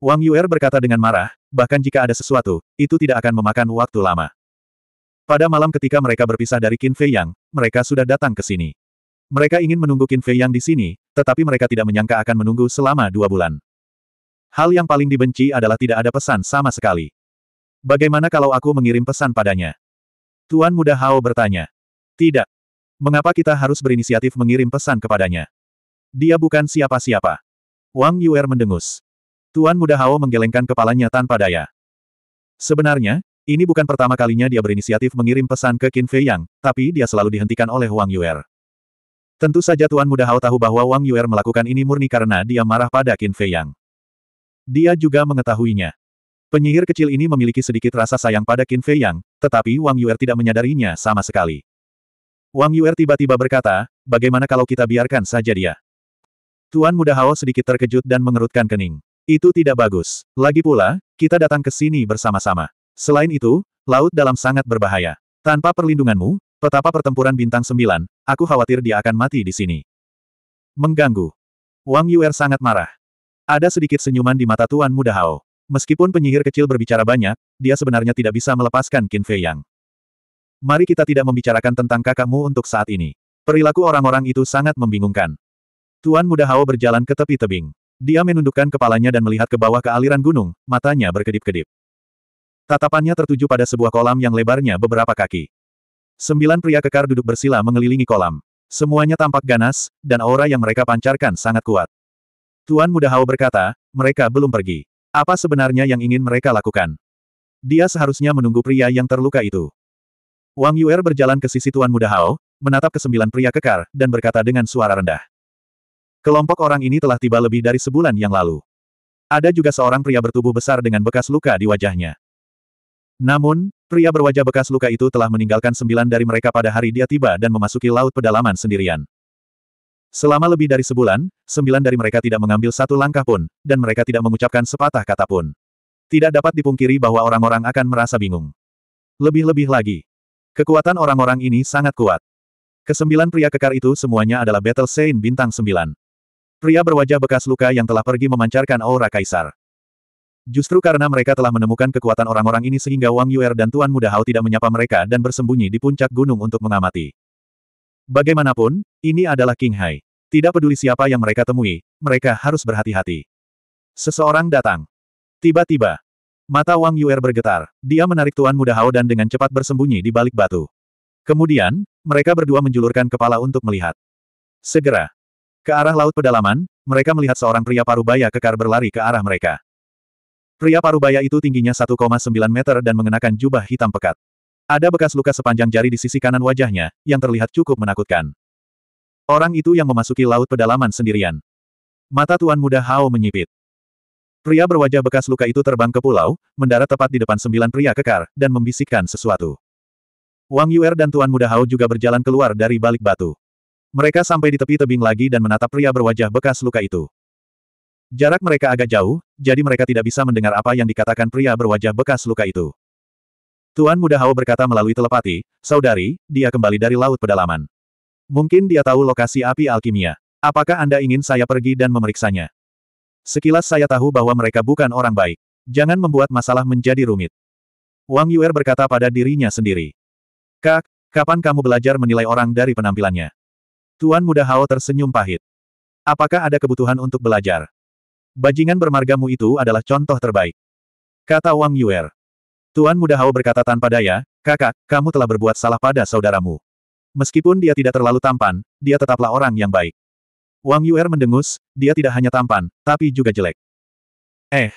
Wang Yuer berkata dengan marah, bahkan jika ada sesuatu, itu tidak akan memakan waktu lama. Pada malam ketika mereka berpisah dari Qin Fei Yang, mereka sudah datang ke sini. Mereka ingin menunggu Qin Fei Yang di sini, tetapi mereka tidak menyangka akan menunggu selama dua bulan. Hal yang paling dibenci adalah tidak ada pesan sama sekali. Bagaimana kalau aku mengirim pesan padanya? Tuan Muda Hao bertanya. Tidak. Mengapa kita harus berinisiatif mengirim pesan kepadanya? Dia bukan siapa-siapa. Wang Yuer mendengus. Tuan Muda Hao menggelengkan kepalanya tanpa daya. Sebenarnya, ini bukan pertama kalinya dia berinisiatif mengirim pesan ke Qin Fei Yang, tapi dia selalu dihentikan oleh Wang Yuer. Tentu saja Tuan Muda Hao tahu bahwa Wang Yuer melakukan ini murni karena dia marah pada Qin Fei Yang. Dia juga mengetahuinya. Penyihir kecil ini memiliki sedikit rasa sayang pada Qin Fei Yang, tetapi Wang Yuer tidak menyadarinya sama sekali. Wang Yuer tiba-tiba berkata, bagaimana kalau kita biarkan saja dia? Tuan Muda Hao sedikit terkejut dan mengerutkan kening. Itu tidak bagus. Lagi pula, kita datang ke sini bersama-sama. Selain itu, laut dalam sangat berbahaya. Tanpa perlindunganmu, petapa pertempuran bintang sembilan, aku khawatir dia akan mati di sini. Mengganggu. Wang Yuer sangat marah. Ada sedikit senyuman di mata Tuan Muda Hao. Meskipun penyihir kecil berbicara banyak, dia sebenarnya tidak bisa melepaskan Qin Fei Yang. Mari kita tidak membicarakan tentang kakakmu untuk saat ini. Perilaku orang-orang itu sangat membingungkan. Tuan Muda Hao berjalan ke tepi tebing. Dia menundukkan kepalanya dan melihat ke bawah ke aliran gunung, matanya berkedip-kedip. Tatapannya tertuju pada sebuah kolam yang lebarnya beberapa kaki. Sembilan pria kekar duduk bersila mengelilingi kolam. Semuanya tampak ganas, dan aura yang mereka pancarkan sangat kuat. Tuan Muda Hao berkata, mereka belum pergi. Apa sebenarnya yang ingin mereka lakukan? Dia seharusnya menunggu pria yang terluka itu. Wang Yuer berjalan ke sisi Tuan Muda Hao, menatap ke sembilan pria kekar, dan berkata dengan suara rendah. Kelompok orang ini telah tiba lebih dari sebulan yang lalu. Ada juga seorang pria bertubuh besar dengan bekas luka di wajahnya. Namun, pria berwajah bekas luka itu telah meninggalkan sembilan dari mereka pada hari dia tiba dan memasuki laut pedalaman sendirian. Selama lebih dari sebulan, sembilan dari mereka tidak mengambil satu langkah pun, dan mereka tidak mengucapkan sepatah kata pun. Tidak dapat dipungkiri bahwa orang-orang akan merasa bingung. Lebih-lebih lagi, kekuatan orang-orang ini sangat kuat. Kesembilan pria kekar itu semuanya adalah Battle Saint bintang sembilan. Pria berwajah bekas luka yang telah pergi memancarkan aura kaisar. Justru karena mereka telah menemukan kekuatan orang-orang ini sehingga Wang Yuer dan Tuan Muda Hao tidak menyapa mereka dan bersembunyi di puncak gunung untuk mengamati. Bagaimanapun, ini adalah King Hai. Tidak peduli siapa yang mereka temui, mereka harus berhati-hati. Seseorang datang. Tiba-tiba, mata Wang Yuer bergetar. Dia menarik Tuan Muda Hao dan dengan cepat bersembunyi di balik batu. Kemudian, mereka berdua menjulurkan kepala untuk melihat. Segera, ke arah laut pedalaman, mereka melihat seorang pria parubaya kekar berlari ke arah mereka. Pria parubaya itu tingginya 1,9 meter dan mengenakan jubah hitam pekat. Ada bekas luka sepanjang jari di sisi kanan wajahnya, yang terlihat cukup menakutkan. Orang itu yang memasuki laut pedalaman sendirian. Mata Tuan Muda Hao menyipit. Pria berwajah bekas luka itu terbang ke pulau, mendarat tepat di depan sembilan pria kekar, dan membisikkan sesuatu. Wang Yuer dan Tuan Muda Hao juga berjalan keluar dari balik batu. Mereka sampai di tepi tebing lagi dan menatap pria berwajah bekas luka itu. Jarak mereka agak jauh, jadi mereka tidak bisa mendengar apa yang dikatakan pria berwajah bekas luka itu. Tuan Muda Hao berkata melalui telepati, Saudari, dia kembali dari laut pedalaman. Mungkin dia tahu lokasi api alkimia. Apakah Anda ingin saya pergi dan memeriksanya? Sekilas saya tahu bahwa mereka bukan orang baik. Jangan membuat masalah menjadi rumit. Wang Yuer berkata pada dirinya sendiri. Kak, kapan kamu belajar menilai orang dari penampilannya? Tuan Muda Hao tersenyum pahit. Apakah ada kebutuhan untuk belajar? Bajingan bermargamu itu adalah contoh terbaik. Kata Wang Yuer. Tuan Muda Hao berkata tanpa daya, kakak, kamu telah berbuat salah pada saudaramu. Meskipun dia tidak terlalu tampan, dia tetaplah orang yang baik. Wang Yuer mendengus, dia tidak hanya tampan, tapi juga jelek. Eh.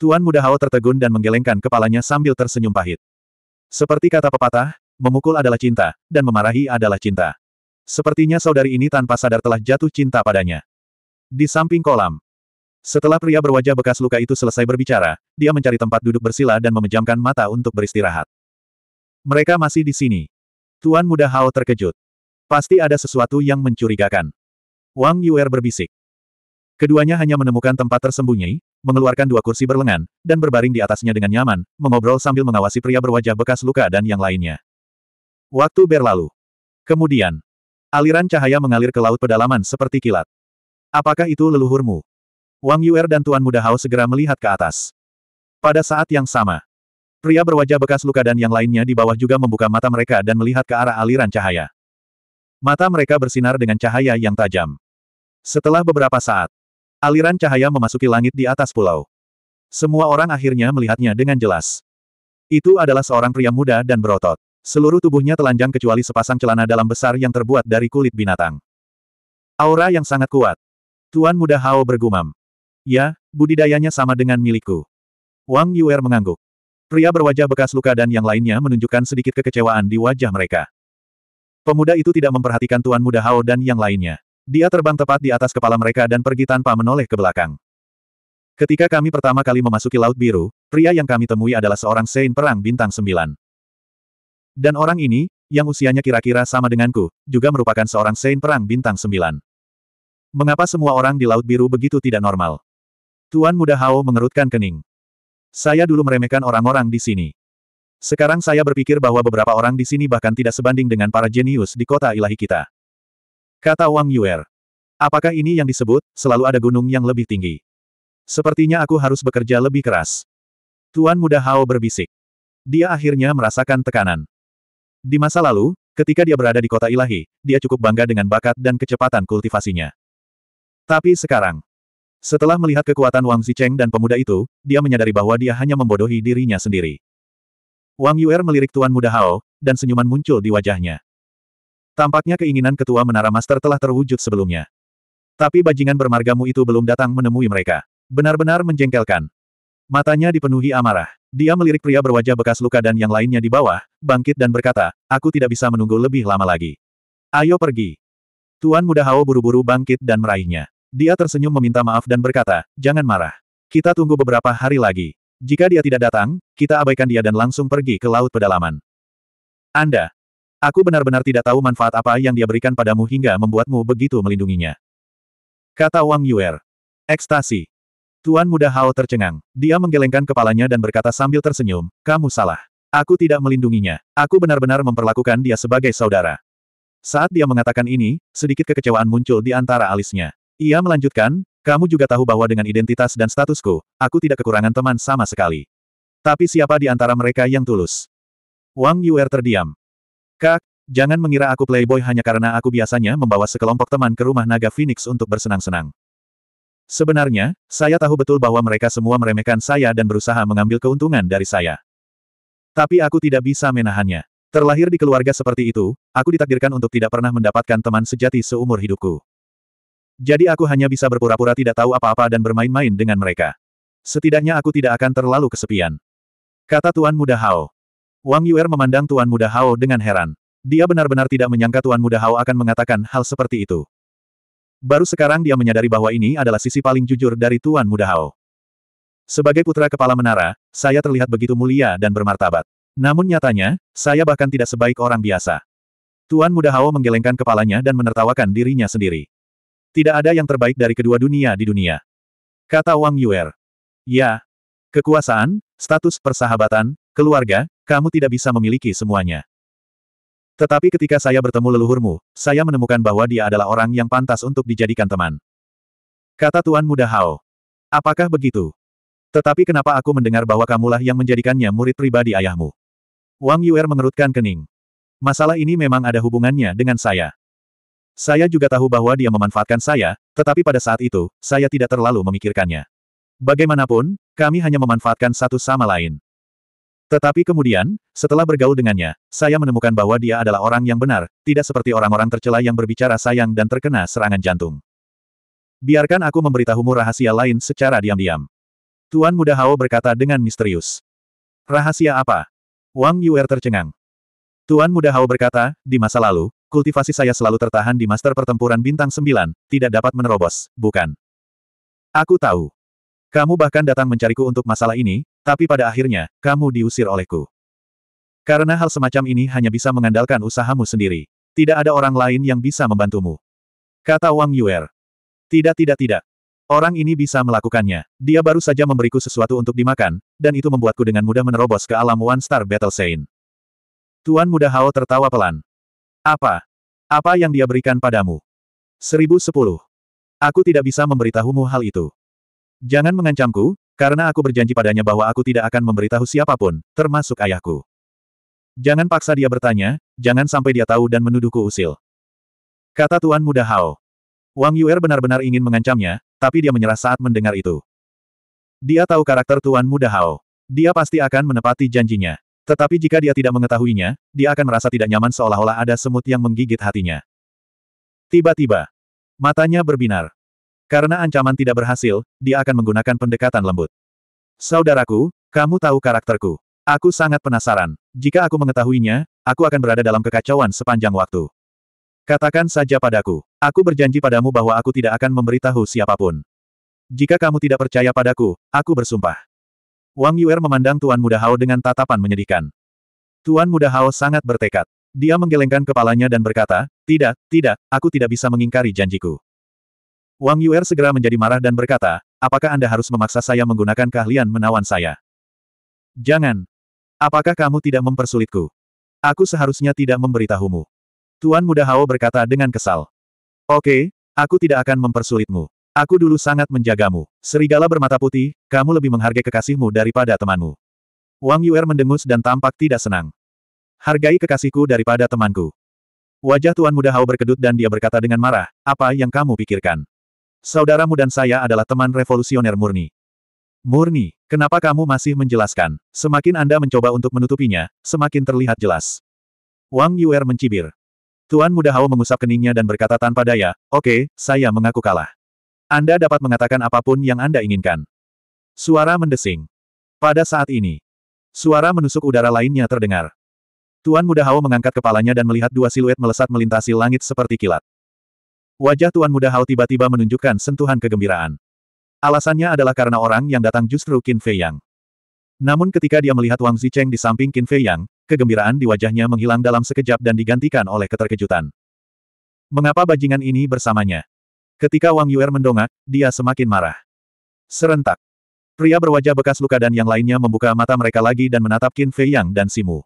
Tuan Muda Hao tertegun dan menggelengkan kepalanya sambil tersenyum pahit. Seperti kata pepatah, memukul adalah cinta, dan memarahi adalah cinta. Sepertinya saudari ini tanpa sadar telah jatuh cinta padanya. Di samping kolam, setelah pria berwajah bekas luka itu selesai berbicara, dia mencari tempat duduk bersila dan memejamkan mata untuk beristirahat. Mereka masih di sini. Tuan muda Hao terkejut. Pasti ada sesuatu yang mencurigakan. Wang Yuer berbisik. Keduanya hanya menemukan tempat tersembunyi, mengeluarkan dua kursi berlengan, dan berbaring di atasnya dengan nyaman, mengobrol sambil mengawasi pria berwajah bekas luka dan yang lainnya. Waktu berlalu. Kemudian, aliran cahaya mengalir ke laut pedalaman seperti kilat. Apakah itu leluhurmu? Wang Yuer dan Tuan Muda Hao segera melihat ke atas. Pada saat yang sama, pria berwajah bekas luka dan yang lainnya di bawah juga membuka mata mereka dan melihat ke arah aliran cahaya. Mata mereka bersinar dengan cahaya yang tajam. Setelah beberapa saat, aliran cahaya memasuki langit di atas pulau. Semua orang akhirnya melihatnya dengan jelas. Itu adalah seorang pria muda dan berotot. Seluruh tubuhnya telanjang kecuali sepasang celana dalam besar yang terbuat dari kulit binatang. Aura yang sangat kuat. Tuan muda Hao bergumam. Ya, budidayanya sama dengan milikku. Wang Yuer mengangguk. Pria berwajah bekas luka dan yang lainnya menunjukkan sedikit kekecewaan di wajah mereka. Pemuda itu tidak memperhatikan Tuan Muda Hao dan yang lainnya. Dia terbang tepat di atas kepala mereka dan pergi tanpa menoleh ke belakang. Ketika kami pertama kali memasuki Laut Biru, pria yang kami temui adalah seorang Sein Perang Bintang sembilan. Dan orang ini, yang usianya kira-kira sama denganku, juga merupakan seorang Sein Perang Bintang sembilan. Mengapa semua orang di Laut Biru begitu tidak normal? Tuan Muda Hao mengerutkan kening. Saya dulu meremehkan orang-orang di sini. Sekarang saya berpikir bahwa beberapa orang di sini bahkan tidak sebanding dengan para jenius di kota ilahi kita. Kata Wang Yuer. Apakah ini yang disebut, selalu ada gunung yang lebih tinggi? Sepertinya aku harus bekerja lebih keras. Tuan Muda Hao berbisik. Dia akhirnya merasakan tekanan. Di masa lalu, ketika dia berada di kota ilahi, dia cukup bangga dengan bakat dan kecepatan kultivasinya. Tapi sekarang, setelah melihat kekuatan Wang Zicheng dan pemuda itu, dia menyadari bahwa dia hanya membodohi dirinya sendiri. Wang Yuer melirik Tuan Muda Hao, dan senyuman muncul di wajahnya. Tampaknya keinginan ketua menara master telah terwujud sebelumnya. Tapi bajingan bermargamu itu belum datang menemui mereka. Benar-benar menjengkelkan. Matanya dipenuhi amarah. Dia melirik pria berwajah bekas luka dan yang lainnya di bawah, bangkit dan berkata, aku tidak bisa menunggu lebih lama lagi. Ayo pergi. Tuan Muda Hao buru-buru bangkit dan meraihnya. Dia tersenyum meminta maaf dan berkata, jangan marah. Kita tunggu beberapa hari lagi. Jika dia tidak datang, kita abaikan dia dan langsung pergi ke laut pedalaman. Anda. Aku benar-benar tidak tahu manfaat apa yang dia berikan padamu hingga membuatmu begitu melindunginya. Kata Wang Yuer. Ekstasi. Tuan muda Hao tercengang. Dia menggelengkan kepalanya dan berkata sambil tersenyum, kamu salah. Aku tidak melindunginya. Aku benar-benar memperlakukan dia sebagai saudara. Saat dia mengatakan ini, sedikit kekecewaan muncul di antara alisnya. Ia melanjutkan, kamu juga tahu bahwa dengan identitas dan statusku, aku tidak kekurangan teman sama sekali. Tapi siapa di antara mereka yang tulus? Wang Yuer terdiam. Kak, jangan mengira aku playboy hanya karena aku biasanya membawa sekelompok teman ke rumah naga Phoenix untuk bersenang-senang. Sebenarnya, saya tahu betul bahwa mereka semua meremehkan saya dan berusaha mengambil keuntungan dari saya. Tapi aku tidak bisa menahannya. Terlahir di keluarga seperti itu, aku ditakdirkan untuk tidak pernah mendapatkan teman sejati seumur hidupku. Jadi aku hanya bisa berpura-pura tidak tahu apa-apa dan bermain-main dengan mereka. Setidaknya aku tidak akan terlalu kesepian. Kata Tuan Muda Hao. Wang Yuer memandang Tuan Muda Hao dengan heran. Dia benar-benar tidak menyangka Tuan Muda Hao akan mengatakan hal seperti itu. Baru sekarang dia menyadari bahwa ini adalah sisi paling jujur dari Tuan Muda Hao. Sebagai putra kepala menara, saya terlihat begitu mulia dan bermartabat. Namun nyatanya, saya bahkan tidak sebaik orang biasa. Tuan Muda Hao menggelengkan kepalanya dan menertawakan dirinya sendiri. Tidak ada yang terbaik dari kedua dunia di dunia. Kata Wang Yuer. Ya. Kekuasaan, status persahabatan, keluarga, kamu tidak bisa memiliki semuanya. Tetapi ketika saya bertemu leluhurmu, saya menemukan bahwa dia adalah orang yang pantas untuk dijadikan teman. Kata Tuan Muda Hao. Apakah begitu? Tetapi kenapa aku mendengar bahwa kamulah yang menjadikannya murid pribadi ayahmu? Wang Yuer mengerutkan kening. Masalah ini memang ada hubungannya dengan saya. Saya juga tahu bahwa dia memanfaatkan saya, tetapi pada saat itu, saya tidak terlalu memikirkannya. Bagaimanapun, kami hanya memanfaatkan satu sama lain. Tetapi kemudian, setelah bergaul dengannya, saya menemukan bahwa dia adalah orang yang benar, tidak seperti orang-orang tercela yang berbicara sayang dan terkena serangan jantung. Biarkan aku memberitahumu rahasia lain secara diam-diam. Tuan Muda Hao berkata dengan misterius. Rahasia apa? Wang Yuer tercengang. Tuan Muda Hao berkata, di masa lalu, kultivasi saya selalu tertahan di master pertempuran bintang 9, tidak dapat menerobos, bukan? Aku tahu. Kamu bahkan datang mencariku untuk masalah ini, tapi pada akhirnya, kamu diusir olehku. Karena hal semacam ini hanya bisa mengandalkan usahamu sendiri. Tidak ada orang lain yang bisa membantumu. Kata Wang Yuer. Tidak tidak tidak. Orang ini bisa melakukannya. Dia baru saja memberiku sesuatu untuk dimakan, dan itu membuatku dengan mudah menerobos ke alam One Star Battle Saint. Tuan Muda Hao tertawa pelan. Apa? Apa yang dia berikan padamu? 1010. Aku tidak bisa memberitahumu hal itu. Jangan mengancamku, karena aku berjanji padanya bahwa aku tidak akan memberitahu siapapun, termasuk ayahku. Jangan paksa dia bertanya, jangan sampai dia tahu dan menuduhku usil. Kata Tuan Muda Hao. Wang Yuer benar-benar ingin mengancamnya, tapi dia menyerah saat mendengar itu. Dia tahu karakter Tuan Muda Hao. Dia pasti akan menepati janjinya. Tetapi jika dia tidak mengetahuinya, dia akan merasa tidak nyaman seolah-olah ada semut yang menggigit hatinya. Tiba-tiba, matanya berbinar. Karena ancaman tidak berhasil, dia akan menggunakan pendekatan lembut. Saudaraku, kamu tahu karakterku. Aku sangat penasaran. Jika aku mengetahuinya, aku akan berada dalam kekacauan sepanjang waktu. Katakan saja padaku. Aku berjanji padamu bahwa aku tidak akan memberitahu siapapun. Jika kamu tidak percaya padaku, aku bersumpah. Wang Yuer memandang Tuan Muda Hao dengan tatapan menyedihkan. Tuan Muda Hao sangat bertekad. Dia menggelengkan kepalanya dan berkata, tidak, tidak, aku tidak bisa mengingkari janjiku. Wang Yuer segera menjadi marah dan berkata, apakah Anda harus memaksa saya menggunakan keahlian menawan saya? Jangan. Apakah kamu tidak mempersulitku? Aku seharusnya tidak memberitahumu. Tuan Muda Hao berkata dengan kesal. Oke, aku tidak akan mempersulitmu. Aku dulu sangat menjagamu. Serigala bermata putih, kamu lebih menghargai kekasihmu daripada temanmu. Wang Yuer mendengus dan tampak tidak senang. Hargai kekasihku daripada temanku. Wajah Tuan Muda Hao berkedut dan dia berkata dengan marah, apa yang kamu pikirkan? Saudaramu dan saya adalah teman revolusioner murni. Murni, kenapa kamu masih menjelaskan? Semakin Anda mencoba untuk menutupinya, semakin terlihat jelas. Wang Yuer mencibir. Tuan Muda Hao mengusap keningnya dan berkata tanpa daya, oke, okay, saya mengaku kalah. Anda dapat mengatakan apapun yang Anda inginkan. Suara mendesing. Pada saat ini, suara menusuk udara lainnya terdengar. Tuan Muda Hao mengangkat kepalanya dan melihat dua siluet melesat melintasi langit seperti kilat. Wajah Tuan Muda Hao tiba-tiba menunjukkan sentuhan kegembiraan. Alasannya adalah karena orang yang datang justru Qin Fei Yang. Namun ketika dia melihat Wang Zicheng di samping Qin Fei Yang, kegembiraan di wajahnya menghilang dalam sekejap dan digantikan oleh keterkejutan. Mengapa bajingan ini bersamanya? Ketika Wang Yuer mendongak, dia semakin marah. Serentak. Pria berwajah bekas luka dan yang lainnya membuka mata mereka lagi dan menatap Qin Fei Yang dan Simu.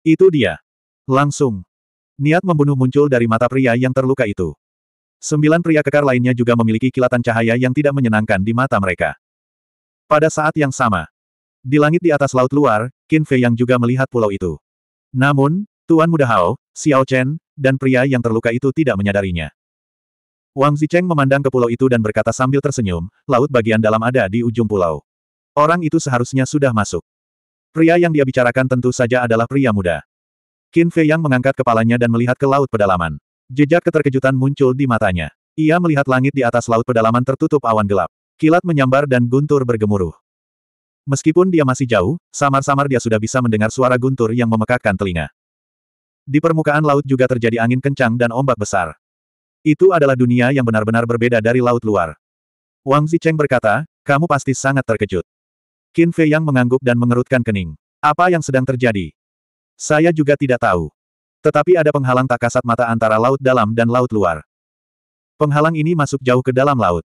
Itu dia. Langsung. Niat membunuh muncul dari mata pria yang terluka itu. Sembilan pria kekar lainnya juga memiliki kilatan cahaya yang tidak menyenangkan di mata mereka. Pada saat yang sama, di langit di atas laut luar, Qin Fei Yang juga melihat pulau itu. Namun, Tuan Muda Hao, Xiao Chen, dan pria yang terluka itu tidak menyadarinya. Wang Zicheng memandang ke pulau itu dan berkata sambil tersenyum, laut bagian dalam ada di ujung pulau. Orang itu seharusnya sudah masuk. Pria yang dia bicarakan tentu saja adalah pria muda. Qin Fei Yang mengangkat kepalanya dan melihat ke laut pedalaman. Jejak keterkejutan muncul di matanya. Ia melihat langit di atas laut pedalaman tertutup awan gelap. Kilat menyambar dan guntur bergemuruh. Meskipun dia masih jauh, samar-samar dia sudah bisa mendengar suara guntur yang memekakkan telinga. Di permukaan laut juga terjadi angin kencang dan ombak besar. Itu adalah dunia yang benar-benar berbeda dari laut luar. Wang Zicheng berkata, kamu pasti sangat terkejut. Qin Fei Yang mengangguk dan mengerutkan kening. Apa yang sedang terjadi? Saya juga tidak tahu. Tetapi ada penghalang tak kasat mata antara laut dalam dan laut luar. Penghalang ini masuk jauh ke dalam laut.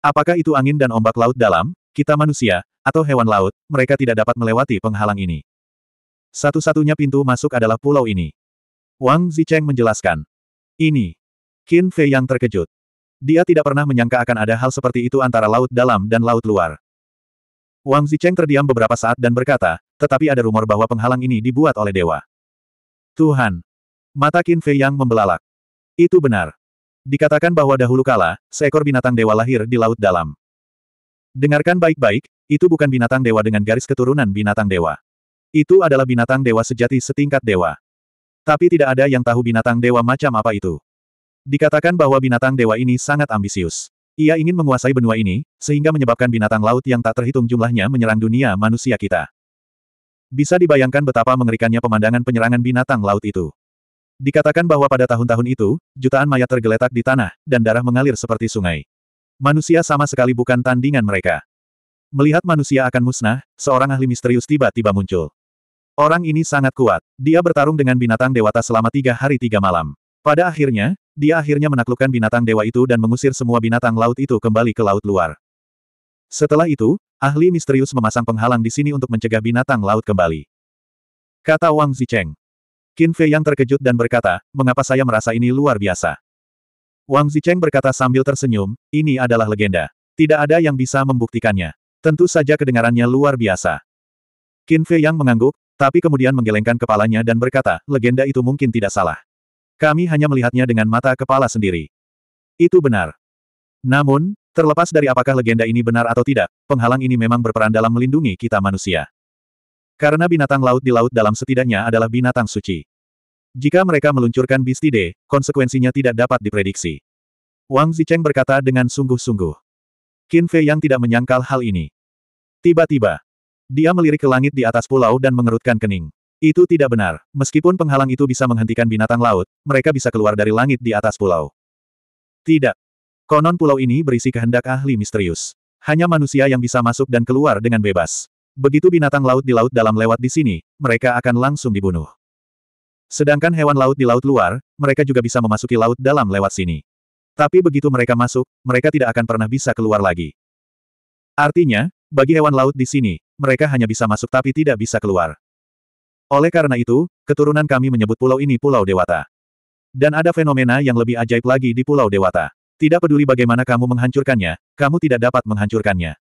Apakah itu angin dan ombak laut dalam, kita manusia, atau hewan laut, mereka tidak dapat melewati penghalang ini. Satu-satunya pintu masuk adalah pulau ini. Wang Zicheng menjelaskan. Ini, Qin Fei yang terkejut. Dia tidak pernah menyangka akan ada hal seperti itu antara laut dalam dan laut luar. Wang Zicheng terdiam beberapa saat dan berkata, tetapi ada rumor bahwa penghalang ini dibuat oleh dewa. Tuhan! Mata Qin Fei yang membelalak. Itu benar. Dikatakan bahwa dahulu kala, seekor binatang dewa lahir di laut dalam. Dengarkan baik-baik, itu bukan binatang dewa dengan garis keturunan binatang dewa. Itu adalah binatang dewa sejati setingkat dewa. Tapi tidak ada yang tahu binatang dewa macam apa itu. Dikatakan bahwa binatang dewa ini sangat ambisius. Ia ingin menguasai benua ini, sehingga menyebabkan binatang laut yang tak terhitung jumlahnya menyerang dunia manusia kita. Bisa dibayangkan betapa mengerikannya pemandangan penyerangan binatang laut itu. Dikatakan bahwa pada tahun-tahun itu, jutaan mayat tergeletak di tanah, dan darah mengalir seperti sungai. Manusia sama sekali bukan tandingan mereka. Melihat manusia akan musnah, seorang ahli misterius tiba-tiba muncul. Orang ini sangat kuat. Dia bertarung dengan binatang dewata selama tiga hari tiga malam. Pada akhirnya, dia akhirnya menaklukkan binatang dewa itu dan mengusir semua binatang laut itu kembali ke laut luar. Setelah itu, ahli misterius memasang penghalang di sini untuk mencegah binatang laut kembali. Kata Wang Zicheng. Qin Fei yang terkejut dan berkata, mengapa saya merasa ini luar biasa. Wang Zicheng berkata sambil tersenyum, ini adalah legenda. Tidak ada yang bisa membuktikannya. Tentu saja kedengarannya luar biasa. Qin Fei yang mengangguk, tapi kemudian menggelengkan kepalanya dan berkata, legenda itu mungkin tidak salah. Kami hanya melihatnya dengan mata kepala sendiri. Itu benar. Namun, terlepas dari apakah legenda ini benar atau tidak, penghalang ini memang berperan dalam melindungi kita manusia. Karena binatang laut di laut dalam setidaknya adalah binatang suci. Jika mereka meluncurkan bistide, konsekuensinya tidak dapat diprediksi. Wang Zicheng berkata dengan sungguh-sungguh. Qin Fei yang tidak menyangkal hal ini. Tiba-tiba, dia melirik ke langit di atas pulau dan mengerutkan kening. Itu tidak benar. Meskipun penghalang itu bisa menghentikan binatang laut, mereka bisa keluar dari langit di atas pulau. Tidak. Konon pulau ini berisi kehendak ahli misterius. Hanya manusia yang bisa masuk dan keluar dengan bebas. Begitu binatang laut di laut dalam lewat di sini, mereka akan langsung dibunuh. Sedangkan hewan laut di laut luar, mereka juga bisa memasuki laut dalam lewat sini. Tapi begitu mereka masuk, mereka tidak akan pernah bisa keluar lagi. Artinya, bagi hewan laut di sini, mereka hanya bisa masuk tapi tidak bisa keluar. Oleh karena itu, keturunan kami menyebut pulau ini Pulau Dewata. Dan ada fenomena yang lebih ajaib lagi di Pulau Dewata. Tidak peduli bagaimana kamu menghancurkannya, kamu tidak dapat menghancurkannya.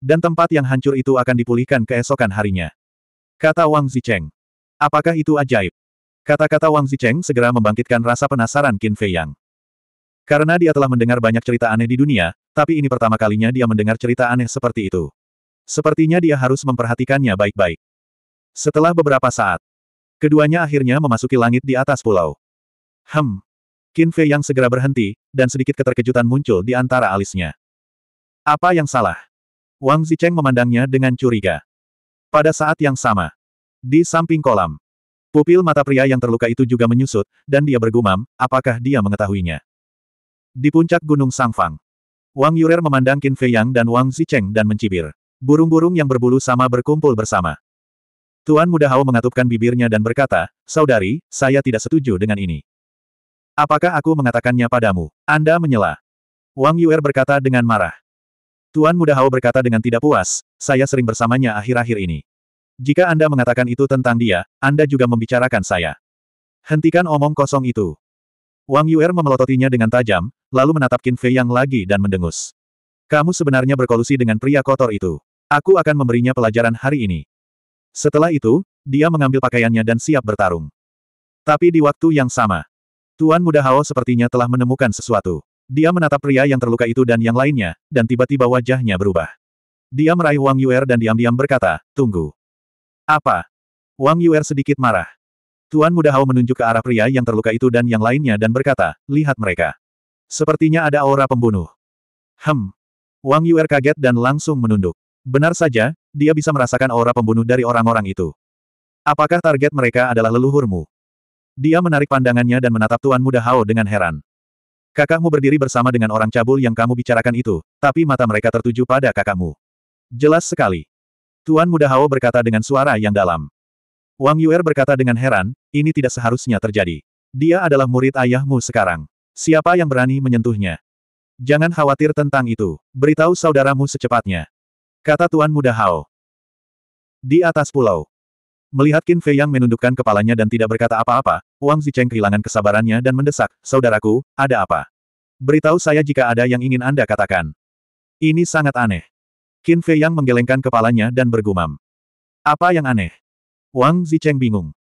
Dan tempat yang hancur itu akan dipulihkan keesokan harinya. Kata Wang Zicheng. Apakah itu ajaib? Kata-kata Wang Zicheng segera membangkitkan rasa penasaran Qin Fei Yang. Karena dia telah mendengar banyak cerita aneh di dunia, tapi ini pertama kalinya dia mendengar cerita aneh seperti itu. Sepertinya dia harus memperhatikannya baik-baik. Setelah beberapa saat, keduanya akhirnya memasuki langit di atas pulau. Hem. Qin Fei yang segera berhenti, dan sedikit keterkejutan muncul di antara alisnya. Apa yang salah? Wang Zicheng memandangnya dengan curiga. Pada saat yang sama, di samping kolam, pupil mata pria yang terluka itu juga menyusut, dan dia bergumam, apakah dia mengetahuinya? Di puncak Gunung Sangfang, Wang Yurer memandang Qin Fei Yang dan Wang Zicheng dan mencibir. Burung-burung yang berbulu sama berkumpul bersama. Tuan Muda Hao mengatupkan bibirnya dan berkata, Saudari, saya tidak setuju dengan ini. Apakah aku mengatakannya padamu? Anda menyela. Wang Yuer berkata dengan marah. Tuan Muda Hao berkata dengan tidak puas, saya sering bersamanya akhir-akhir ini. Jika Anda mengatakan itu tentang dia, Anda juga membicarakan saya. Hentikan omong kosong itu. Wang Yuer memelototinya dengan tajam, lalu menatap Qin Fei Yang lagi dan mendengus. Kamu sebenarnya berkolusi dengan pria kotor itu. Aku akan memberinya pelajaran hari ini. Setelah itu, dia mengambil pakaiannya dan siap bertarung. Tapi di waktu yang sama, Tuan Muda Hao sepertinya telah menemukan sesuatu. Dia menatap pria yang terluka itu dan yang lainnya, dan tiba-tiba wajahnya berubah. Dia meraih Wang Yuer dan diam-diam berkata, tunggu. Apa? Wang Yuer sedikit marah. Tuan Muda Hao menunjuk ke arah pria yang terluka itu dan yang lainnya dan berkata, lihat mereka. Sepertinya ada aura pembunuh. Hem. Wang Yuer kaget dan langsung menunduk. Benar saja, dia bisa merasakan aura pembunuh dari orang-orang itu. Apakah target mereka adalah leluhurmu? Dia menarik pandangannya dan menatap Tuan Muda Hao dengan heran. Kakakmu berdiri bersama dengan orang cabul yang kamu bicarakan itu, tapi mata mereka tertuju pada kakakmu. Jelas sekali. Tuan Muda Hao berkata dengan suara yang dalam. Wang Yuer berkata dengan heran, ini tidak seharusnya terjadi. Dia adalah murid ayahmu sekarang. Siapa yang berani menyentuhnya? Jangan khawatir tentang itu. Beritahu saudaramu secepatnya. Kata Tuan Muda Hao. Di atas pulau. Melihat Qin Fei yang menundukkan kepalanya dan tidak berkata apa-apa, Wang Zicheng kehilangan kesabarannya dan mendesak, Saudaraku, ada apa? Beritahu saya jika ada yang ingin Anda katakan. Ini sangat aneh. Qin Fei yang menggelengkan kepalanya dan bergumam. Apa yang aneh? Wang Zicheng bingung.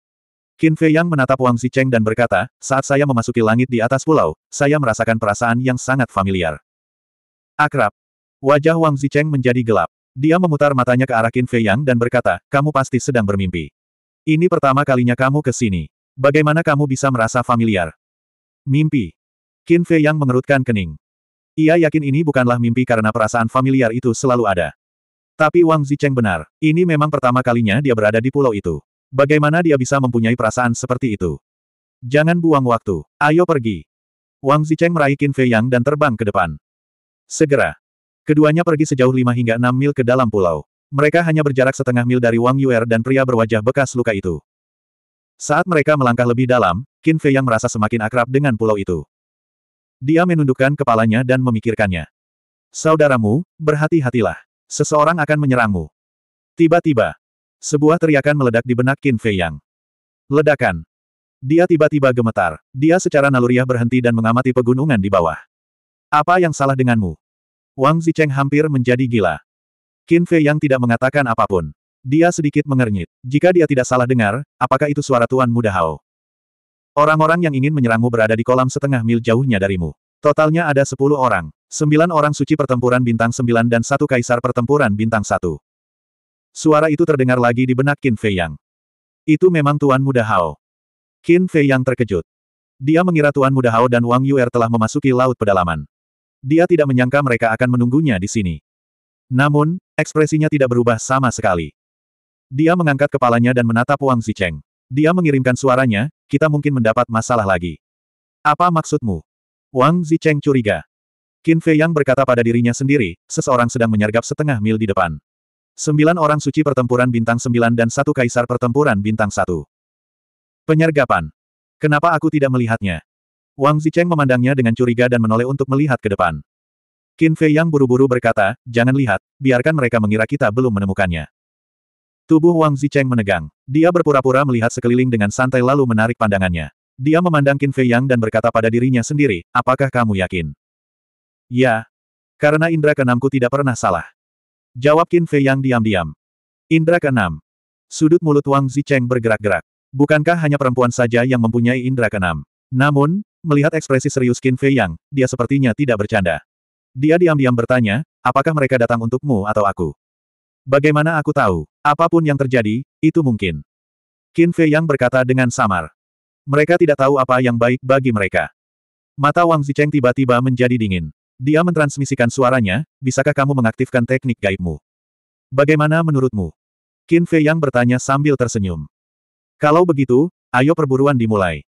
Qin Fei Yang menatap Wang Zicheng dan berkata, saat saya memasuki langit di atas pulau, saya merasakan perasaan yang sangat familiar. Akrab. Wajah Wang Zicheng menjadi gelap. Dia memutar matanya ke arah Qin Fei Yang dan berkata, kamu pasti sedang bermimpi. Ini pertama kalinya kamu ke sini. Bagaimana kamu bisa merasa familiar? Mimpi. Qin Fei Yang mengerutkan kening. Ia yakin ini bukanlah mimpi karena perasaan familiar itu selalu ada. Tapi Wang Zicheng benar, ini memang pertama kalinya dia berada di pulau itu. Bagaimana dia bisa mempunyai perasaan seperti itu? Jangan buang waktu, ayo pergi. Wang Zicheng meraih Qin Fei Yang dan terbang ke depan. Segera, Keduanya pergi sejauh 5 hingga 6 mil ke dalam pulau. Mereka hanya berjarak setengah mil dari Wang Yuer dan pria berwajah bekas luka itu. Saat mereka melangkah lebih dalam, Qin Fei yang merasa semakin akrab dengan pulau itu. Dia menundukkan kepalanya dan memikirkannya. Saudaramu, berhati-hatilah. Seseorang akan menyerangmu. Tiba-tiba, sebuah teriakan meledak di benak Qin Fei Yang. Ledakan. Dia tiba-tiba gemetar. Dia secara naluriah berhenti dan mengamati pegunungan di bawah. Apa yang salah denganmu? Wang Zicheng hampir menjadi gila. Qin Fei yang tidak mengatakan apapun. Dia sedikit mengernyit. Jika dia tidak salah dengar, apakah itu suara Tuan Muda Hao? Orang-orang yang ingin menyerangmu berada di kolam setengah mil jauhnya darimu. Totalnya ada sepuluh orang. Sembilan orang suci pertempuran bintang sembilan dan satu kaisar pertempuran bintang satu. Suara itu terdengar lagi di benak Qin Fei Yang. Itu memang Tuan Muda Hao. Qin Fei Yang terkejut. Dia mengira Tuan Muda Hao dan Wang Yuer telah memasuki laut pedalaman. Dia tidak menyangka mereka akan menunggunya di sini. Namun, ekspresinya tidak berubah sama sekali. Dia mengangkat kepalanya dan menatap Wang Zicheng. Dia mengirimkan suaranya, kita mungkin mendapat masalah lagi. Apa maksudmu? Wang Zicheng curiga. Qin Fei Yang berkata pada dirinya sendiri, seseorang sedang menyergap setengah mil di depan. Sembilan orang suci pertempuran bintang sembilan dan satu kaisar pertempuran bintang satu. Penyergapan. Kenapa aku tidak melihatnya? Wang Zicheng memandangnya dengan curiga dan menoleh untuk melihat ke depan. Qin Fei yang buru-buru berkata, jangan lihat, biarkan mereka mengira kita belum menemukannya. Tubuh Wang Zicheng menegang. Dia berpura-pura melihat sekeliling dengan santai lalu menarik pandangannya. Dia memandang Qin Fei Yang dan berkata pada dirinya sendiri, apakah kamu yakin? Ya. Karena Indra keenamku tidak pernah salah. Jawab Qin Fei Yang diam-diam. Indra keenam. Sudut mulut Wang Zicheng bergerak-gerak. Bukankah hanya perempuan saja yang mempunyai Indra keenam? Namun, Melihat ekspresi serius Qin Fei Yang, dia sepertinya tidak bercanda. Dia diam-diam bertanya, apakah mereka datang untukmu atau aku? Bagaimana aku tahu? Apapun yang terjadi, itu mungkin. Qin Fei Yang berkata dengan samar. Mereka tidak tahu apa yang baik bagi mereka. Mata Wang Zicheng tiba-tiba menjadi dingin. Dia mentransmisikan suaranya, bisakah kamu mengaktifkan teknik gaibmu? Bagaimana menurutmu? Qin Fei Yang bertanya sambil tersenyum. Kalau begitu, ayo perburuan dimulai.